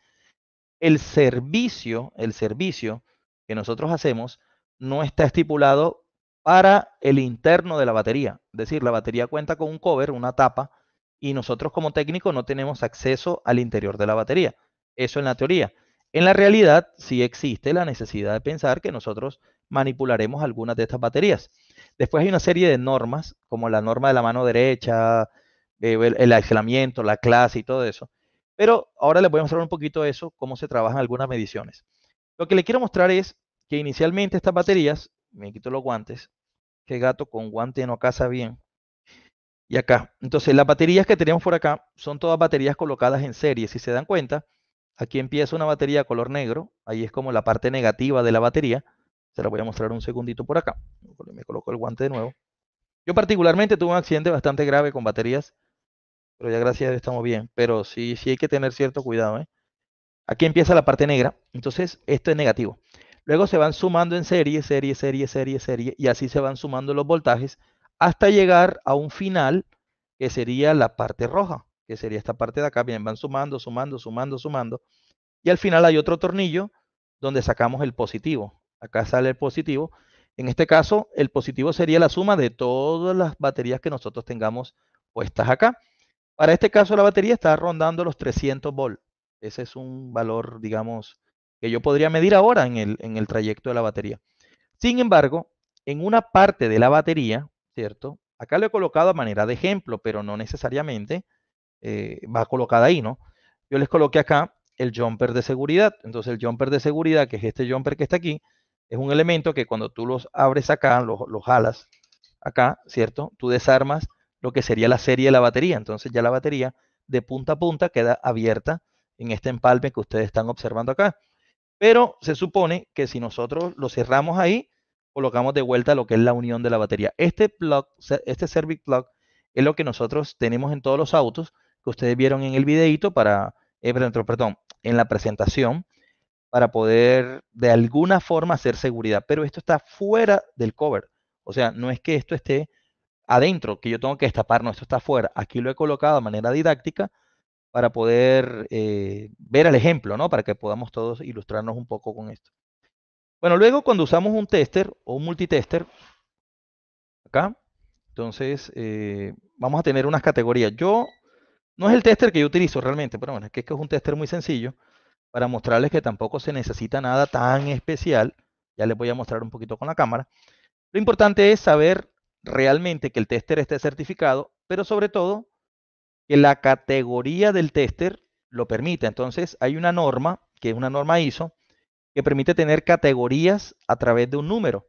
el servicio, el servicio que nosotros hacemos no está estipulado para el interno de la batería. Es decir, la batería cuenta con un cover, una tapa, y nosotros como técnico no tenemos acceso al interior de la batería. Eso en la teoría. En la realidad sí existe la necesidad de pensar que nosotros manipularemos algunas de estas baterías. Después hay una serie de normas, como la norma de la mano derecha, eh, el, aislamiento, la clase y todo eso. Pero ahora les voy a mostrar un poquito eso, cómo se trabajan algunas mediciones. Lo que les quiero mostrar es que inicialmente estas baterías, me quito los guantes, que gato con guante no casa bien, y acá. Entonces las baterías que tenemos por acá son todas baterías colocadas en serie. Si se dan cuenta, aquí empieza una batería de color negro, ahí es como la parte negativa de la batería. Se la voy a mostrar un segundito por acá. Me coloco el guante de nuevo. Yo particularmente tuve un accidente bastante grave con baterías pero ya gracias estamos bien. Pero sí, sí hay que tener cierto cuidado. ¿eh? Aquí empieza la parte negra, entonces esto es negativo. Luego se van sumando en serie, serie, serie, serie, serie, y así se van sumando los voltajes hasta llegar a un final que sería la parte roja, que sería esta parte de acá. Bien, van sumando, sumando, sumando, sumando. Y al final hay otro tornillo donde sacamos el positivo. Acá sale el positivo. En este caso, el positivo sería la suma de todas las baterías que nosotros tengamos puestas acá. Para este caso la batería está rondando los 300 volts. Ese es un valor, digamos, que yo podría medir ahora en el, en el trayecto de la batería. Sin embargo, en una parte de la batería, ¿cierto? Acá lo he colocado a manera de ejemplo, pero no necesariamente eh, va colocada ahí, ¿no? Yo les coloqué acá el jumper de seguridad. Entonces el jumper de seguridad, que es este jumper que está aquí, es un elemento que cuando tú los abres acá, los jalas acá, ¿cierto? Tú desarmas lo que sería la serie de la batería. Entonces ya la batería de punta a punta queda abierta en este empalme que ustedes están observando acá. Pero se supone que si nosotros lo cerramos ahí, colocamos de vuelta lo que es la unión de la batería. Este plug, este service plug, es lo que nosotros tenemos en todos los autos que ustedes vieron en el videito para, eh, perdón, en la presentación para poder de alguna forma hacer seguridad. Pero esto está fuera del cover. O sea, no es que esto esté adentro, que yo tengo que destapar, no, esto está afuera. Aquí lo he colocado de manera didáctica para poder eh, ver el ejemplo, ¿no? Para que podamos todos ilustrarnos un poco con esto. Bueno, luego cuando usamos un tester o un multitester, acá, entonces eh, vamos a tener unas categorías. Yo, no es el tester que yo utilizo realmente, pero bueno, es que es un tester muy sencillo para mostrarles que tampoco se necesita nada tan especial. Ya les voy a mostrar un poquito con la cámara. Lo importante es saber realmente que el tester esté certificado, pero sobre todo que la categoría del tester lo permita. Entonces hay una norma, que es una norma ISO, que permite tener categorías a través de un número.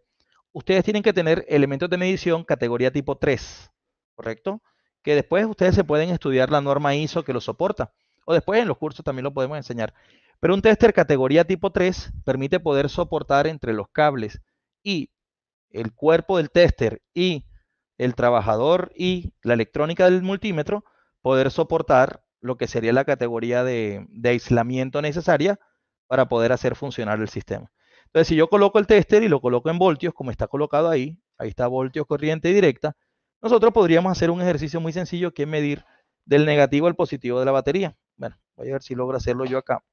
Ustedes tienen que tener elementos de medición categoría tipo 3, ¿correcto? Que después ustedes se pueden estudiar la norma ISO que lo soporta. O después en los cursos también lo podemos enseñar. Pero un tester categoría tipo 3 permite poder soportar entre los cables y el cuerpo del tester y el trabajador y la electrónica del multímetro poder soportar lo que sería la categoría de, aislamiento necesaria para poder hacer funcionar el sistema. Entonces, si yo coloco el tester y lo coloco en voltios, como está colocado ahí, ahí está voltios corriente directa, nosotros podríamos hacer un ejercicio muy sencillo que es medir del negativo al positivo de la batería. Bueno, voy a ver si logro hacerlo yo acá.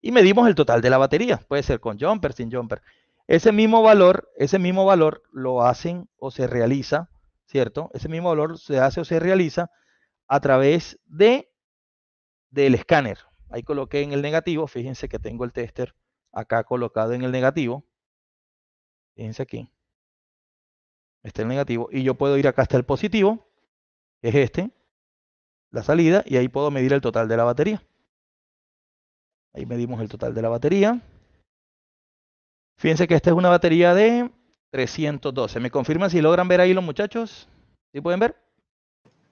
Y medimos el total de la batería. Puede ser con jumper, sin jumper. Ese mismo valor, ese mismo valor lo hacen o se realiza, ¿cierto? Ese mismo valor se hace o se realiza a través de del escáner. Ahí coloqué en el negativo, fíjense que tengo el tester acá colocado en el negativo. Fíjense aquí. está el negativo y yo puedo ir acá hasta el positivo, que es este, la salida y ahí puedo medir el total de la batería. Ahí medimos el total de la batería. Fíjense que esta es una batería de 312. ¿Me confirman si logran ver ahí los muchachos? ¿Sí pueden ver?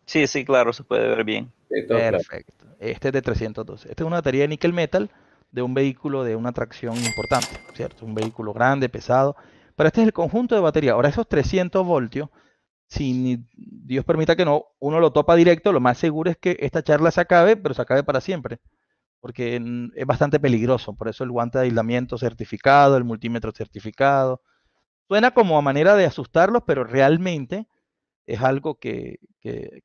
Sí, sí, claro, se puede ver bien. Perfecto. Este es de 312. Esta es una batería de níquel metal de un vehículo de una tracción importante, ¿cierto? Un vehículo grande, pesado. Pero este es el conjunto de batería. Ahora, esos 300 voltios, si Dios permita que no, uno lo topa directo, lo más seguro es que esta charla se acabe, pero se acabe para siempre porque es bastante peligroso, por eso el guante de aislamiento certificado, el multímetro certificado. Suena como a manera de asustarlos, pero realmente es algo que,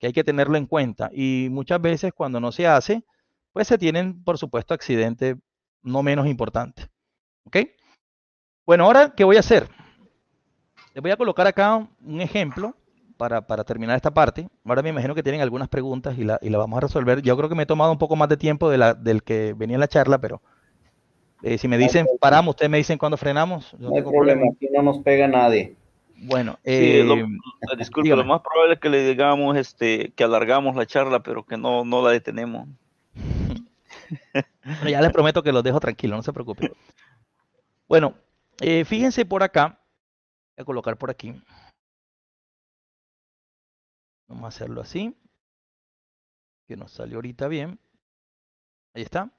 hay que tenerlo en cuenta. Y muchas veces cuando no se hace, pues se tienen, por supuesto, accidentes no menos importantes. Bueno, ahora, ¿qué voy a hacer? Les voy a colocar acá un ejemplo para, terminar esta parte. Ahora me imagino que tienen algunas preguntas y la, vamos a resolver. Yo creo que me he tomado un poco más de tiempo del que venía en la charla, pero eh, si me dicen paramos, ustedes me dicen cuando frenamos. No, hay problema, aquí no nos pega nadie. Bueno, lo, eh, eh, disculpe, lo más probable es que le digamos este, que alargamos la charla, pero que no, la detenemos. ya les prometo que los dejo tranquilos, no se preocupen. Bueno, fíjense por acá, voy a colocar por aquí. Vamos a hacerlo así. Que nos salió ahorita bien. Ahí está.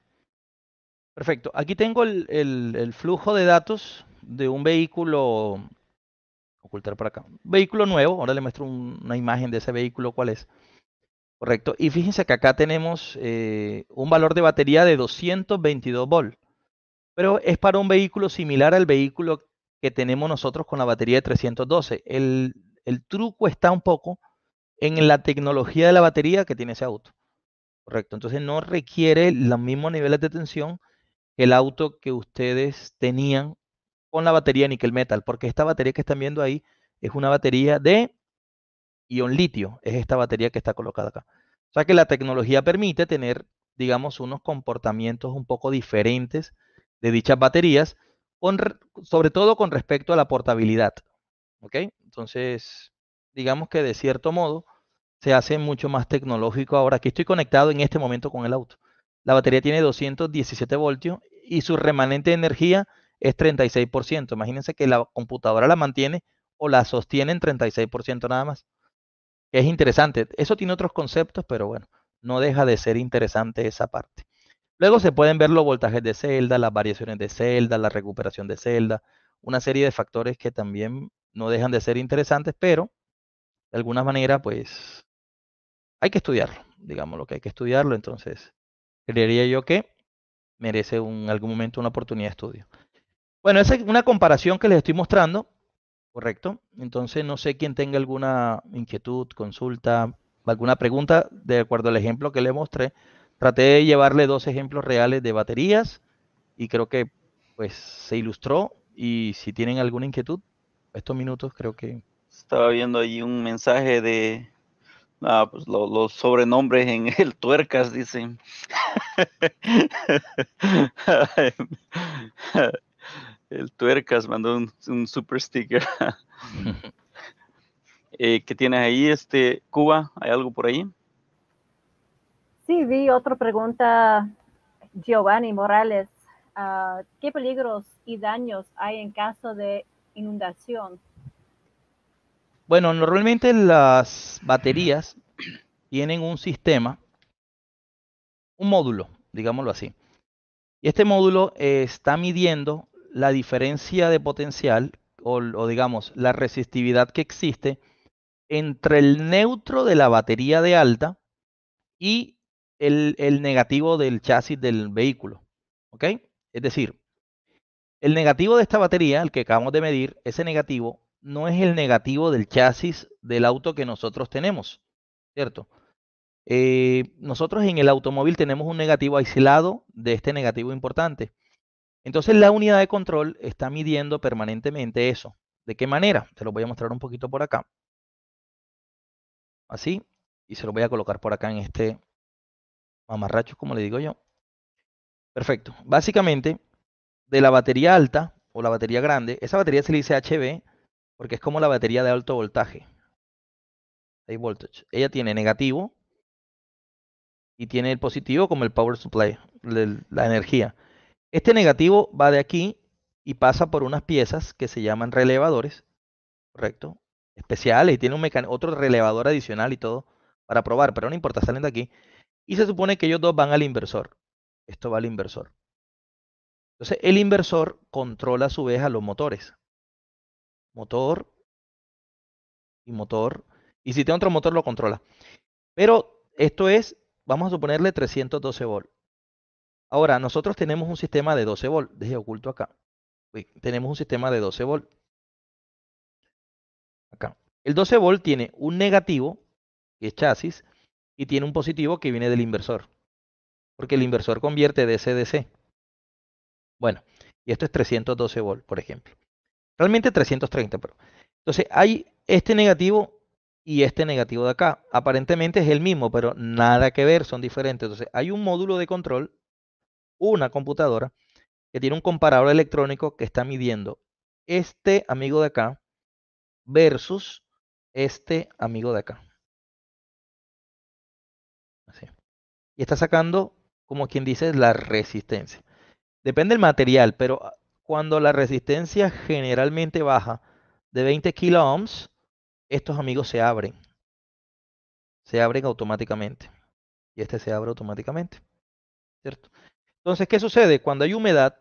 Perfecto. Aquí tengo el, flujo de datos de un vehículo. Ocultar para acá. Vehículo nuevo. Ahora le muestro una imagen de ese vehículo. ¿Cuál es? Correcto. Y fíjense que acá tenemos eh, un valor de batería de 222 volt. Pero es para un vehículo similar al vehículo que tenemos nosotros con la batería de 312. el truco está un poco en la tecnología de la batería que tiene ese auto. Correcto. Entonces no requiere los mismos niveles de tensión que el auto que ustedes tenían con la batería níquel metal, porque esta batería que están viendo ahí es una batería de ion litio, es esta batería que está colocada acá. O sea que la tecnología permite tener, digamos, unos comportamientos un poco diferentes de dichas baterías, sobre todo con respecto a la portabilidad. ¿Ok? Entonces, digamos que de cierto modo, se hace mucho más tecnológico ahora. que estoy conectado en este momento con el auto. La batería tiene 217 voltios y su remanente de energía es 36%. Imagínense que la computadora la mantiene o la sostiene en 36% nada más. Es interesante. Eso tiene otros conceptos, pero bueno, no deja de ser interesante esa parte. Luego se pueden ver los voltajes de celda, las variaciones de celda, la recuperación de celda, una serie de factores que también no dejan de ser interesantes, pero de alguna manera, pues hay que estudiarlo, digamos lo que hay que estudiarlo, entonces creería yo que merece en algún momento una oportunidad de estudio. Bueno, esa es una comparación que les estoy mostrando, correcto. Entonces no sé quién tenga alguna inquietud, consulta, alguna pregunta de acuerdo al ejemplo que le mostré. Traté de llevarle dos ejemplos reales de baterías y creo que pues se ilustró y si tienen alguna inquietud, estos minutos creo que estaba viendo ahí un mensaje de ah, pues, los sobrenombres en el tuercas, dice el tuercas mandó un, super sticker. eh, ¿Qué tienes ahí, este, Cuba? ¿Hay algo por ahí? Sí, vi otra pregunta, Giovanni Morales. Ah, ¿Qué peligros y daños hay en caso de inundación? Bueno, normalmente las baterías tienen un sistema, un módulo, digámoslo así. Y este módulo eh, está midiendo la diferencia de potencial o, digamos la resistividad que existe entre el neutro de la batería de alta y el, el, negativo del chasis del vehículo. ¿Ok? Es decir, el negativo de esta batería, el que acabamos de medir, ese negativo no es el negativo del chasis del auto que nosotros tenemos, ¿cierto? Eh, nosotros en el automóvil tenemos un negativo aislado de este negativo importante. Entonces la unidad de control está midiendo permanentemente eso. ¿De qué manera? Te lo voy a mostrar un poquito por acá. Así. Y se lo voy a colocar por acá en este mamarracho, como le digo yo. Perfecto. Básicamente, de la batería alta o la batería grande, esa batería se le dice HB porque es como la batería de alto voltaje. Ella tiene negativo y tiene el positivo como el power supply, la energía. Este negativo va de aquí y pasa por unas piezas que se llaman relevadores, ¿correcto? Especiales y tiene un otro relevador adicional y todo para probar, pero no importa, salen de aquí. Y se supone que ellos dos van al inversor. Esto va al inversor. Entonces el inversor controla a su vez a los motores motor y motor. Y si tiene otro motor, lo controla. Pero esto es, vamos a suponerle 312 volt Ahora, nosotros tenemos un sistema de 12 volt Deje oculto acá. tenemos un sistema de 12 volt Acá. El 12 volt tiene un negativo, que es chasis, y tiene un positivo que viene del inversor. Porque el inversor convierte DC-DC. Bueno, y esto es 312 volt, por ejemplo. Realmente 330, pero. Entonces hay este negativo y este negativo de acá. Aparentemente es el mismo, pero nada que ver, son diferentes. Entonces hay un módulo de control, una computadora, que tiene un comparador electrónico que está midiendo este amigo de acá versus este amigo de acá. Así. Y está sacando, como quien dice, la resistencia. Depende del material, pero cuando la resistencia generalmente baja de 20 kilo estos amigos se abren. Se abren automáticamente. Y este se abre automáticamente. ¿Cierto? Entonces, ¿qué sucede? Cuando hay humedad,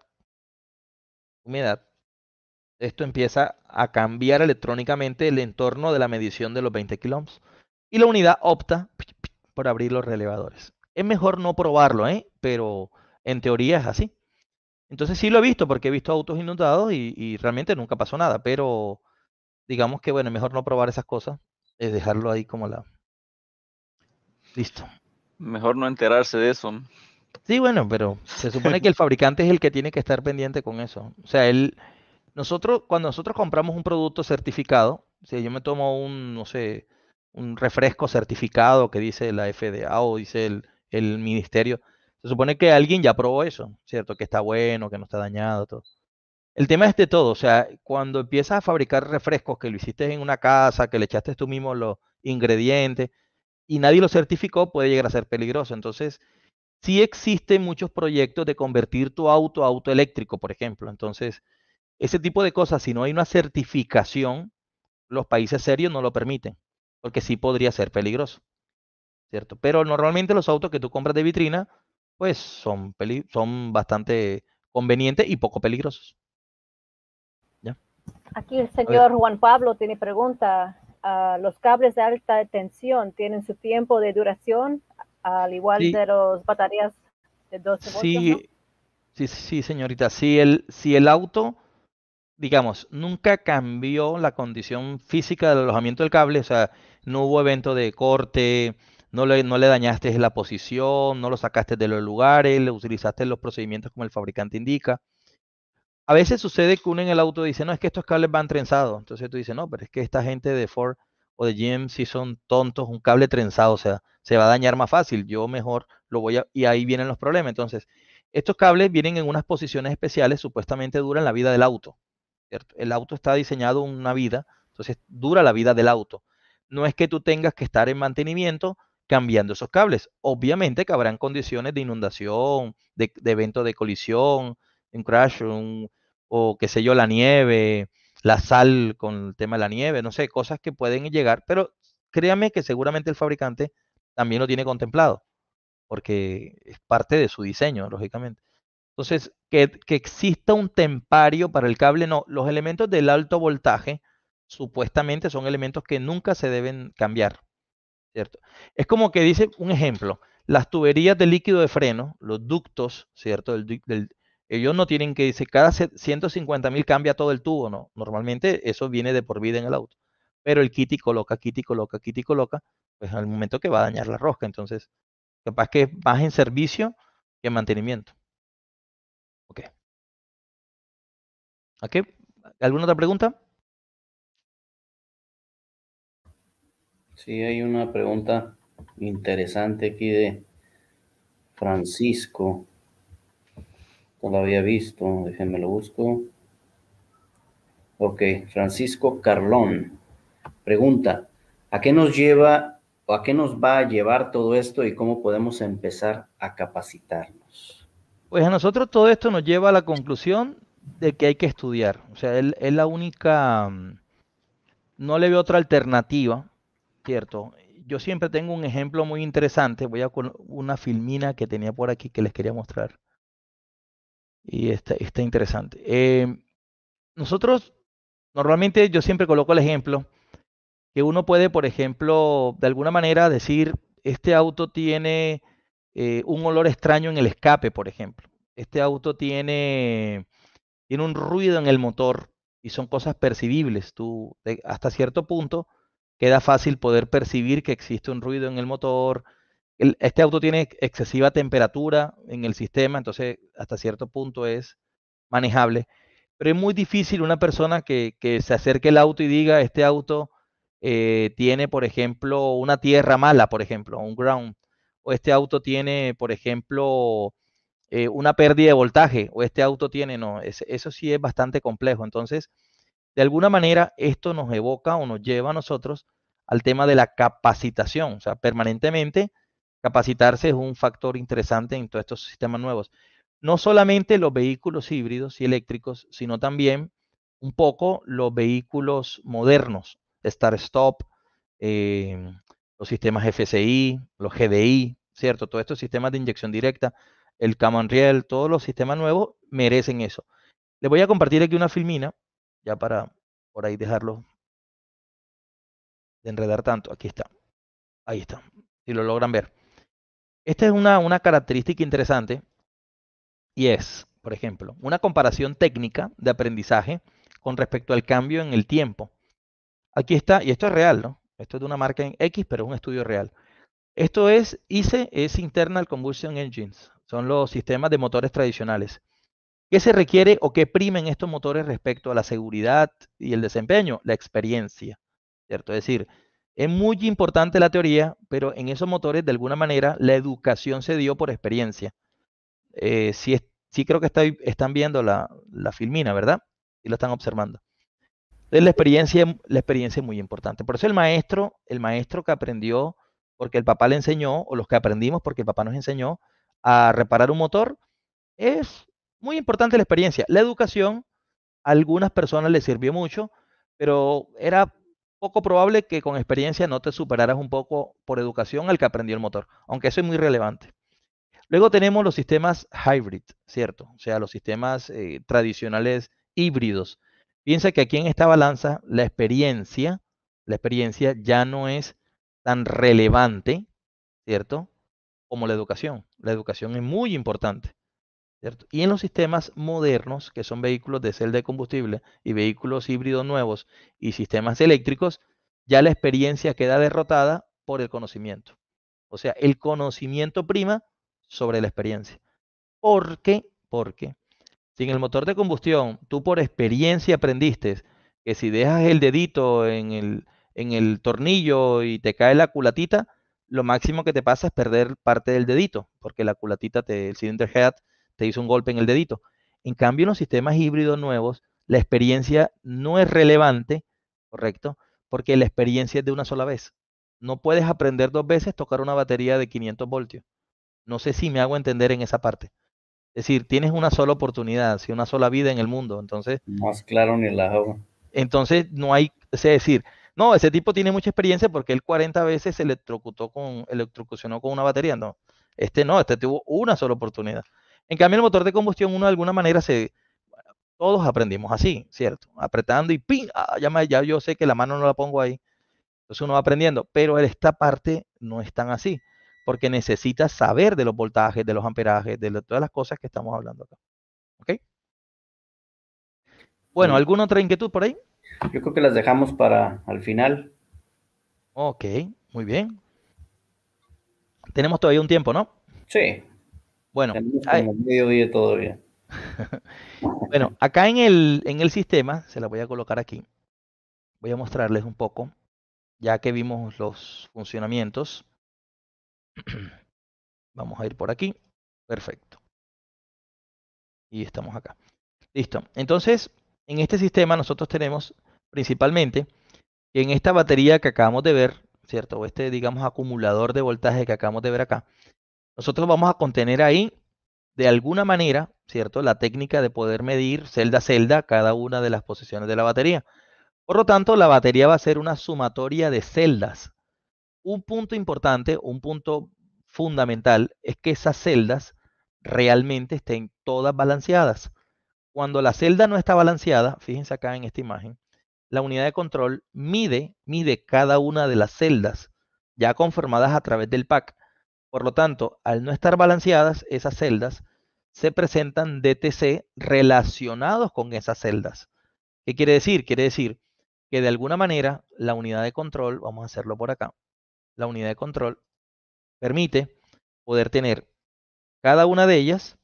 humedad, esto empieza a cambiar electrónicamente el entorno de la medición de los 20 kilo Y la unidad opta por abrir los relevadores. Es mejor no probarlo, ¿eh? pero en teoría es así. Entonces sí lo he visto porque he visto autos inundados y, realmente nunca pasó nada, pero digamos que bueno, mejor no probar esas cosas, es dejarlo ahí como la... Listo. Mejor no enterarse de eso. Sí, bueno, pero se supone que el fabricante es el que tiene que estar pendiente con eso. O sea, él, nosotros, cuando nosotros compramos un producto certificado, si yo me tomo un, no sé, un refresco certificado que dice la FDA o dice el, el ministerio, se supone que alguien ya probó eso, ¿cierto? Que está bueno, que no está dañado, todo. El tema es de todo, o sea, cuando empiezas a fabricar refrescos que lo hiciste en una casa, que le echaste tú mismo los ingredientes y nadie lo certificó, puede llegar a ser peligroso. Entonces, sí existen muchos proyectos de convertir tu auto a auto eléctrico, por ejemplo. Entonces, ese tipo de cosas, si no hay una certificación, los países serios no lo permiten, porque sí podría ser peligroso, ¿cierto? Pero normalmente los autos que tú compras de vitrina pues son, son bastante convenientes y poco peligrosos. ¿Ya? Aquí el señor Juan Pablo tiene pregunta. Ah, ¿Los cables de alta tensión tienen su tiempo de duración, al igual que de las baterías de 12 voltios? Sí, sí, señorita. Si el, si el auto digamos, nunca cambió la condición física del alojamiento del cable, o sea, no hubo evento de corte, no le, dañaste la posición, no lo sacaste de los lugares, le utilizaste los procedimientos como el fabricante indica. A veces sucede que uno en el auto dice, no, es que estos cables van trenzados. Entonces tú dices, no, pero es que esta gente de Ford o de GM si son tontos, un cable trenzado, o sea, se va a dañar más fácil, yo mejor lo voy a... Y ahí vienen los problemas. Entonces, estos cables vienen en unas posiciones especiales, supuestamente duran la vida del auto. El auto está diseñado una vida, entonces dura la vida del auto. No es que tú tengas que estar en mantenimiento cambiando esos cables. Obviamente que habrán condiciones de inundación, de, evento de colisión, un crash, o qué sé yo, la nieve, la sal con el tema de la nieve, no sé, cosas que pueden llegar, pero créame que seguramente el fabricante también lo tiene contemplado, porque es parte de su diseño, lógicamente. Entonces, que, que exista un tempario para el cable, no. Los elementos del alto voltaje supuestamente son elementos que nunca se deben cambiar es como que dice un ejemplo, las tuberías de líquido de freno, los ductos, ¿cierto? ellos no tienen que, dice, cada 150 mil cambia todo el tubo, ¿no? Normalmente eso viene de por vida en el auto. Pero el y coloca, y coloca, y coloca, pues al momento que va a dañar la rosca. Entonces, capaz que es más en servicio que en mantenimiento. Ok. ¿Ok? ¿Alguna otra pregunta? Sí, hay una pregunta interesante aquí de Francisco. No la había visto, déjenme lo busco. Ok, Francisco Carlón. Pregunta, ¿a qué nos lleva o a qué nos va a llevar todo esto y cómo podemos empezar a capacitarnos? Pues a nosotros todo esto nos lleva a la conclusión de que hay que estudiar. O sea, es la única, mm, no le veo otra alternativa cierto. Yo siempre tengo un ejemplo muy interesante. Voy a con una filmina que tenía por aquí que les quería mostrar. Y está, está interesante. Em, nosotros, normalmente yo siempre coloco el ejemplo que uno puede, por ejemplo, de alguna manera decir, este auto tiene eh, un olor extraño en el escape, por ejemplo. Este auto tiene, tiene un ruido en el motor y son cosas percibibles. Tú, hasta cierto punto, queda fácil poder percibir que existe un ruido en el motor. este auto tiene excesiva temperatura en el sistema, entonces hasta cierto punto es manejable. Pero es muy difícil una persona que, se acerque al auto y diga, este auto eh, tiene, por ejemplo, una tierra mala, por ejemplo, un ground. O este auto tiene, por ejemplo, eh, una pérdida de voltaje. O este auto tiene, no, eso sí es bastante complejo. Entonces, de alguna manera, esto nos evoca o nos lleva a nosotros al tema de la capacitación. O sea, permanentemente capacitarse es un factor interesante en todos estos sistemas nuevos. No solamente los vehículos híbridos y eléctricos, sino también un poco los vehículos modernos, start-stop, eh, los sistemas FCI, los GDI, ¿cierto? Todos estos sistemas de inyección directa, el Common Rail, todos los sistemas nuevos merecen eso. Les voy a compartir aquí una filmina ya para por ahí dejarlo de enredar tanto. Aquí está. Ahí está. Si lo logran ver. Esta es una, característica interesante y es, por ejemplo, una comparación técnica de aprendizaje con respecto al cambio en el tiempo. Aquí está, y esto es real, ¿no? Esto es de una marca en X, pero es un estudio real. Esto es ICE, es Internal Combustion Engines. Son los sistemas de motores tradicionales. ¿Qué se requiere o qué primen estos motores respecto a la seguridad y el desempeño? La experiencia, ¿cierto? Es decir, es muy importante la teoría, pero en esos motores, de alguna manera, la educación se dio por experiencia. Eh, sí, creo que están viendo la, filmina, ¿verdad? Y lo están observando. Entonces, la experiencia, la experiencia es muy importante. Por eso el maestro, el maestro que aprendió porque el papá le enseñó, o los que aprendimos porque el papá nos enseñó a reparar un motor, es muy importante la experiencia. La educación a algunas personas les sirvió mucho, pero era poco probable que con experiencia no te superaras un poco por educación al que aprendió el motor, aunque eso es muy relevante. Luego tenemos los sistemas hybrid, ¿cierto? O sea, los sistemas eh, tradicionales híbridos. Piensa que aquí en esta balanza la experiencia, la experiencia ya no es tan relevante, ¿cierto? Como la educación. La educación es muy importante. Y en los sistemas modernos, que son vehículos de celda de combustible y vehículos híbridos nuevos y sistemas eléctricos, ya la experiencia queda derrotada por el conocimiento. O sea, el conocimiento prima sobre la experiencia. ¿Por qué? Porque si en el motor de combustión tú por experiencia aprendiste que si dejas el dedito en el, en el tornillo y te cae la culatita, lo máximo que te pasa es perder parte del dedito, porque la culatita, te, el cylinder head, te hizo un golpe en el dedito. En cambio, en los sistemas híbridos nuevos, la experiencia no es relevante, ¿correcto? Porque la experiencia es de una sola vez. No puedes aprender dos veces tocar una batería de 500 voltios. No sé si me hago entender en esa parte. Es decir, tienes una sola oportunidad, una sola vida en el mundo. Entonces. Más claro ni el agua. Entonces, no hay. Es decir, no, ese tipo tiene mucha experiencia porque él 40 veces se electrocutó con, electrocucionó con una batería. No, este no, este tuvo una sola oportunidad. En cambio, el motor de combustión, uno de alguna manera se. todos aprendimos así, ¿cierto? Apretando y ¡pim! Ah, ya, yo sé que la mano no la pongo ahí. Entonces uno va aprendiendo. Pero en esta parte no es tan así, porque necesitas saber de los voltajes, de los amperajes, de todas las cosas que estamos hablando acá. ¿Ok? Bueno, ¿alguna otra inquietud por ahí? Yo creo que las dejamos para al final. Ok, muy bien. Tenemos todavía un tiempo, ¿no? Sí, bueno, todavía. bueno, acá en el, en el sistema, se la voy a colocar aquí. Voy a mostrarles un poco, ya que vimos los funcionamientos. Vamos a ir por aquí. Perfecto. Y estamos acá. Listo. Entonces, en este sistema nosotros tenemos principalmente en esta batería que acabamos de ver, ¿cierto? O este, digamos, acumulador de voltaje que acabamos de ver acá, nosotros vamos a contener ahí, de alguna manera, ¿cierto? La técnica de poder medir celda a celda cada una de las posiciones de la batería. Por lo tanto, la batería va a ser una sumatoria de celdas. Un punto importante, un punto fundamental, es que esas celdas realmente estén todas balanceadas. Cuando la celda no está balanceada, fíjense acá en esta imagen, la unidad de control mide, mide cada una de las celdas ya conformadas a través del pack por lo tanto, al no estar balanceadas, esas celdas se presentan DTC relacionados con esas celdas. ¿Qué quiere decir? Quiere decir que de alguna manera la unidad de control, vamos a hacerlo por acá, la unidad de control permite poder tener cada una de ellas,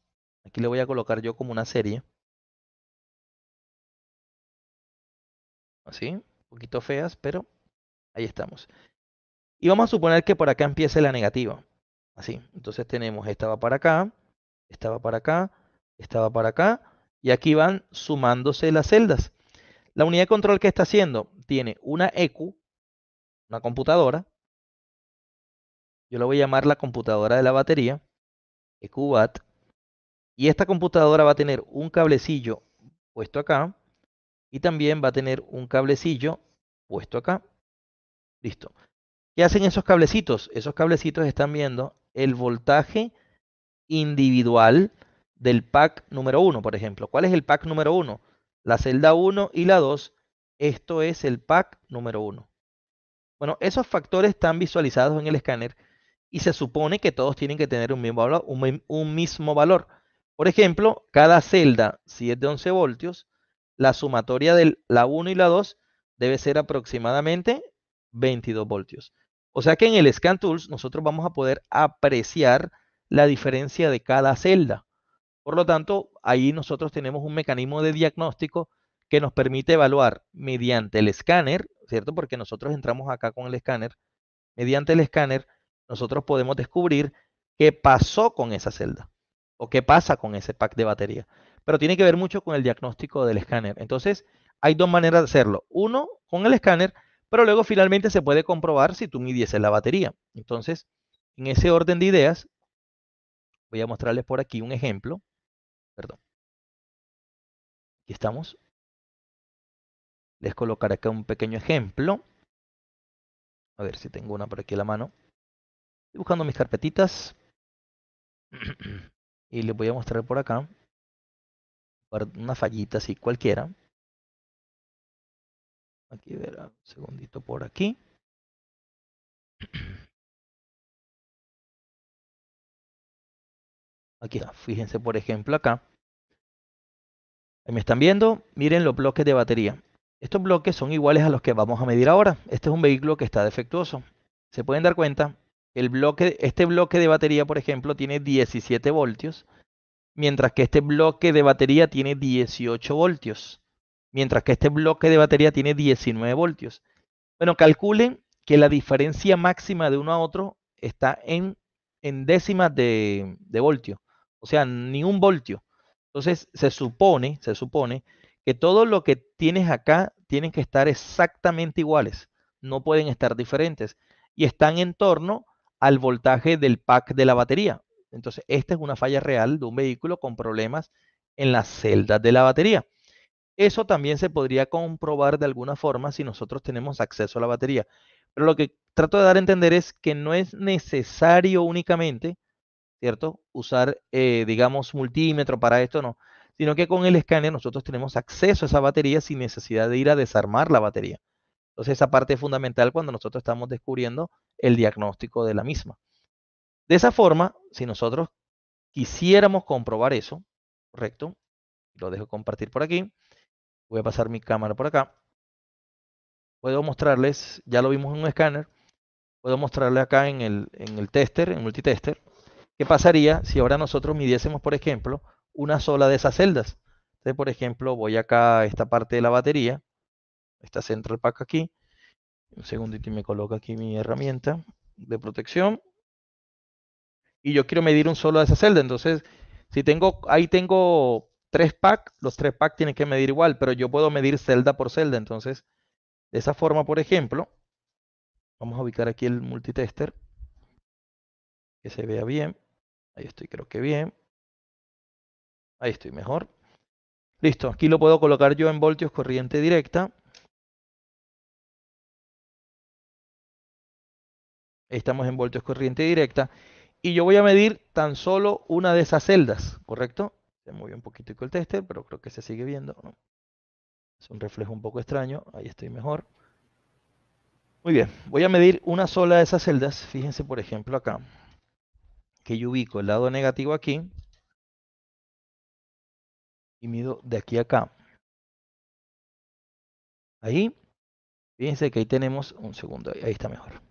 aquí le voy a colocar yo como una serie, así, un poquito feas, pero ahí estamos. Y vamos a suponer que por acá empiece la negativa. Así. Entonces tenemos esta va para acá, esta va para acá, esta va para acá. Y aquí van sumándose las celdas. La unidad de control que está haciendo tiene una EQ, una computadora. Yo la voy a llamar la computadora de la batería, EQBAT. Y esta computadora va a tener un cablecillo puesto acá y también va a tener un cablecillo puesto acá. Listo. ¿Qué hacen esos cablecitos? Esos cablecitos están viendo el voltaje individual del pack número 1, por ejemplo. ¿Cuál es el pack número 1? La celda 1 y la 2. Esto es el pack número 1. Bueno, esos factores están visualizados en el escáner y se supone que todos tienen que tener un mismo valor. Por ejemplo, cada celda, si es de 11 voltios, la sumatoria de la 1 y la 2 debe ser aproximadamente 22 voltios. O sea que en el Scan Tools nosotros vamos a poder apreciar la diferencia de cada celda. Por lo tanto, ahí nosotros tenemos un mecanismo de diagnóstico que nos permite evaluar mediante el escáner, ¿cierto? Porque nosotros entramos acá con el escáner. Mediante el escáner, nosotros podemos descubrir qué pasó con esa celda o qué pasa con ese pack de batería. Pero tiene que ver mucho con el diagnóstico del escáner. Entonces, hay dos maneras de hacerlo. Uno, con el escáner pero luego finalmente se puede comprobar si tú midieses la batería. Entonces, en ese orden de ideas, voy a mostrarles por aquí un ejemplo. Perdón. Aquí estamos. Les colocaré acá un pequeño ejemplo. A ver si tengo una por aquí a la mano. Estoy buscando mis carpetitas. y les voy a mostrar por acá. Una fallita así cualquiera. Aquí, verá, un segundito por aquí. Aquí está, fíjense por ejemplo acá. me están viendo, miren los bloques de batería. Estos bloques son iguales a los que vamos a medir ahora. Este es un vehículo que está defectuoso. Se pueden dar cuenta, el bloque, este bloque de batería, por ejemplo, tiene 17 voltios, mientras que este bloque de batería tiene 18 voltios mientras que este bloque de batería tiene 19 voltios. Bueno, calculen que la diferencia máxima de uno a otro está en, en décimas de, voltios. voltio, o sea, ni un voltio. Entonces, se supone, se supone que todo lo que tienes acá tienen que estar exactamente iguales, no pueden estar diferentes y están en torno al voltaje del pack de la batería. Entonces, esta es una falla real de un vehículo con problemas en las celdas de la batería. Eso también se podría comprobar de alguna forma si nosotros tenemos acceso a la batería. Pero lo que trato de dar a entender es que no es necesario únicamente, ¿cierto? Usar, eh, digamos, multímetro para esto, no. Sino que con el escáner nosotros tenemos acceso a esa batería sin necesidad de ir a desarmar la batería. Entonces esa parte es fundamental cuando nosotros estamos descubriendo el diagnóstico de la misma. De esa forma, si nosotros quisiéramos comprobar eso, correcto, lo dejo compartir por aquí Voy a pasar mi cámara por acá. Puedo mostrarles, ya lo vimos en un escáner, puedo mostrarle acá en el, en el tester, en multitester, qué pasaría si ahora nosotros midiésemos, por ejemplo, una sola de esas celdas. Entonces, por ejemplo, voy acá a esta parte de la batería, esta central pack aquí, un segundito y me coloco aquí mi herramienta de protección. Y yo quiero medir un solo de esa celdas. Entonces, si tengo, ahí tengo tres packs, los tres packs tienen que medir igual, pero yo puedo medir celda por celda. Entonces, de esa forma, por ejemplo, vamos a ubicar aquí el multitester, que se vea bien. Ahí estoy, creo que bien. Ahí estoy mejor. Listo, aquí lo puedo colocar yo en voltios corriente directa. Estamos en voltios corriente directa. Y yo voy a medir tan solo una de esas celdas, ¿correcto? Se movió un poquito el tester, pero creo que se sigue viendo. Es un reflejo un poco extraño. Ahí estoy mejor. Muy bien, voy a medir una sola de esas celdas. Fíjense, por ejemplo, acá, que yo ubico el lado negativo aquí y mido de aquí a acá. Ahí, fíjense que ahí tenemos, un segundo, ahí está mejor.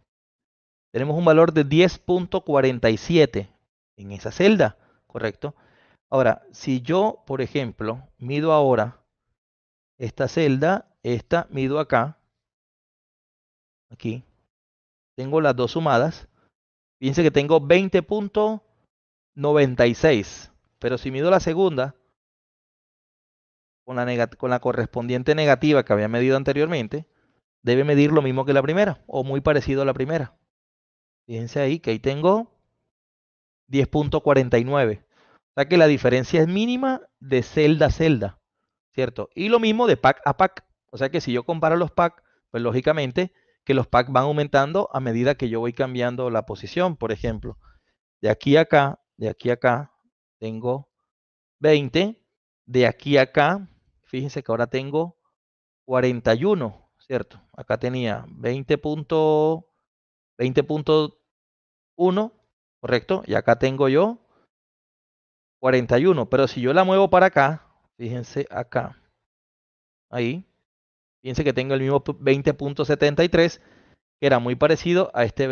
Tenemos un valor de 10.47 en esa celda, ¿correcto? Ahora, si yo, por ejemplo, mido ahora esta celda, esta mido acá, aquí, tengo las dos sumadas, fíjense que tengo 20.96, pero si mido la segunda, con la, correspondiente negativa que había medido anteriormente, debe medir lo mismo que la primera, o muy parecido a la primera. Fíjense ahí que ahí tengo 10.49. O sea que la diferencia es mínima de celda a celda, ¿cierto? Y lo mismo de pack a pack. O sea que si yo comparo los pack, pues lógicamente que los packs van aumentando a medida que yo voy cambiando la posición. Por ejemplo, de aquí a acá, de aquí a acá, tengo 20. De aquí a acá, fíjense que ahora tengo 41, ¿cierto? Acá tenía 20.1, ¿correcto? Y acá tengo yo 41. Pero si yo la muevo para acá, fíjense acá, ahí, fíjense que tengo el mismo 20.73, que era muy parecido a este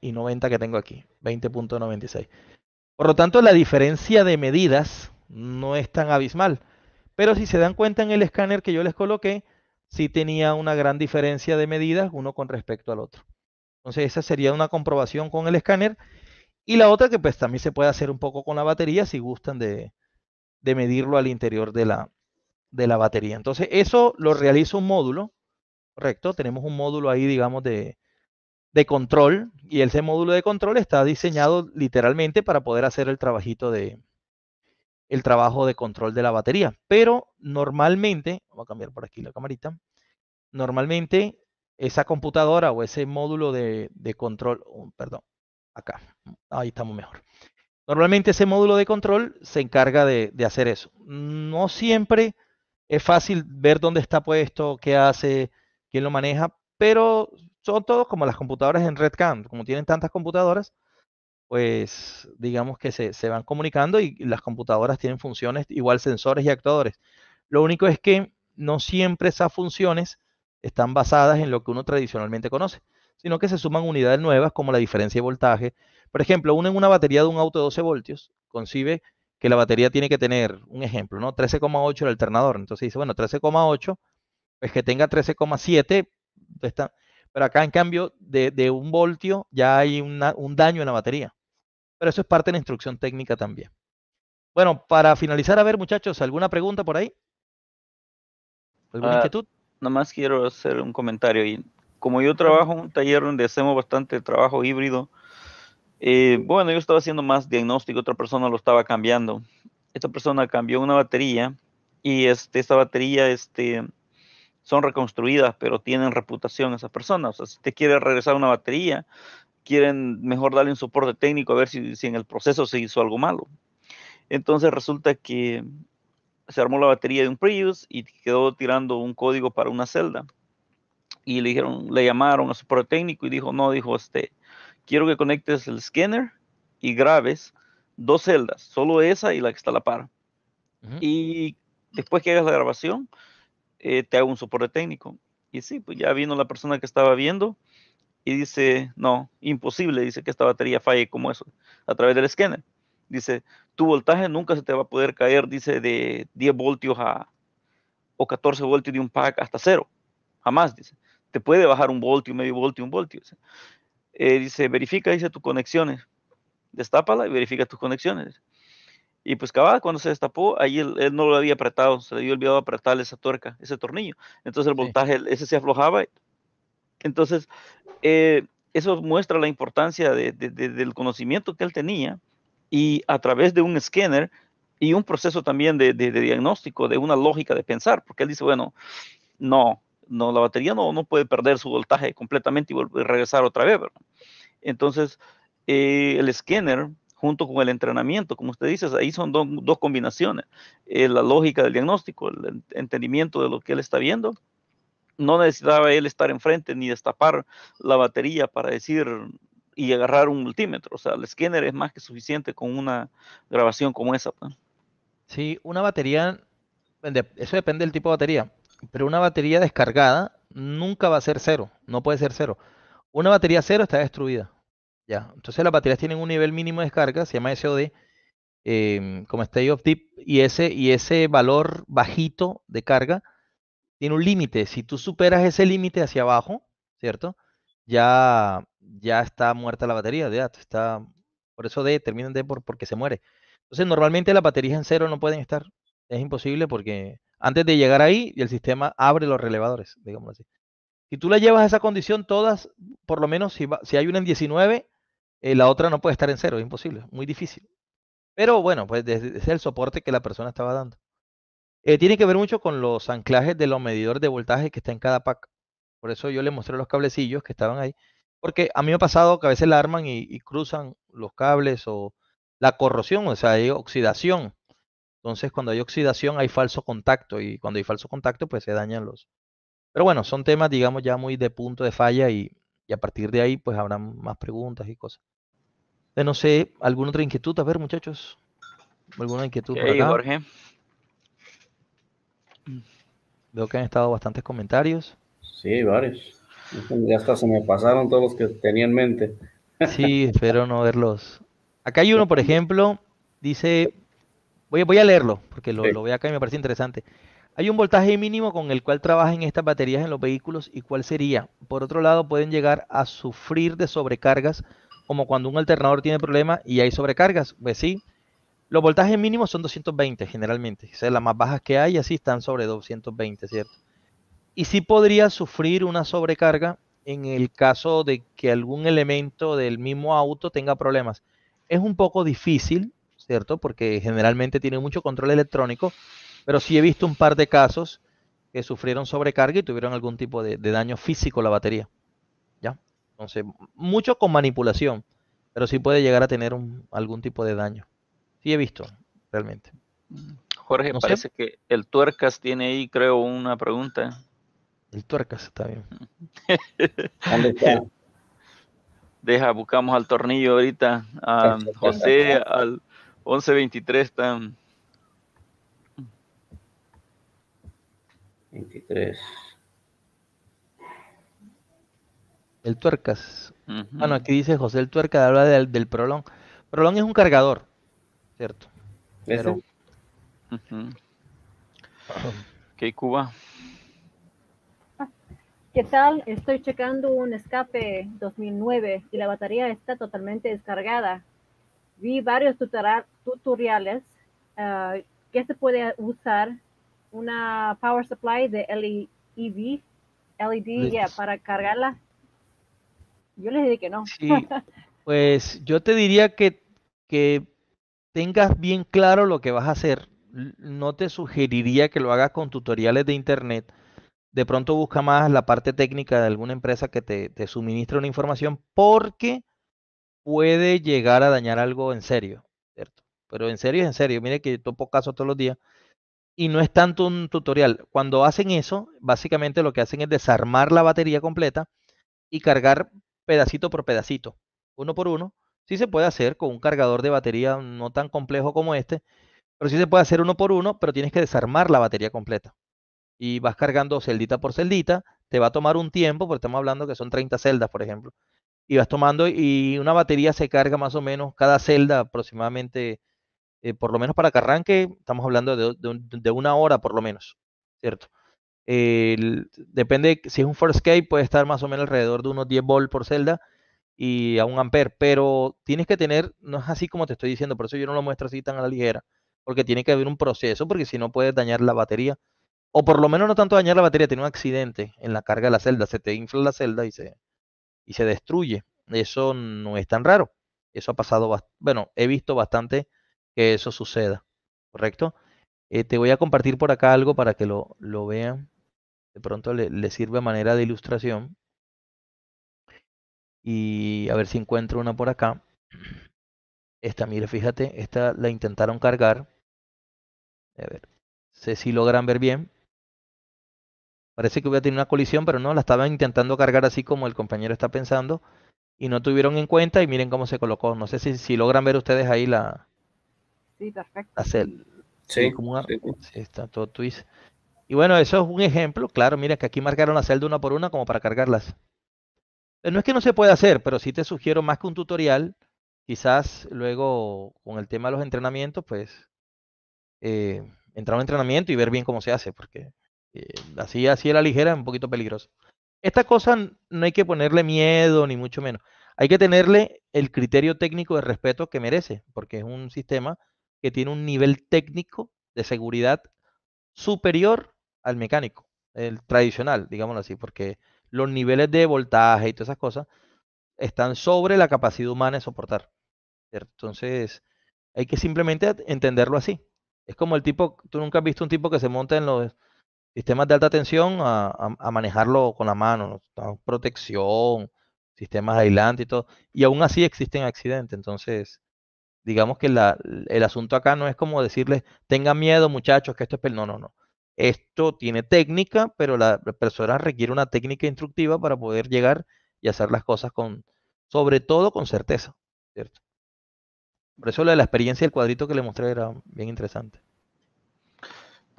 y 90 que tengo aquí, 20.96. Por lo tanto, la diferencia de medidas no es tan abismal. Pero si se dan cuenta en el escáner que yo les coloqué, sí tenía una gran diferencia de medidas uno con respecto al otro. Entonces esa sería una comprobación con el escáner. Y la otra que pues también se puede hacer un poco con la batería si gustan de, medirlo al interior de la, de la batería. Entonces eso lo realiza un módulo, correcto. Tenemos un módulo ahí, digamos, de, control y ese módulo de control está diseñado literalmente para poder hacer el trabajito de el trabajo de control de la batería pero normalmente voy a cambiar por aquí la camarita normalmente esa computadora o ese módulo de, control, perdón, acá, ahí estamos mejor. Normalmente ese módulo de control se encarga de, hacer eso. No siempre es fácil ver dónde está puesto, qué hace, quién lo maneja, pero son todos como las computadoras en Redcam, como tienen tantas computadoras, pues digamos que se, se van comunicando y las computadoras tienen funciones, igual sensores y actuadores. Lo único es que no siempre esas funciones están basadas en lo que uno tradicionalmente conoce, sino que se suman unidades nuevas como la diferencia de voltaje. Por ejemplo, uno en una batería de un auto de 12 voltios concibe que la batería tiene que tener, un ejemplo, ¿no? 13,8 el alternador. Entonces dice, bueno, 13,8, pues que tenga 13,7. Pero acá, en cambio, de, un voltio ya hay un daño en la batería. Pero eso es parte de la instrucción técnica también. Bueno, para finalizar, a ver, muchachos, ¿alguna pregunta por ahí? ¿Alguna ah, inquietud? Nada más quiero hacer un comentario. Y como yo trabajo en un taller donde hacemos bastante trabajo híbrido, eh, bueno, yo estaba haciendo más diagnóstico, otra persona lo estaba cambiando. Esta persona cambió una batería y este, esta batería este, son reconstruidas, pero tienen reputación esas personas. O sea, si te quiere regresar una batería, quieren mejor darle un soporte técnico a ver si, si en el proceso se hizo algo malo. Entonces resulta que se armó la batería de un Prius y quedó tirando un código para una celda. Y le dijeron, le llamaron a su técnico y dijo, no, dijo, este, quiero que conectes el scanner y grabes dos celdas, solo esa y la que está a la par. Y después que hagas la grabación, eh, te hago un soporte técnico. Y sí, pues ya vino la persona que estaba viendo y dice, no, imposible, dice que esta batería falle como eso, a través del scanner. Dice, tu voltaje nunca se te va a poder caer, dice, de 10 voltios a, o 14 voltios de un pack hasta cero. Jamás, dice. Te puede bajar un voltio, medio voltio, un voltio. Dice, eh, verifica, dice, tus conexiones. Destápala y verifica tus conexiones. Y pues cabal, cuando se destapó, ahí él, no lo había apretado, se le había olvidado apretar esa tuerca, ese tornillo. Entonces el voltaje, ese se aflojaba. Entonces, eh, eso muestra la importancia del conocimiento que él tenía y a través de un scanner y un proceso también de, diagnóstico, de una lógica de pensar, porque él dice, bueno, no, no, la batería no, no puede perder su voltaje completamente y regresar otra vez, Entonces, eh, el scanner junto con el entrenamiento, como usted dice, ahí son dos combinaciones, eh, la lógica del diagnóstico, el entendimiento de lo que él está viendo, no necesitaba él estar enfrente ni destapar la batería para decir y agarrar un multímetro. O sea, el scanner es más que suficiente con una grabación como esa. Pues. Sí, una batería, eso depende del tipo de batería, pero una batería descargada nunca va a ser cero, no puede ser cero. Una batería cero está destruida. Ya, entonces las baterías tienen un nivel mínimo de descarga, se llama SOD, em, como State of Deep, y ese, y ese valor bajito de carga tiene un límite. Si tú superas ese límite hacia abajo, ¿cierto? Ya ya está muerta la batería, datos está, por eso D, terminan D por, porque se muere. Entonces, normalmente las baterías en cero no pueden estar, es imposible porque antes de llegar ahí, el sistema abre los relevadores, digamos así. Si tú la llevas a esa condición, todas, por lo menos si, si hay una en 19, eh, la otra no puede estar en cero, es imposible, muy difícil. Pero bueno, pues es el soporte que la persona estaba dando. Eh, tiene que ver mucho con los anclajes de los medidores de voltaje que está en cada pack. Por eso yo le mostré los cablecillos que estaban ahí. Porque a mí me ha pasado que a veces la arman y, cruzan los cables o la corrosión, o sea, hay oxidación. Entonces, cuando hay oxidación hay falso contacto y cuando hay falso contacto, pues se dañan los. Pero bueno, son temas, digamos, ya muy de punto de falla y, a partir de ahí, pues habrán más preguntas y cosas. no sé, ¿alguna otra inquietud? A ver, muchachos. ¿Alguna inquietud? Hey, por Jorge. Veo que han estado bastantes comentarios. Sí, varios. Ya hasta se me pasaron todos los que tenía en mente. Sí, espero no verlos. Acá hay uno, por ejemplo, dice, voy, a leerlo, porque lo, veo acá y me parece interesante. Hay un voltaje mínimo con el cual trabajan estas baterías en los vehículos y cuál sería. Por otro lado, pueden llegar a sufrir de sobrecargas, como cuando un alternador tiene problemas y hay sobrecargas. Pues sí, los voltajes mínimos son 220 generalmente, o sea, las más bajas que hay, así están sobre 220, ¿cierto? y sí podría sufrir una sobrecarga en el caso de que algún elemento del mismo auto tenga problemas. Es un poco difícil, ¿cierto? Porque generalmente tiene mucho control electrónico, pero sí he visto un par de casos que sufrieron sobrecarga y tuvieron algún tipo de, daño físico a la batería. ¿Ya? Entonces, mucho con manipulación, pero sí puede llegar a tener algún tipo de daño. Sí he visto, realmente. Jorge, parece que el Tuercas tiene ahí, creo, una pregunta. El tuercas está bien. Deja, buscamos al tornillo ahorita. A José al 1123 están. 23. El tuercas. Ah, no, aquí dice José el tuerca, habla del, del prolong. es un cargador, ¿cierto? Pero... Cuba. ¿Qué tal? Estoy checando un escape 2009 y la batería está totalmente descargada. Vi varios tutoriales ¿Qué ah, que se puede usar una power supply de LED, LED para cargarla. Yo les dije que no. pues yo te diría que, que tengas bien claro lo que vas a hacer. No te sugeriría que lo hagas con tutoriales de internet de pronto busca más la parte técnica de alguna empresa que te, te suministra una información porque puede llegar a dañar algo en serio, ¿cierto? Pero en serio en serio. Mire que yo topo casos todos los días y no es tanto un tutorial. Cuando hacen eso, básicamente lo que hacen es desarmar la batería completa y cargar pedacito por pedacito, uno por uno. Sí se puede hacer con un cargador de batería no tan complejo como este, pero sí se puede hacer uno por uno, pero tienes que desarmar la batería completa y vas cargando celdita por celdita, te va a tomar un tiempo, porque estamos hablando que son 30 celdas, por ejemplo, y vas tomando y una batería se carga más o menos cada celda aproximadamente, eh, por lo menos para que arranque, estamos hablando de, una hora por lo menos, ¿cierto? depende, si es un case puede estar más o menos alrededor de unos 10 volts por celda y a un amper pero tienes que tener, no es así como te estoy diciendo, por eso yo no lo muestro así tan a la ligera, porque tiene que haber un proceso, porque si no puedes dañar la batería o por lo menos no tanto dañar la batería, tiene un accidente en la carga de la celda, se te infla la celda y se, y se destruye. Eso no es tan raro. Eso ha pasado, bueno, he visto bastante que eso suceda, ¿correcto? Eh, te voy a compartir por acá algo para que lo, lo vean. De pronto le, sirve a manera de ilustración. Y a ver si encuentro una por acá. Esta, mire, fíjate, esta la intentaron cargar. A ver, sé si logran ver bien. Parece que hubiera tenido una colisión, pero no, la estaban intentando cargar así como el compañero está pensando y no tuvieron en cuenta y miren cómo se colocó. No sé si, logran ver ustedes ahí la... Sí, perfecto. sí, Está todo twist. Y bueno, eso es un ejemplo, claro, miren que aquí marcaron la celda una por una como para cargarlas. Eh, no es que no se pueda hacer, pero sí te sugiero más que un tutorial, quizás luego con el tema de los entrenamientos, pues eh, entrar a un entrenamiento y ver bien cómo se hace, porque así, así a la ligera un poquito peligroso. Esta cosa no hay que ponerle miedo, ni mucho menos. Hay que tenerle el criterio técnico de respeto que merece, porque es un sistema que tiene un nivel técnico de seguridad superior al mecánico, el tradicional, digámoslo así, porque los niveles de voltaje y todas esas cosas están sobre la capacidad humana de soportar. Entonces, hay que simplemente entenderlo así. Es como el tipo, tú nunca has visto un tipo que se monta en los sistemas de alta tensión a, manejarlo con la mano, protección, sistemas aislantes y todo. Y aún así existen accidentes. Entonces, digamos que el asunto acá no es como decirles, tengan miedo muchachos, que esto es... No, no, no. Esto tiene técnica, pero la persona requiere una técnica instructiva para poder llegar y hacer las cosas con, sobre todo con certeza, ¿cierto? Por eso la experiencia del cuadrito que le mostré era bien interesante.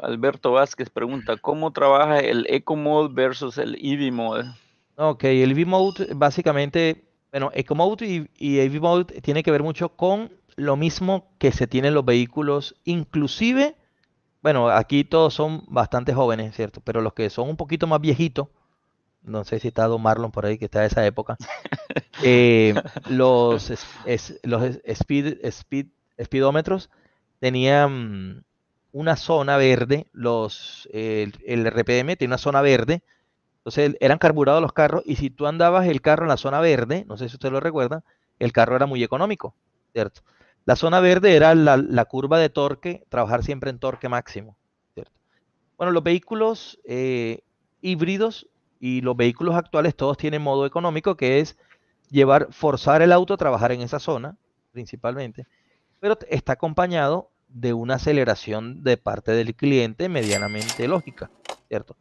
Alberto Vázquez pregunta, ¿cómo trabaja el Eco Mode versus el EVMode? Mode? Ok, el EVMode Mode básicamente, bueno, Eco Mode y, y e Mode tiene que ver mucho con lo mismo que se en los vehículos, inclusive, bueno, aquí todos son bastante jóvenes, ¿cierto? Pero los que son un poquito más viejitos, no sé si está Don Marlon por ahí, que está de esa época, eh, los, los speed, speed, speedómetros tenían una zona verde, los, el, RPM tiene una zona verde, entonces eran carburados los carros y si tú andabas el carro en la zona verde, no sé si usted lo recuerda, el carro era muy económico, ¿cierto? La zona verde era la, curva de torque, trabajar siempre en torque máximo, ¿cierto? Bueno, los vehículos eh, híbridos y los vehículos actuales todos tienen modo económico que es llevar, forzar el auto a trabajar en esa zona, principalmente, pero está acompañado de una aceleración de parte del cliente medianamente lógica, ¿cierto?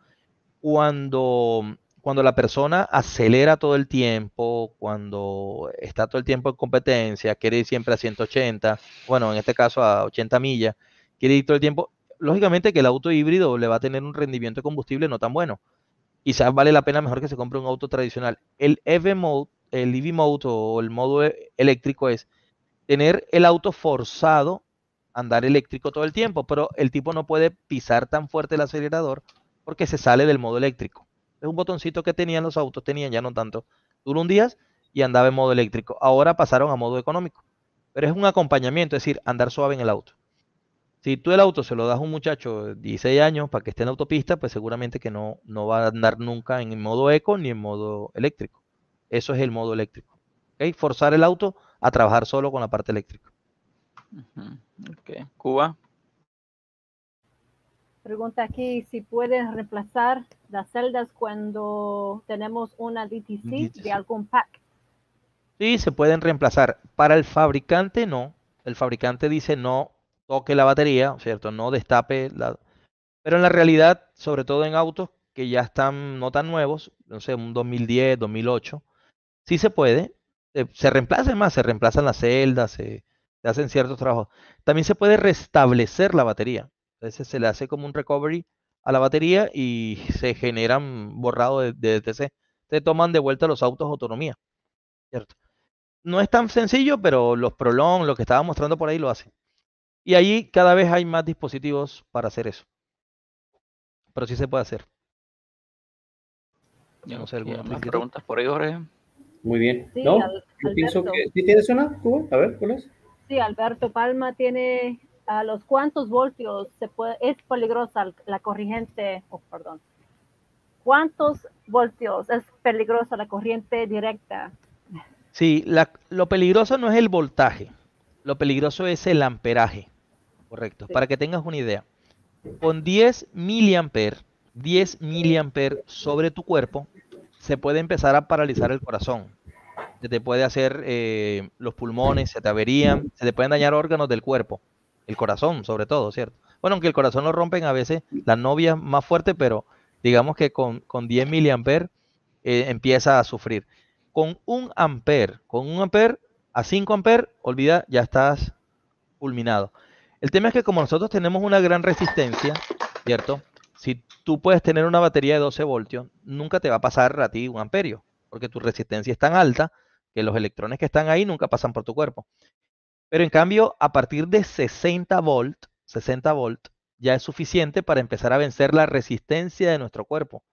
Cuando, cuando la persona acelera todo el tiempo, cuando está todo el tiempo en competencia, quiere ir siempre a 180, bueno, en este caso a 80 millas, quiere ir todo el tiempo, lógicamente que el auto híbrido le va a tener un rendimiento de combustible no tan bueno. Quizás vale la pena mejor que se compre un auto tradicional. El EV mode, el EV mode o el modo e, eléctrico es tener el auto forzado andar eléctrico todo el tiempo, pero el tipo no puede pisar tan fuerte el acelerador porque se sale del modo eléctrico. Es un botoncito que tenían los autos, tenían ya no tanto, duró un día y andaba en modo eléctrico. Ahora pasaron a modo económico, pero es un acompañamiento, es decir, andar suave en el auto. Si tú el auto se lo das a un muchacho de 16 años para que esté en autopista, pues seguramente que no, no va a andar nunca en modo eco ni en modo eléctrico. Eso es el modo eléctrico. Forzar el auto a trabajar solo con la parte eléctrica. Cuba. Pregunta aquí si pueden reemplazar las celdas cuando tenemos una DTC, de algún pack. Sí, se pueden reemplazar. Para el fabricante no. El fabricante dice no toque la batería, ¿cierto? No destape la... Pero en la realidad, sobre todo en autos que ya están no tan nuevos, no sé, un 2010, 2008, sí se puede. Eh, se, reemplazan más, se reemplazan las celdas, hacen ciertos trabajos. También se puede restablecer la batería. Entonces se le hace como un recovery a la batería y se generan borrados de, DTC. Se toman de vuelta los autos autonomía. ¿Cierto? No es tan sencillo, pero los Prolong, lo que estaba mostrando por ahí, lo hacen. Y ahí cada vez hay más dispositivos para hacer eso. Pero sí se puede hacer. No sé, ¿alguna más pregunta por ahí, Jorge? Muy bien. ¿No? pienso que... tienes una, A ver, ¿cuál es? Sí, Alberto Palma tiene a los cuántos voltios se puede, es peligrosa la corriente, oh, perdón, cuántos voltios es peligrosa la corriente directa. Sí, lo peligroso no es el voltaje, lo peligroso es el amperaje, correcto, para que tengas una idea. Con 10 miliamper, 10 miliamper sobre tu cuerpo, se puede empezar a paralizar el corazón se te puede hacer eh, los pulmones, se te averían, se te pueden dañar órganos del cuerpo, el corazón sobre todo, ¿cierto? Bueno, aunque el corazón lo rompen a veces las novias más fuerte, pero digamos que con, 10 miliamperes eh, empieza a sufrir. Con un amper, con un amper a 5 amper, olvida, ya estás fulminado. El tema es que como nosotros tenemos una gran resistencia, ¿cierto? Si tú puedes tener una batería de 12 voltios, nunca te va a pasar a ti un amperio porque tu resistencia es tan alta que los electrones que están ahí nunca pasan por tu cuerpo. Pero en cambio, a partir de 60 volt, 60 volt ya es suficiente para empezar a vencer la resistencia de nuestro cuerpo.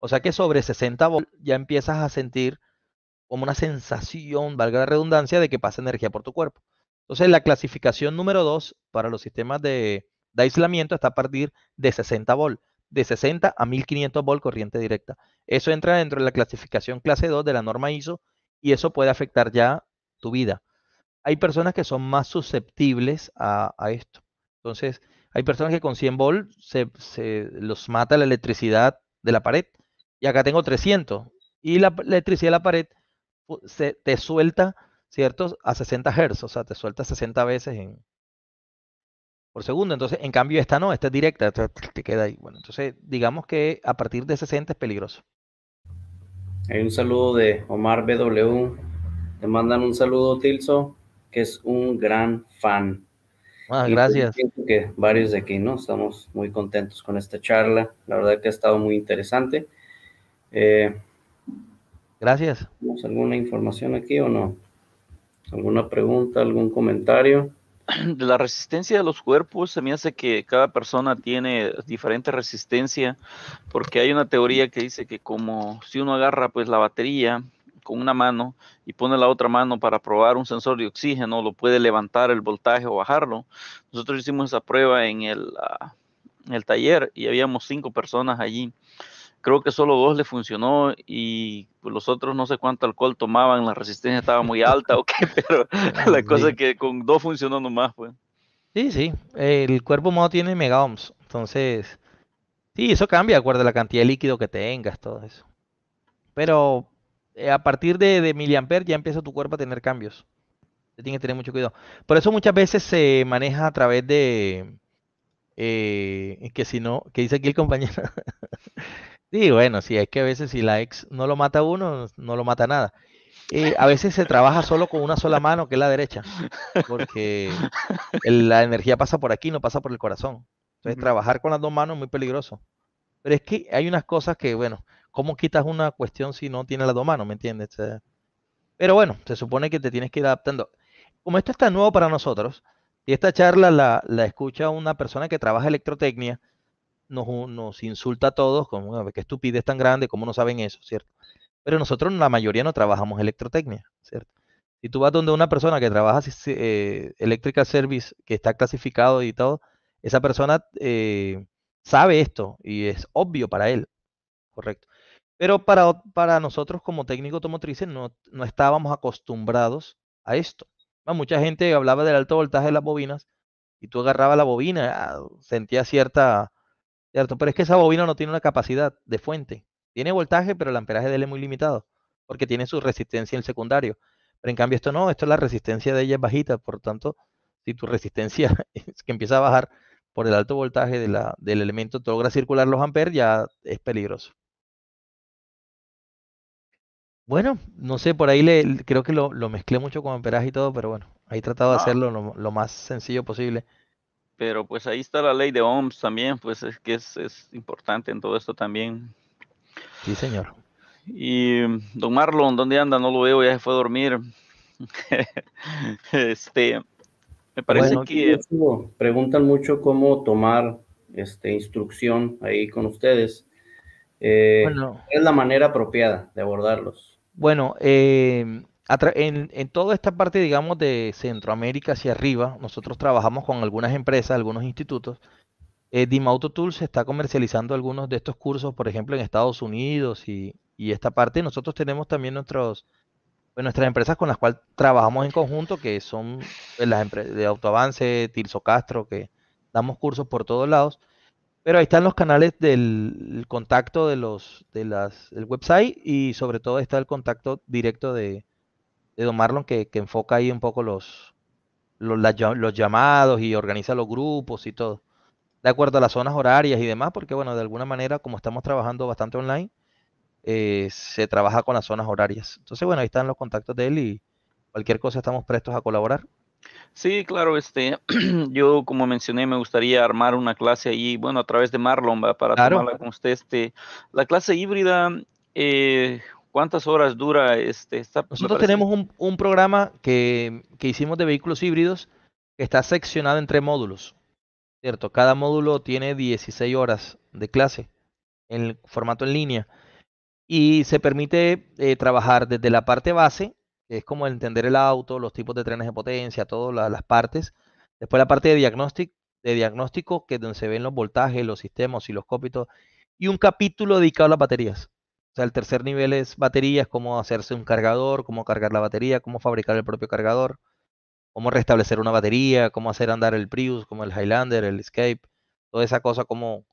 O sea que sobre 60 volt ya empiezas a sentir como una sensación, valga la redundancia, de que pasa energía por tu cuerpo. Entonces, la clasificación número 2 para los sistemas de, aislamiento está a partir de 60 volt de 60 a 1500 volt corriente directa. Eso entra dentro de la clasificación clase 2 de la norma ISO y eso puede afectar ya tu vida. Hay personas que son más susceptibles a, esto. Entonces, hay personas que con 100 volts se, se, los mata la electricidad de la pared. Y acá tengo 300. Y la electricidad de la pared se, te suelta, ¿cierto? A 60 Hz, o sea, te suelta 60 veces en, por segundo. Entonces, en cambio, esta no, esta es directa, te queda ahí. Bueno, entonces, digamos que a partir de 60 es peligroso. Hay un saludo de Omar BW. Te mandan un saludo, Tilso, que es un gran fan. Ah, pues, gracias. que varios de aquí, ¿no? Estamos muy contentos con esta charla. La verdad que ha estado muy interesante. Eh, gracias. alguna información aquí o no? ¿Alguna pregunta, algún comentario? de la resistencia de los cuerpos, se me hace que cada persona tiene diferente resistencia, porque hay una teoría que dice que como si uno agarra pues la batería con una mano y pone la otra mano para probar un sensor de oxígeno, lo puede levantar el voltaje o bajarlo. Nosotros hicimos esa prueba en el, ah, en el taller y habíamos cinco personas allí creo que solo dos le funcionó y pues, los otros no sé cuánto alcohol tomaban, la resistencia estaba muy alta o qué, pero ah, la cosa es que con dos funcionó nomás, pues. Sí, sí, el cuerpo humano tiene mega ohms, entonces, sí, eso cambia de acuerdo a la cantidad de líquido que tengas, todo eso. Pero eh, a partir de, de miliamper ya empieza tu cuerpo a tener cambios. Tiene que tener mucho cuidado. Por eso muchas veces se maneja a través de, eh, que si no, que dice aquí el compañero, Sí, bueno, sí, es que a veces si la ex no lo mata uno, no lo mata nada. Eh, a veces se trabaja solo con una sola mano, que es la derecha, porque la energía pasa por aquí, no pasa por el corazón. Entonces, trabajar con las dos manos es muy peligroso. Pero es que hay unas cosas que, bueno, ¿cómo quitas una cuestión si no tienes las dos manos? ¿Me entiendes? Pero bueno, se supone que te tienes que ir adaptando. Como esto está nuevo para nosotros, y esta charla la, la escucha una persona que trabaja electrotecnia, nos, insulta a todos, como ah, qué estupidez tan grande, cómo no saben eso, ¿cierto? Pero nosotros la mayoría no trabajamos electrotecnia, ¿cierto? Si tú vas donde una persona que trabaja eléctrica eh, electrical service, que está clasificado y todo, esa persona eh, sabe esto y es obvio para él, correcto. Pero para, para nosotros como técnicos automotrices no, no estábamos acostumbrados a esto. Ah, mucha gente hablaba del alto voltaje de las bobinas y tú agarrabas la bobina, ah, sentía cierta pero es que esa bobina no tiene una capacidad de fuente. Tiene voltaje, pero el amperaje de él es muy limitado, porque tiene su resistencia en el secundario. Pero en cambio esto no, esto es la resistencia de ella es bajita, por tanto, si tu resistencia es que empieza a bajar por el alto voltaje de la, del elemento, te logra circular los amperes, ya es peligroso. Bueno, no sé, por ahí le, creo que lo, lo mezclé mucho con amperaje y todo, pero bueno, ahí he tratado de ah. hacerlo lo más sencillo posible pero pues ahí está la ley de OMS también, pues es que es, es importante en todo esto también. Sí, señor. Y don Marlon, ¿dónde anda? No lo veo, ya se fue a dormir. este, me parece que... Preguntan mucho cómo tomar este, instrucción ahí con ustedes. Eh, bueno, es la manera apropiada de abordarlos? Bueno, eh, en, toda esta parte, digamos, de Centroamérica hacia arriba, nosotros trabajamos con algunas empresas, algunos institutos. Eh, DIMA Auto Tools está comercializando algunos de estos cursos, por ejemplo, en Estados Unidos y, esta parte. Nosotros tenemos también nuestros, pues, nuestras empresas con las cuales trabajamos en conjunto, que son pues, las empresas de Autoavance, Tirso Castro, que damos cursos por todos lados. Pero ahí están los canales del contacto de los de las, del website y sobre todo está el contacto directo de, de Don Marlon que, enfoca ahí un poco los, los, llamados y organiza los grupos y todo. De acuerdo a las zonas horarias y demás, porque bueno, de alguna manera, como estamos trabajando bastante online, eh, se trabaja con las zonas horarias. Entonces, bueno, ahí están los contactos de él y cualquier cosa estamos prestos a colaborar. Sí, claro, este, yo como mencioné, me gustaría armar una clase ahí, bueno, a través de Marlon, para claro. con usted, este, la clase híbrida, eh, ¿Cuántas horas dura este? Esta, Nosotros tenemos un, programa que, hicimos de vehículos híbridos que está seccionado entre módulos, ¿cierto? Cada módulo tiene 16 horas de clase en formato en línea y se permite eh, trabajar desde la parte base, que es como entender el auto, los tipos de trenes de potencia, todas las partes. Después la parte de diagnóstico, de diagnóstico, que es donde se ven los voltajes, los sistemas y los cópitos, y un capítulo dedicado a las baterías. O sea, el tercer nivel es baterías, cómo hacerse un cargador, cómo cargar la batería, cómo fabricar el propio cargador, cómo restablecer una batería, cómo hacer andar el Prius, como el Highlander, el Escape, toda esa cosa, cómo,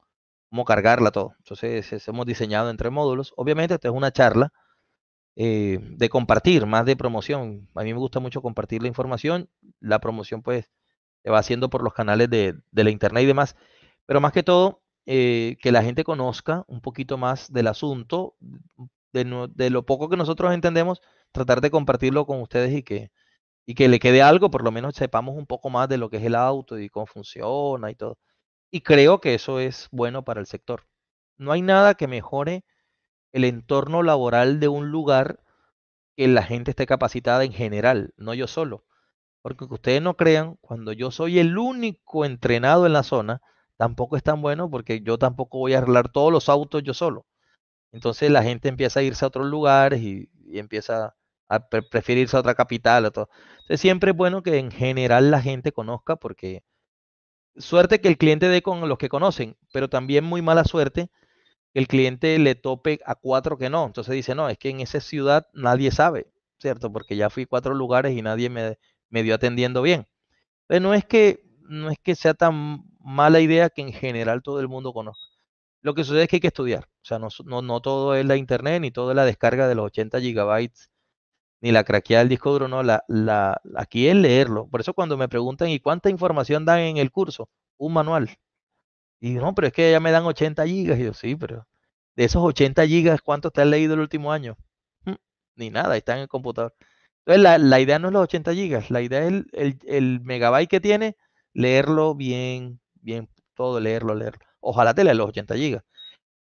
cómo cargarla todo. Entonces, hemos diseñado entre módulos. Obviamente, esto es una charla eh, de compartir, más de promoción. A mí me gusta mucho compartir la información. La promoción, pues, se va haciendo por los canales de la internet y demás. Pero más que todo, eh, que la gente conozca un poquito más del asunto, de, de, lo poco que nosotros entendemos, tratar de compartirlo con ustedes y que, y que le quede algo, por lo menos sepamos un poco más de lo que es el auto y cómo funciona y todo. Y creo que eso es bueno para el sector. No hay nada que mejore el entorno laboral de un lugar que la gente esté capacitada en general, no yo solo. Porque ustedes no crean, cuando yo soy el único entrenado en la zona, tampoco es tan bueno porque yo tampoco voy a arreglar todos los autos yo solo. Entonces la gente empieza a irse a otros lugares y, empieza a preferirse a otra capital. Entonces siempre es bueno que en general la gente conozca porque suerte que el cliente dé con los que conocen, pero también muy mala suerte que el cliente le tope a cuatro que no. Entonces dice, no, es que en esa ciudad nadie sabe, ¿cierto? Porque ya fui cuatro lugares y nadie me, me dio atendiendo bien. Pero pues, no es que no es que sea tan mala idea que en general todo el mundo conozca. Lo que sucede es que hay que estudiar. O sea, no, todo es la internet, ni toda la descarga de los 80 gigabytes, ni la craqueada del disco duro, no. La, la, aquí es leerlo. Por eso cuando me preguntan, ¿y cuánta información dan en el curso? Un manual. Y no, pero es que ya me dan 80 gigas. Y yo, sí, pero de esos 80 gigas, ¿cuánto te has leído el último año? Mm, ni nada, está en el computador. Entonces, la, idea no es los 80 gigas, la idea es el, el megabyte que tiene, leerlo bien, bien todo, leerlo, leerlo. Ojalá te lea los 80 gigas,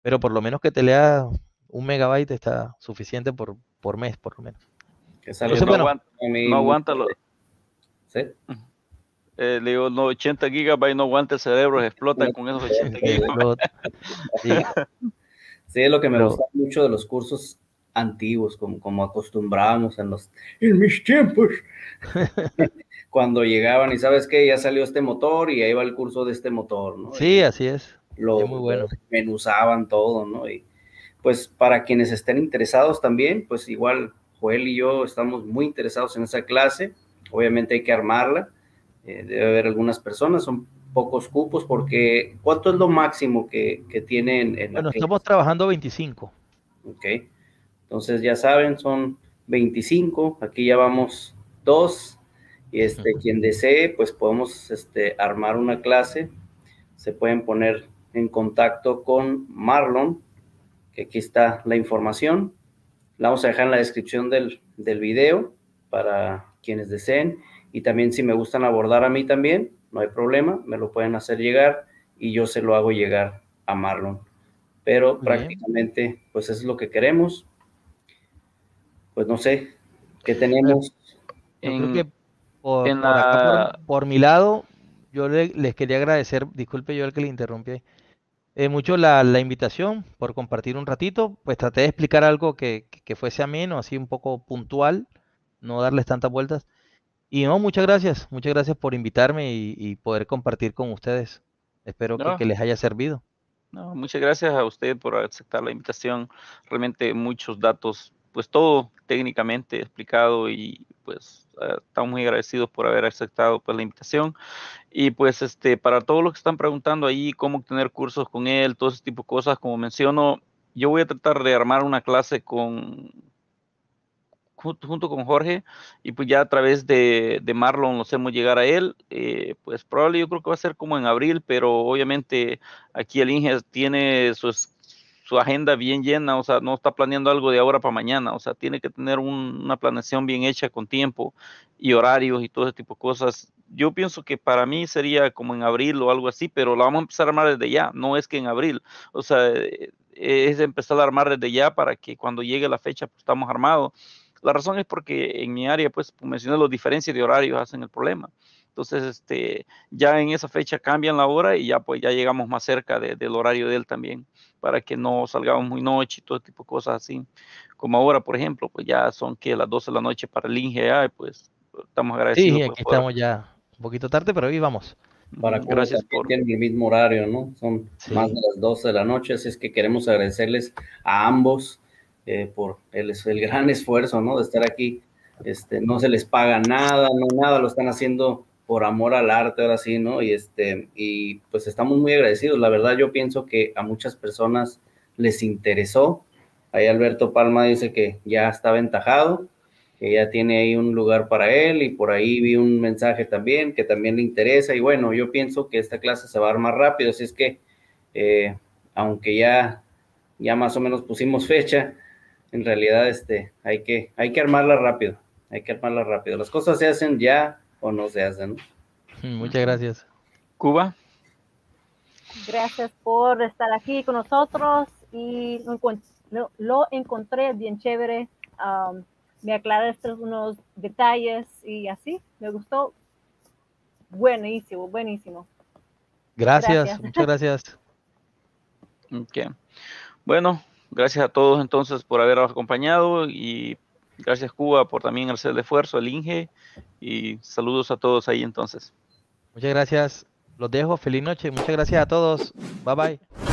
pero por lo menos que te lea un megabyte está suficiente por, mes, por lo menos. no, aguanta, no ¿Sí? Eh, le digo, no, 80 gigabytes no aguanta cerebro, explotan con esos 80 gigabytes. Sí. es lo que me gusta mucho de los cursos antiguos, como, como acostumbrábamos en los en mis tiempos. cuando llegaban y sabes que ya salió este motor y ahí va el curso de este motor, ¿no? Sí, así es. Lo muy bueno. menuzaban todo, ¿no? Y pues para quienes estén interesados también, pues igual Joel y yo estamos muy interesados en esa clase. Obviamente hay que armarla. Eh, debe haber algunas personas, son pocos cupos, porque ¿cuánto es lo máximo que, tienen? bueno, estamos trabajando 25. Ok, entonces ya saben, son 25, aquí ya vamos dos, y este, quien desee, pues podemos este, armar una clase. Se pueden poner en contacto con Marlon, que aquí está la información. La vamos a dejar en la descripción del, del video para quienes deseen. Y también si me gustan abordar a mí también, no hay problema, me lo pueden hacer llegar y yo se lo hago llegar a Marlon. Pero prácticamente, pues es lo que queremos. Pues no sé, ¿qué tenemos? En... Por, mi lado, yo les quería agradecer, disculpe yo el que le interrumpí eh, mucho la, invitación por compartir un ratito, pues traté de explicar algo que, fuese ameno, así un poco puntual, no darles tantas vueltas. Y no, muchas gracias, muchas gracias por invitarme y, poder compartir con ustedes. Espero que, les haya servido. muchas gracias a usted por aceptar la invitación. Realmente muchos datos, pues todo técnicamente explicado y pues eh, estamos muy agradecidos por haber aceptado pues, la invitación. Y pues este, para todos los que están preguntando ahí cómo obtener cursos con él, todo ese tipo de cosas, como menciono, yo voy a tratar de armar una clase con junto, con Jorge y pues ya a través de, de Marlon nos hemos llegar a él, eh, pues probablemente yo creo que va a ser como en abril, pero obviamente aquí el Inge tiene sus su agenda bien llena, o sea, no está planeando algo de ahora para mañana, o sea, tiene que tener una planeación bien hecha con tiempo y horarios y todo ese tipo de cosas. Yo pienso que para mí sería como en abril o algo así, pero la vamos a empezar a armar desde ya, no es que en abril, o sea, eh, es empezar a armar desde ya para que cuando llegue la fecha pues, estamos armados. La razón es porque en mi área, pues, mencioné, las diferencias de horarios hacen el problema. Entonces, este, ya en esa fecha cambian la hora y ya, pues, ya llegamos más cerca del horario de él también para que no salgamos muy noche y todo tipo de cosas así. Como ahora, por ejemplo, pues ya son que las 12 de la noche para el INGEA pues estamos agradecidos. Sí, pues, aquí estamos ya un poquito tarde, pero ahí vamos. Para Gracias por... tienen el mismo horario, ¿no? Son más de las 12 de la noche, así es que queremos agradecerles a ambos eh, por el, gran esfuerzo, ¿no? De estar aquí. Este, no se les paga nada, no nada, lo están haciendo por amor al arte, ahora sí, ¿no? Y, este, y pues estamos muy agradecidos. La verdad, yo pienso que a muchas personas les interesó. Ahí Alberto Palma dice que ya está aventajado, que ya tiene ahí un lugar para él y por ahí vi un mensaje también que también le interesa. Y bueno, yo pienso que esta clase se va a armar rápido, así es que, eh, aunque ya, ya más o menos pusimos fecha, en realidad este, hay, que, hay que armarla rápido, hay que armarla rápido. Las cosas se hacen ya o no se mm, hacen. Muchas gracias. Cuba. Gracias por estar aquí con nosotros y lo, encontré bien chévere. Um, me aclaraste unos detalles y así, me gustó. Buenísimo, buenísimo. Gracias, muchas gracias. Bueno, gracias a todos entonces por haber acompañado y Gracias Cuba por también hacer el esfuerzo, el Inge, y saludos a todos ahí entonces. Muchas gracias, los dejo, feliz noche, muchas gracias a todos, bye bye.